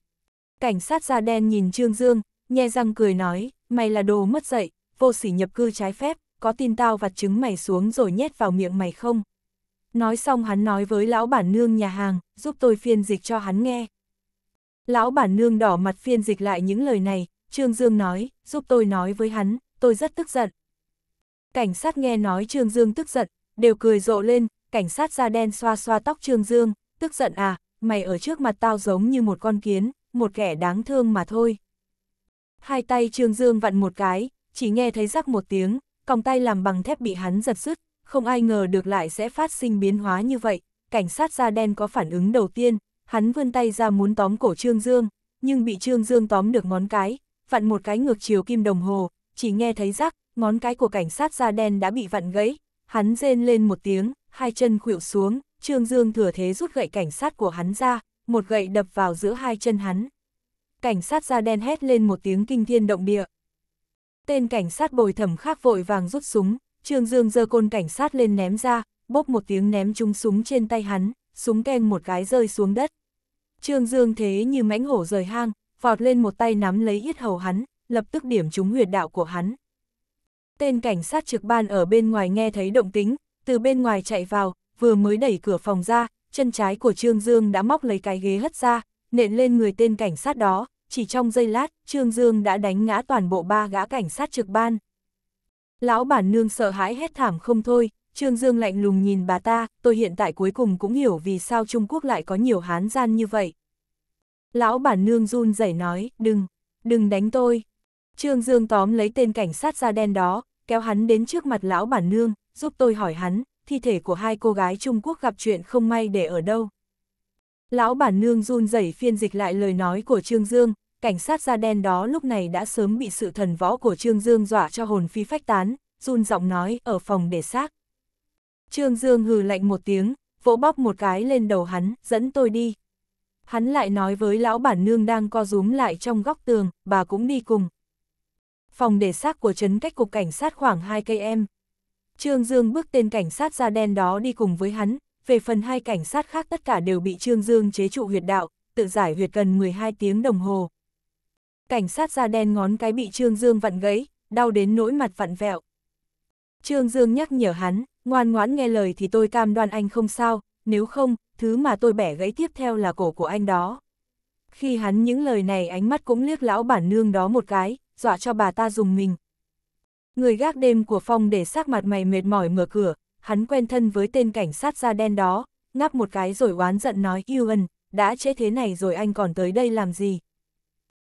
Cảnh sát da đen nhìn Trương Dương, nhe răng cười nói, mày là đồ mất dậy, vô sỉ nhập cư trái phép, có tin tao vặt trứng mày xuống rồi nhét vào miệng mày không? Nói xong hắn nói với lão bản nương nhà hàng, giúp tôi phiên dịch cho hắn nghe. Lão bản nương đỏ mặt phiên dịch lại những lời này, Trương Dương nói, giúp tôi nói với hắn, tôi rất tức giận. Cảnh sát nghe nói Trương Dương tức giận, đều cười rộ lên, cảnh sát da đen xoa xoa tóc Trương Dương, tức giận à, mày ở trước mặt tao giống như một con kiến, một kẻ đáng thương mà thôi. Hai tay Trương Dương vặn một cái, chỉ nghe thấy rắc một tiếng, còng tay làm bằng thép bị hắn giật sứt, không ai ngờ được lại sẽ phát sinh biến hóa như vậy. Cảnh sát da đen có phản ứng đầu tiên, hắn vươn tay ra muốn tóm cổ Trương Dương, nhưng bị Trương Dương tóm được ngón cái, vặn một cái ngược chiều kim đồng hồ, chỉ nghe thấy rắc, ngón cái của cảnh sát da đen đã bị vặn gãy, hắn rên lên một tiếng, hai chân khuỵu xuống, Trương Dương thừa thế rút gậy cảnh sát của hắn ra, một gậy đập vào giữa hai chân hắn. Cảnh sát da đen hét lên một tiếng kinh thiên động địa. Tên cảnh sát bồi thẩm khác vội vàng rút súng, Trương Dương giơ côn cảnh sát lên ném ra, bốc một tiếng ném trúng súng trên tay hắn, súng keng một cái rơi xuống đất. Trương Dương thế như mãnh hổ rời hang, vọt lên một tay nắm lấy yết hầu hắn, lập tức điểm trúng huyệt đạo của hắn. Tên cảnh sát trực ban ở bên ngoài nghe thấy động tính, từ bên ngoài chạy vào, vừa mới đẩy cửa phòng ra, chân trái của Trương Dương đã móc lấy cái ghế hất ra, nện lên người tên cảnh sát đó, chỉ trong giây lát, Trương Dương đã đánh ngã toàn bộ ba gã cảnh sát trực ban. Lão bản nương sợ hãi hét thảm không thôi, Trương Dương lạnh lùng nhìn bà ta, tôi hiện tại cuối cùng cũng hiểu vì sao Trung Quốc lại có nhiều hán gian như vậy. Lão bản nương run rẩy nói, đừng, đừng đánh tôi. Trương Dương tóm lấy tên cảnh sát da đen đó, kéo hắn đến trước mặt lão bản nương, giúp tôi hỏi hắn, thi thể của hai cô gái Trung Quốc gặp chuyện không may để ở đâu. Lão bản nương run rẩy phiên dịch lại lời nói của Trương Dương, cảnh sát da đen đó lúc này đã sớm bị sự thần võ của Trương Dương dọa cho hồn phi phách tán, run giọng nói ở phòng để xác. Trương Dương hừ lạnh một tiếng, vỗ bóc một cái lên đầu hắn, dẫn tôi đi, hắn lại nói với lão bản nương đang co rúm lại trong góc tường, bà cũng đi cùng. Phòng để xác của trấn cách cục cảnh sát khoảng 2 cây em. Trương Dương bước tên cảnh sát da đen đó đi cùng với hắn, về phần hai cảnh sát khác tất cả đều bị Trương Dương chế trụ huyệt đạo, tự giải huyệt gần 12 tiếng đồng hồ. Cảnh sát da đen ngón cái bị Trương Dương vặn gãy, đau đến nỗi mặt vặn vẹo. Trương Dương nhắc nhở hắn, ngoan ngoãn nghe lời thì tôi cam đoan anh không sao, nếu không, thứ mà tôi bẻ gãy tiếp theo là cổ của anh đó. Khi hắn những lời này ánh mắt cũng liếc lão bản nương đó một cái, dọa cho bà ta dùng mình. Người gác đêm của Phong để sắc mặt mày mệt mỏi mở cửa, hắn quen thân với tên cảnh sát da đen đó, ngáp một cái rồi oán giận nói Ewan, đã chết thế này rồi anh còn tới đây làm gì?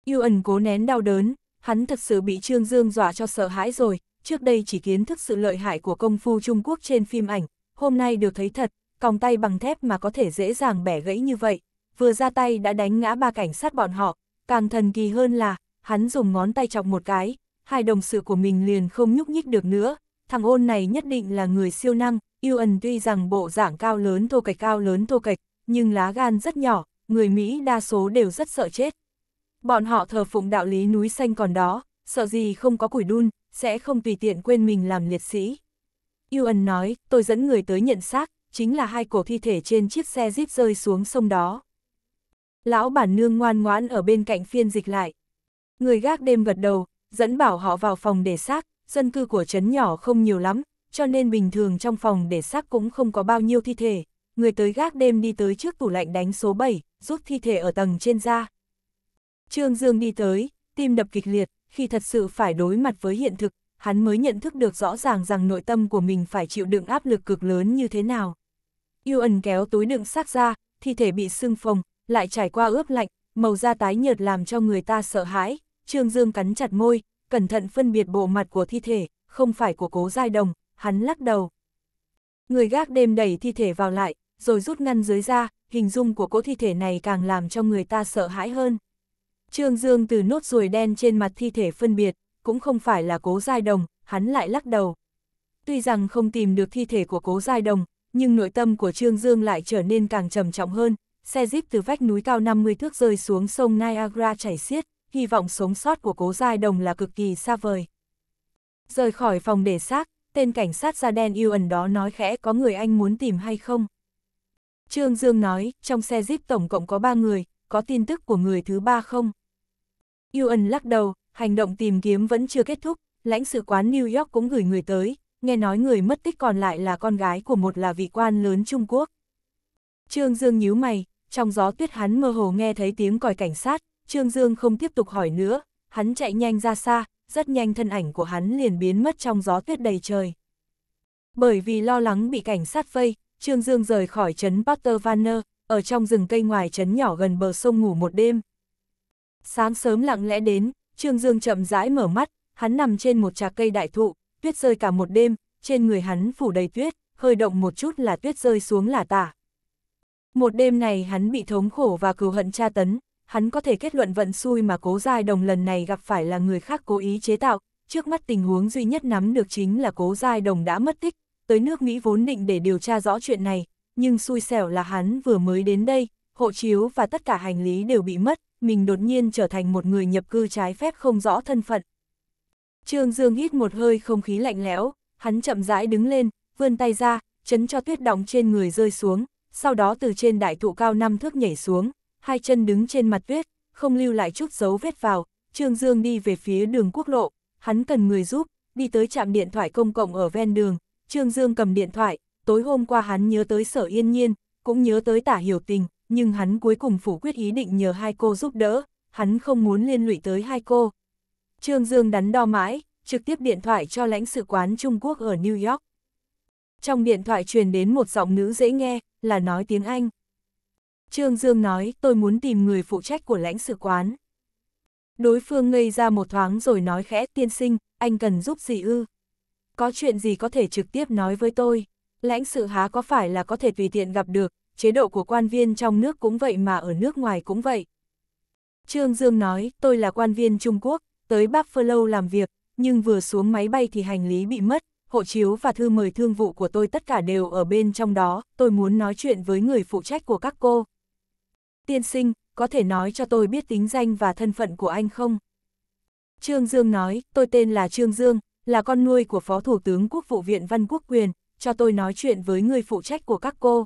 Ewan cố nén đau đớn, hắn thật sự bị Trương Dương dọa cho sợ hãi rồi, trước đây chỉ kiến thức sự lợi hại của công phu Trung Quốc trên phim ảnh, hôm nay được thấy thật, còng tay bằng thép mà có thể dễ dàng bẻ gãy như vậy, vừa ra tay đã đánh ngã ba cảnh sát bọn họ, càng thần kỳ hơn là, hắn dùng ngón tay chọc một cái, hai đồng sự của mình liền không nhúc nhích được nữa, thằng ôn này nhất định là người siêu năng, yêu ẩn tuy rằng bộ dạng cao lớn thô kệch cao lớn thô kệch, nhưng lá gan rất nhỏ, người Mỹ đa số đều rất sợ chết. Bọn họ thờ phụng đạo lý núi xanh còn đó, sợ gì không có củi đun, sẽ không tùy tiện quên mình làm liệt sĩ. Yêu nói, tôi dẫn người tới nhận xác, chính là hai cổ thi thể trên chiếc xe jeep rơi xuống sông đó. Lão bản nương ngoan ngoãn ở bên cạnh phiên dịch lại. Người gác đêm gật đầu, dẫn bảo họ vào phòng để xác, dân cư của trấn nhỏ không nhiều lắm, cho nên bình thường trong phòng để xác cũng không có bao nhiêu thi thể. Người tới gác đêm đi tới trước tủ lạnh đánh số 7, rút thi thể ở tầng trên ra. Trương Dương đi tới, tim đập kịch liệt, khi thật sự phải đối mặt với hiện thực, hắn mới nhận thức được rõ ràng rằng nội tâm của mình phải chịu đựng áp lực cực lớn như thế nào. Yêu ẩn kéo túi đựng xác ra, thi thể bị sưng phồng, lại trải qua ướp lạnh, màu da tái nhợt làm cho người ta sợ hãi, Trương Dương cắn chặt môi, cẩn thận phân biệt bộ mặt của thi thể, không phải của cố giai đồng, hắn lắc đầu. Người gác đêm đẩy thi thể vào lại, rồi rút ngăn dưới ra, hình dung của cỗ thi thể này càng làm cho người ta sợ hãi hơn. Trương Dương từ nốt ruồi đen trên mặt thi thể phân biệt, cũng không phải là cố giai đồng, hắn lại lắc đầu. Tuy rằng không tìm được thi thể của cố giai đồng, nhưng nội tâm của Trương Dương lại trở nên càng trầm trọng hơn, xe jeep từ vách núi cao 50 thước rơi xuống sông Niagara chảy xiết, hy vọng sống sót của cố giai đồng là cực kỳ xa vời. Rời khỏi phòng để xác, tên cảnh sát da đen yêu ẩn đó nói khẽ có người anh muốn tìm hay không. Trương Dương nói, trong xe jeep tổng cộng có 3 người, có tin tức của người thứ ba không? Yêu ẩn lắc đầu, hành động tìm kiếm vẫn chưa kết thúc, lãnh sự quán New York cũng gửi người tới, nghe nói người mất tích còn lại là con gái của một là vị quan lớn Trung Quốc. Trương Dương nhíu mày, trong gió tuyết hắn mơ hồ nghe thấy tiếng còi cảnh sát, Trương Dương không tiếp tục hỏi nữa, hắn chạy nhanh ra xa, rất nhanh thân ảnh của hắn liền biến mất trong gió tuyết đầy trời. Bởi vì lo lắng bị cảnh sát vây, Trương Dương rời khỏi trấn Potter Vanner, ở trong rừng cây ngoài trấn nhỏ gần bờ sông ngủ một đêm. Sáng sớm lặng lẽ đến, Trương Dương chậm rãi mở mắt, hắn nằm trên một trà cây đại thụ, tuyết rơi cả một đêm, trên người hắn phủ đầy tuyết, hơi động một chút là tuyết rơi xuống là tả. Một đêm này hắn bị thống khổ và cừu hận tra tấn, hắn có thể kết luận vận xui mà cố giai đồng lần này gặp phải là người khác cố ý chế tạo, trước mắt tình huống duy nhất nắm được chính là cố giai đồng đã mất tích, tới nước Mỹ vốn định để điều tra rõ chuyện này, nhưng xui xẻo là hắn vừa mới đến đây, hộ chiếu và tất cả hành lý đều bị mất, mình đột nhiên trở thành một người nhập cư trái phép không rõ thân phận, Trương Dương hít một hơi không khí lạnh lẽo, hắn chậm rãi đứng lên, vươn tay ra, chấn cho tuyết đóng trên người rơi xuống, sau đó từ trên đại thụ cao năm thước nhảy xuống, hai chân đứng trên mặt tuyết, không lưu lại chút dấu vết vào, Trương Dương đi về phía đường quốc lộ, hắn cần người giúp, đi tới trạm điện thoại công cộng ở ven đường, Trương Dương cầm điện thoại, tối hôm qua hắn nhớ tới sở yên nhiên, cũng nhớ tới tả hiểu tình, nhưng hắn cuối cùng phủ quyết ý định nhờ hai cô giúp đỡ, hắn không muốn liên lụy tới hai cô, Trương Dương đắn đo mãi, trực tiếp điện thoại cho lãnh sự quán Trung Quốc ở New York. Trong điện thoại truyền đến một giọng nữ dễ nghe, là nói tiếng Anh. Trương Dương nói, tôi muốn tìm người phụ trách của lãnh sự quán. Đối phương ngây ra một thoáng rồi nói khẽ, tiên sinh, anh cần giúp gì ư? Có chuyện gì có thể trực tiếp nói với tôi? Lãnh sự há có phải là có thể tùy tiện gặp được, chế độ của quan viên trong nước cũng vậy mà ở nước ngoài cũng vậy. Trương Dương nói, tôi là quan viên Trung Quốc, tới Buffalo làm việc, nhưng vừa xuống máy bay thì hành lý bị mất, hộ chiếu và thư mời thương vụ của tôi tất cả đều ở bên trong đó, tôi muốn nói chuyện với người phụ trách của các cô. Tiên sinh, có thể nói cho tôi biết tính danh và thân phận của anh không? Trương Dương nói, tôi tên là Trương Dương, là con nuôi của Phó Thủ tướng Quốc vụ viện Văn Quốc Quyền, cho tôi nói chuyện với người phụ trách của các cô.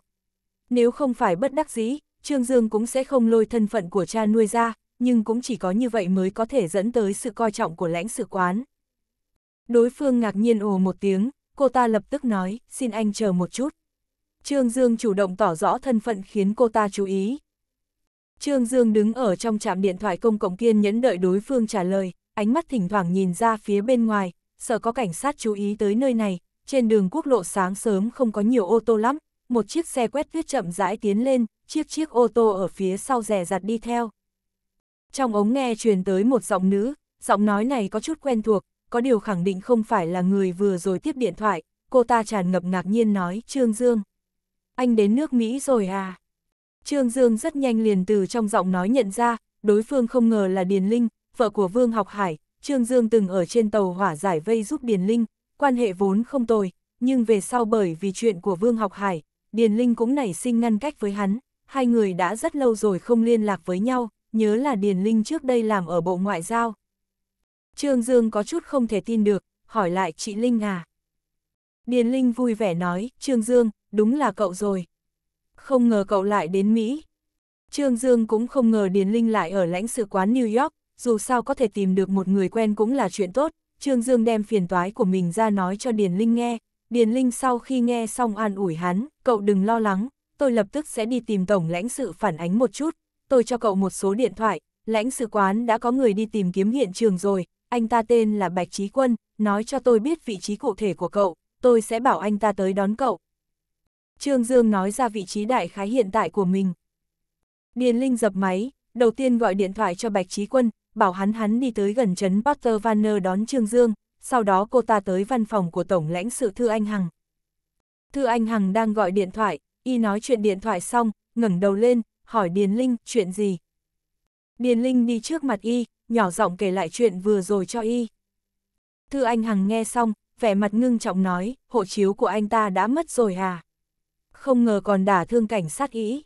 Nếu không phải bất đắc dĩ, Trương Dương cũng sẽ không lôi thân phận của cha nuôi ra, nhưng cũng chỉ có như vậy mới có thể dẫn tới sự coi trọng của lãnh sự quán. Đối phương ngạc nhiên ồ một tiếng, cô ta lập tức nói, xin anh chờ một chút. Trương Dương chủ động tỏ rõ thân phận khiến cô ta chú ý. Trương Dương đứng ở trong trạm điện thoại công cộng kiên nhẫn đợi đối phương trả lời, ánh mắt thỉnh thoảng nhìn ra phía bên ngoài, sợ có cảnh sát chú ý tới nơi này, trên đường quốc lộ sáng sớm không có nhiều ô tô lắm, một chiếc xe quét tuyết chậm rãi tiến lên, chiếc chiếc ô tô ở phía sau rè rặt đi theo. Trong ống nghe truyền tới một giọng nữ, giọng nói này có chút quen thuộc, có điều khẳng định không phải là người vừa rồi tiếp điện thoại, cô ta tràn ngập ngạc nhiên nói, Trương Dương. Anh đến nước Mỹ rồi à? Trương Dương rất nhanh liền từ trong giọng nói nhận ra, đối phương không ngờ là Điền Linh, vợ của Vương Học Hải, Trương Dương từng ở trên tàu hỏa giải vây giúp Điền Linh, quan hệ vốn không tồi, nhưng về sau bởi vì chuyện của Vương Học Hải, Điền Linh cũng nảy sinh ngăn cách với hắn, hai người đã rất lâu rồi không liên lạc với nhau, nhớ là Điền Linh trước đây làm ở Bộ Ngoại giao. Trương Dương có chút không thể tin được, hỏi lại chị Linh à. Điền Linh vui vẻ nói, Trương Dương, đúng là cậu rồi. Không ngờ cậu lại đến Mỹ. Trương Dương cũng không ngờ Điền Linh lại ở lãnh sự quán New York, dù sao có thể tìm được một người quen cũng là chuyện tốt. Trương Dương đem phiền toái của mình ra nói cho Điền Linh nghe. Điền Linh sau khi nghe xong an ủi hắn, cậu đừng lo lắng, tôi lập tức sẽ đi tìm tổng lãnh sự phản ánh một chút, tôi cho cậu một số điện thoại, lãnh sự quán đã có người đi tìm kiếm hiện trường rồi, anh ta tên là Bạch Trí Quân, nói cho tôi biết vị trí cụ thể của cậu, tôi sẽ bảo anh ta tới đón cậu. Trương Dương nói ra vị trí đại khái hiện tại của mình. Điền Linh dập máy, đầu tiên gọi điện thoại cho Bạch Trí Quân, bảo hắn hắn đi tới gần trấn Potter Vanner đón Trương Dương, sau đó cô ta tới văn phòng của Tổng lãnh sự Thư Anh Hằng. Thư Anh Hằng đang gọi điện thoại, y nói chuyện điện thoại xong, ngẩng đầu lên, hỏi Điền Linh chuyện gì. Điền Linh đi trước mặt y, nhỏ giọng kể lại chuyện vừa rồi cho y. Thư Anh Hằng nghe xong, vẻ mặt ngưng trọng nói, hộ chiếu của anh ta đã mất rồi à? Không ngờ còn đả thương cảnh sát ý.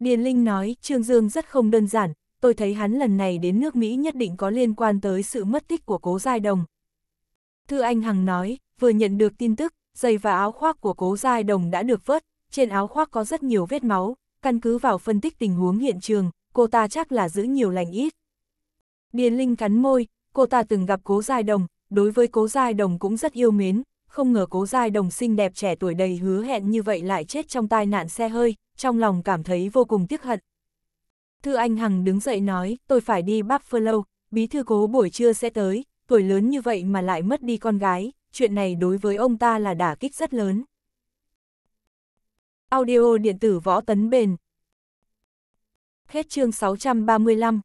Điền Linh nói, Trương Dương rất không đơn giản, tôi thấy hắn lần này đến nước Mỹ nhất định có liên quan tới sự mất tích của cố giai đồng. Thư Anh Hằng nói, vừa nhận được tin tức, giày và áo khoác của cố giai đồng đã được vớt, trên áo khoác có rất nhiều vết máu, căn cứ vào phân tích tình huống hiện trường, cô ta chắc là giữ nhiều lành ít. Điền Linh cắn môi, cô ta từng gặp cố giai đồng, đối với cố giai đồng cũng rất yêu mến, không ngờ cố giai đồng xinh đẹp trẻ tuổi đầy hứa hẹn như vậy lại chết trong tai nạn xe hơi, trong lòng cảm thấy vô cùng tiếc hận. Thư Anh Hằng đứng dậy nói, tôi phải đi Buffalo, bí thư cố buổi trưa sẽ tới, tuổi lớn như vậy mà lại mất đi con gái, chuyện này đối với ông ta là đả kích rất lớn. Audio điện tử võ tấn bền. Hết chương 635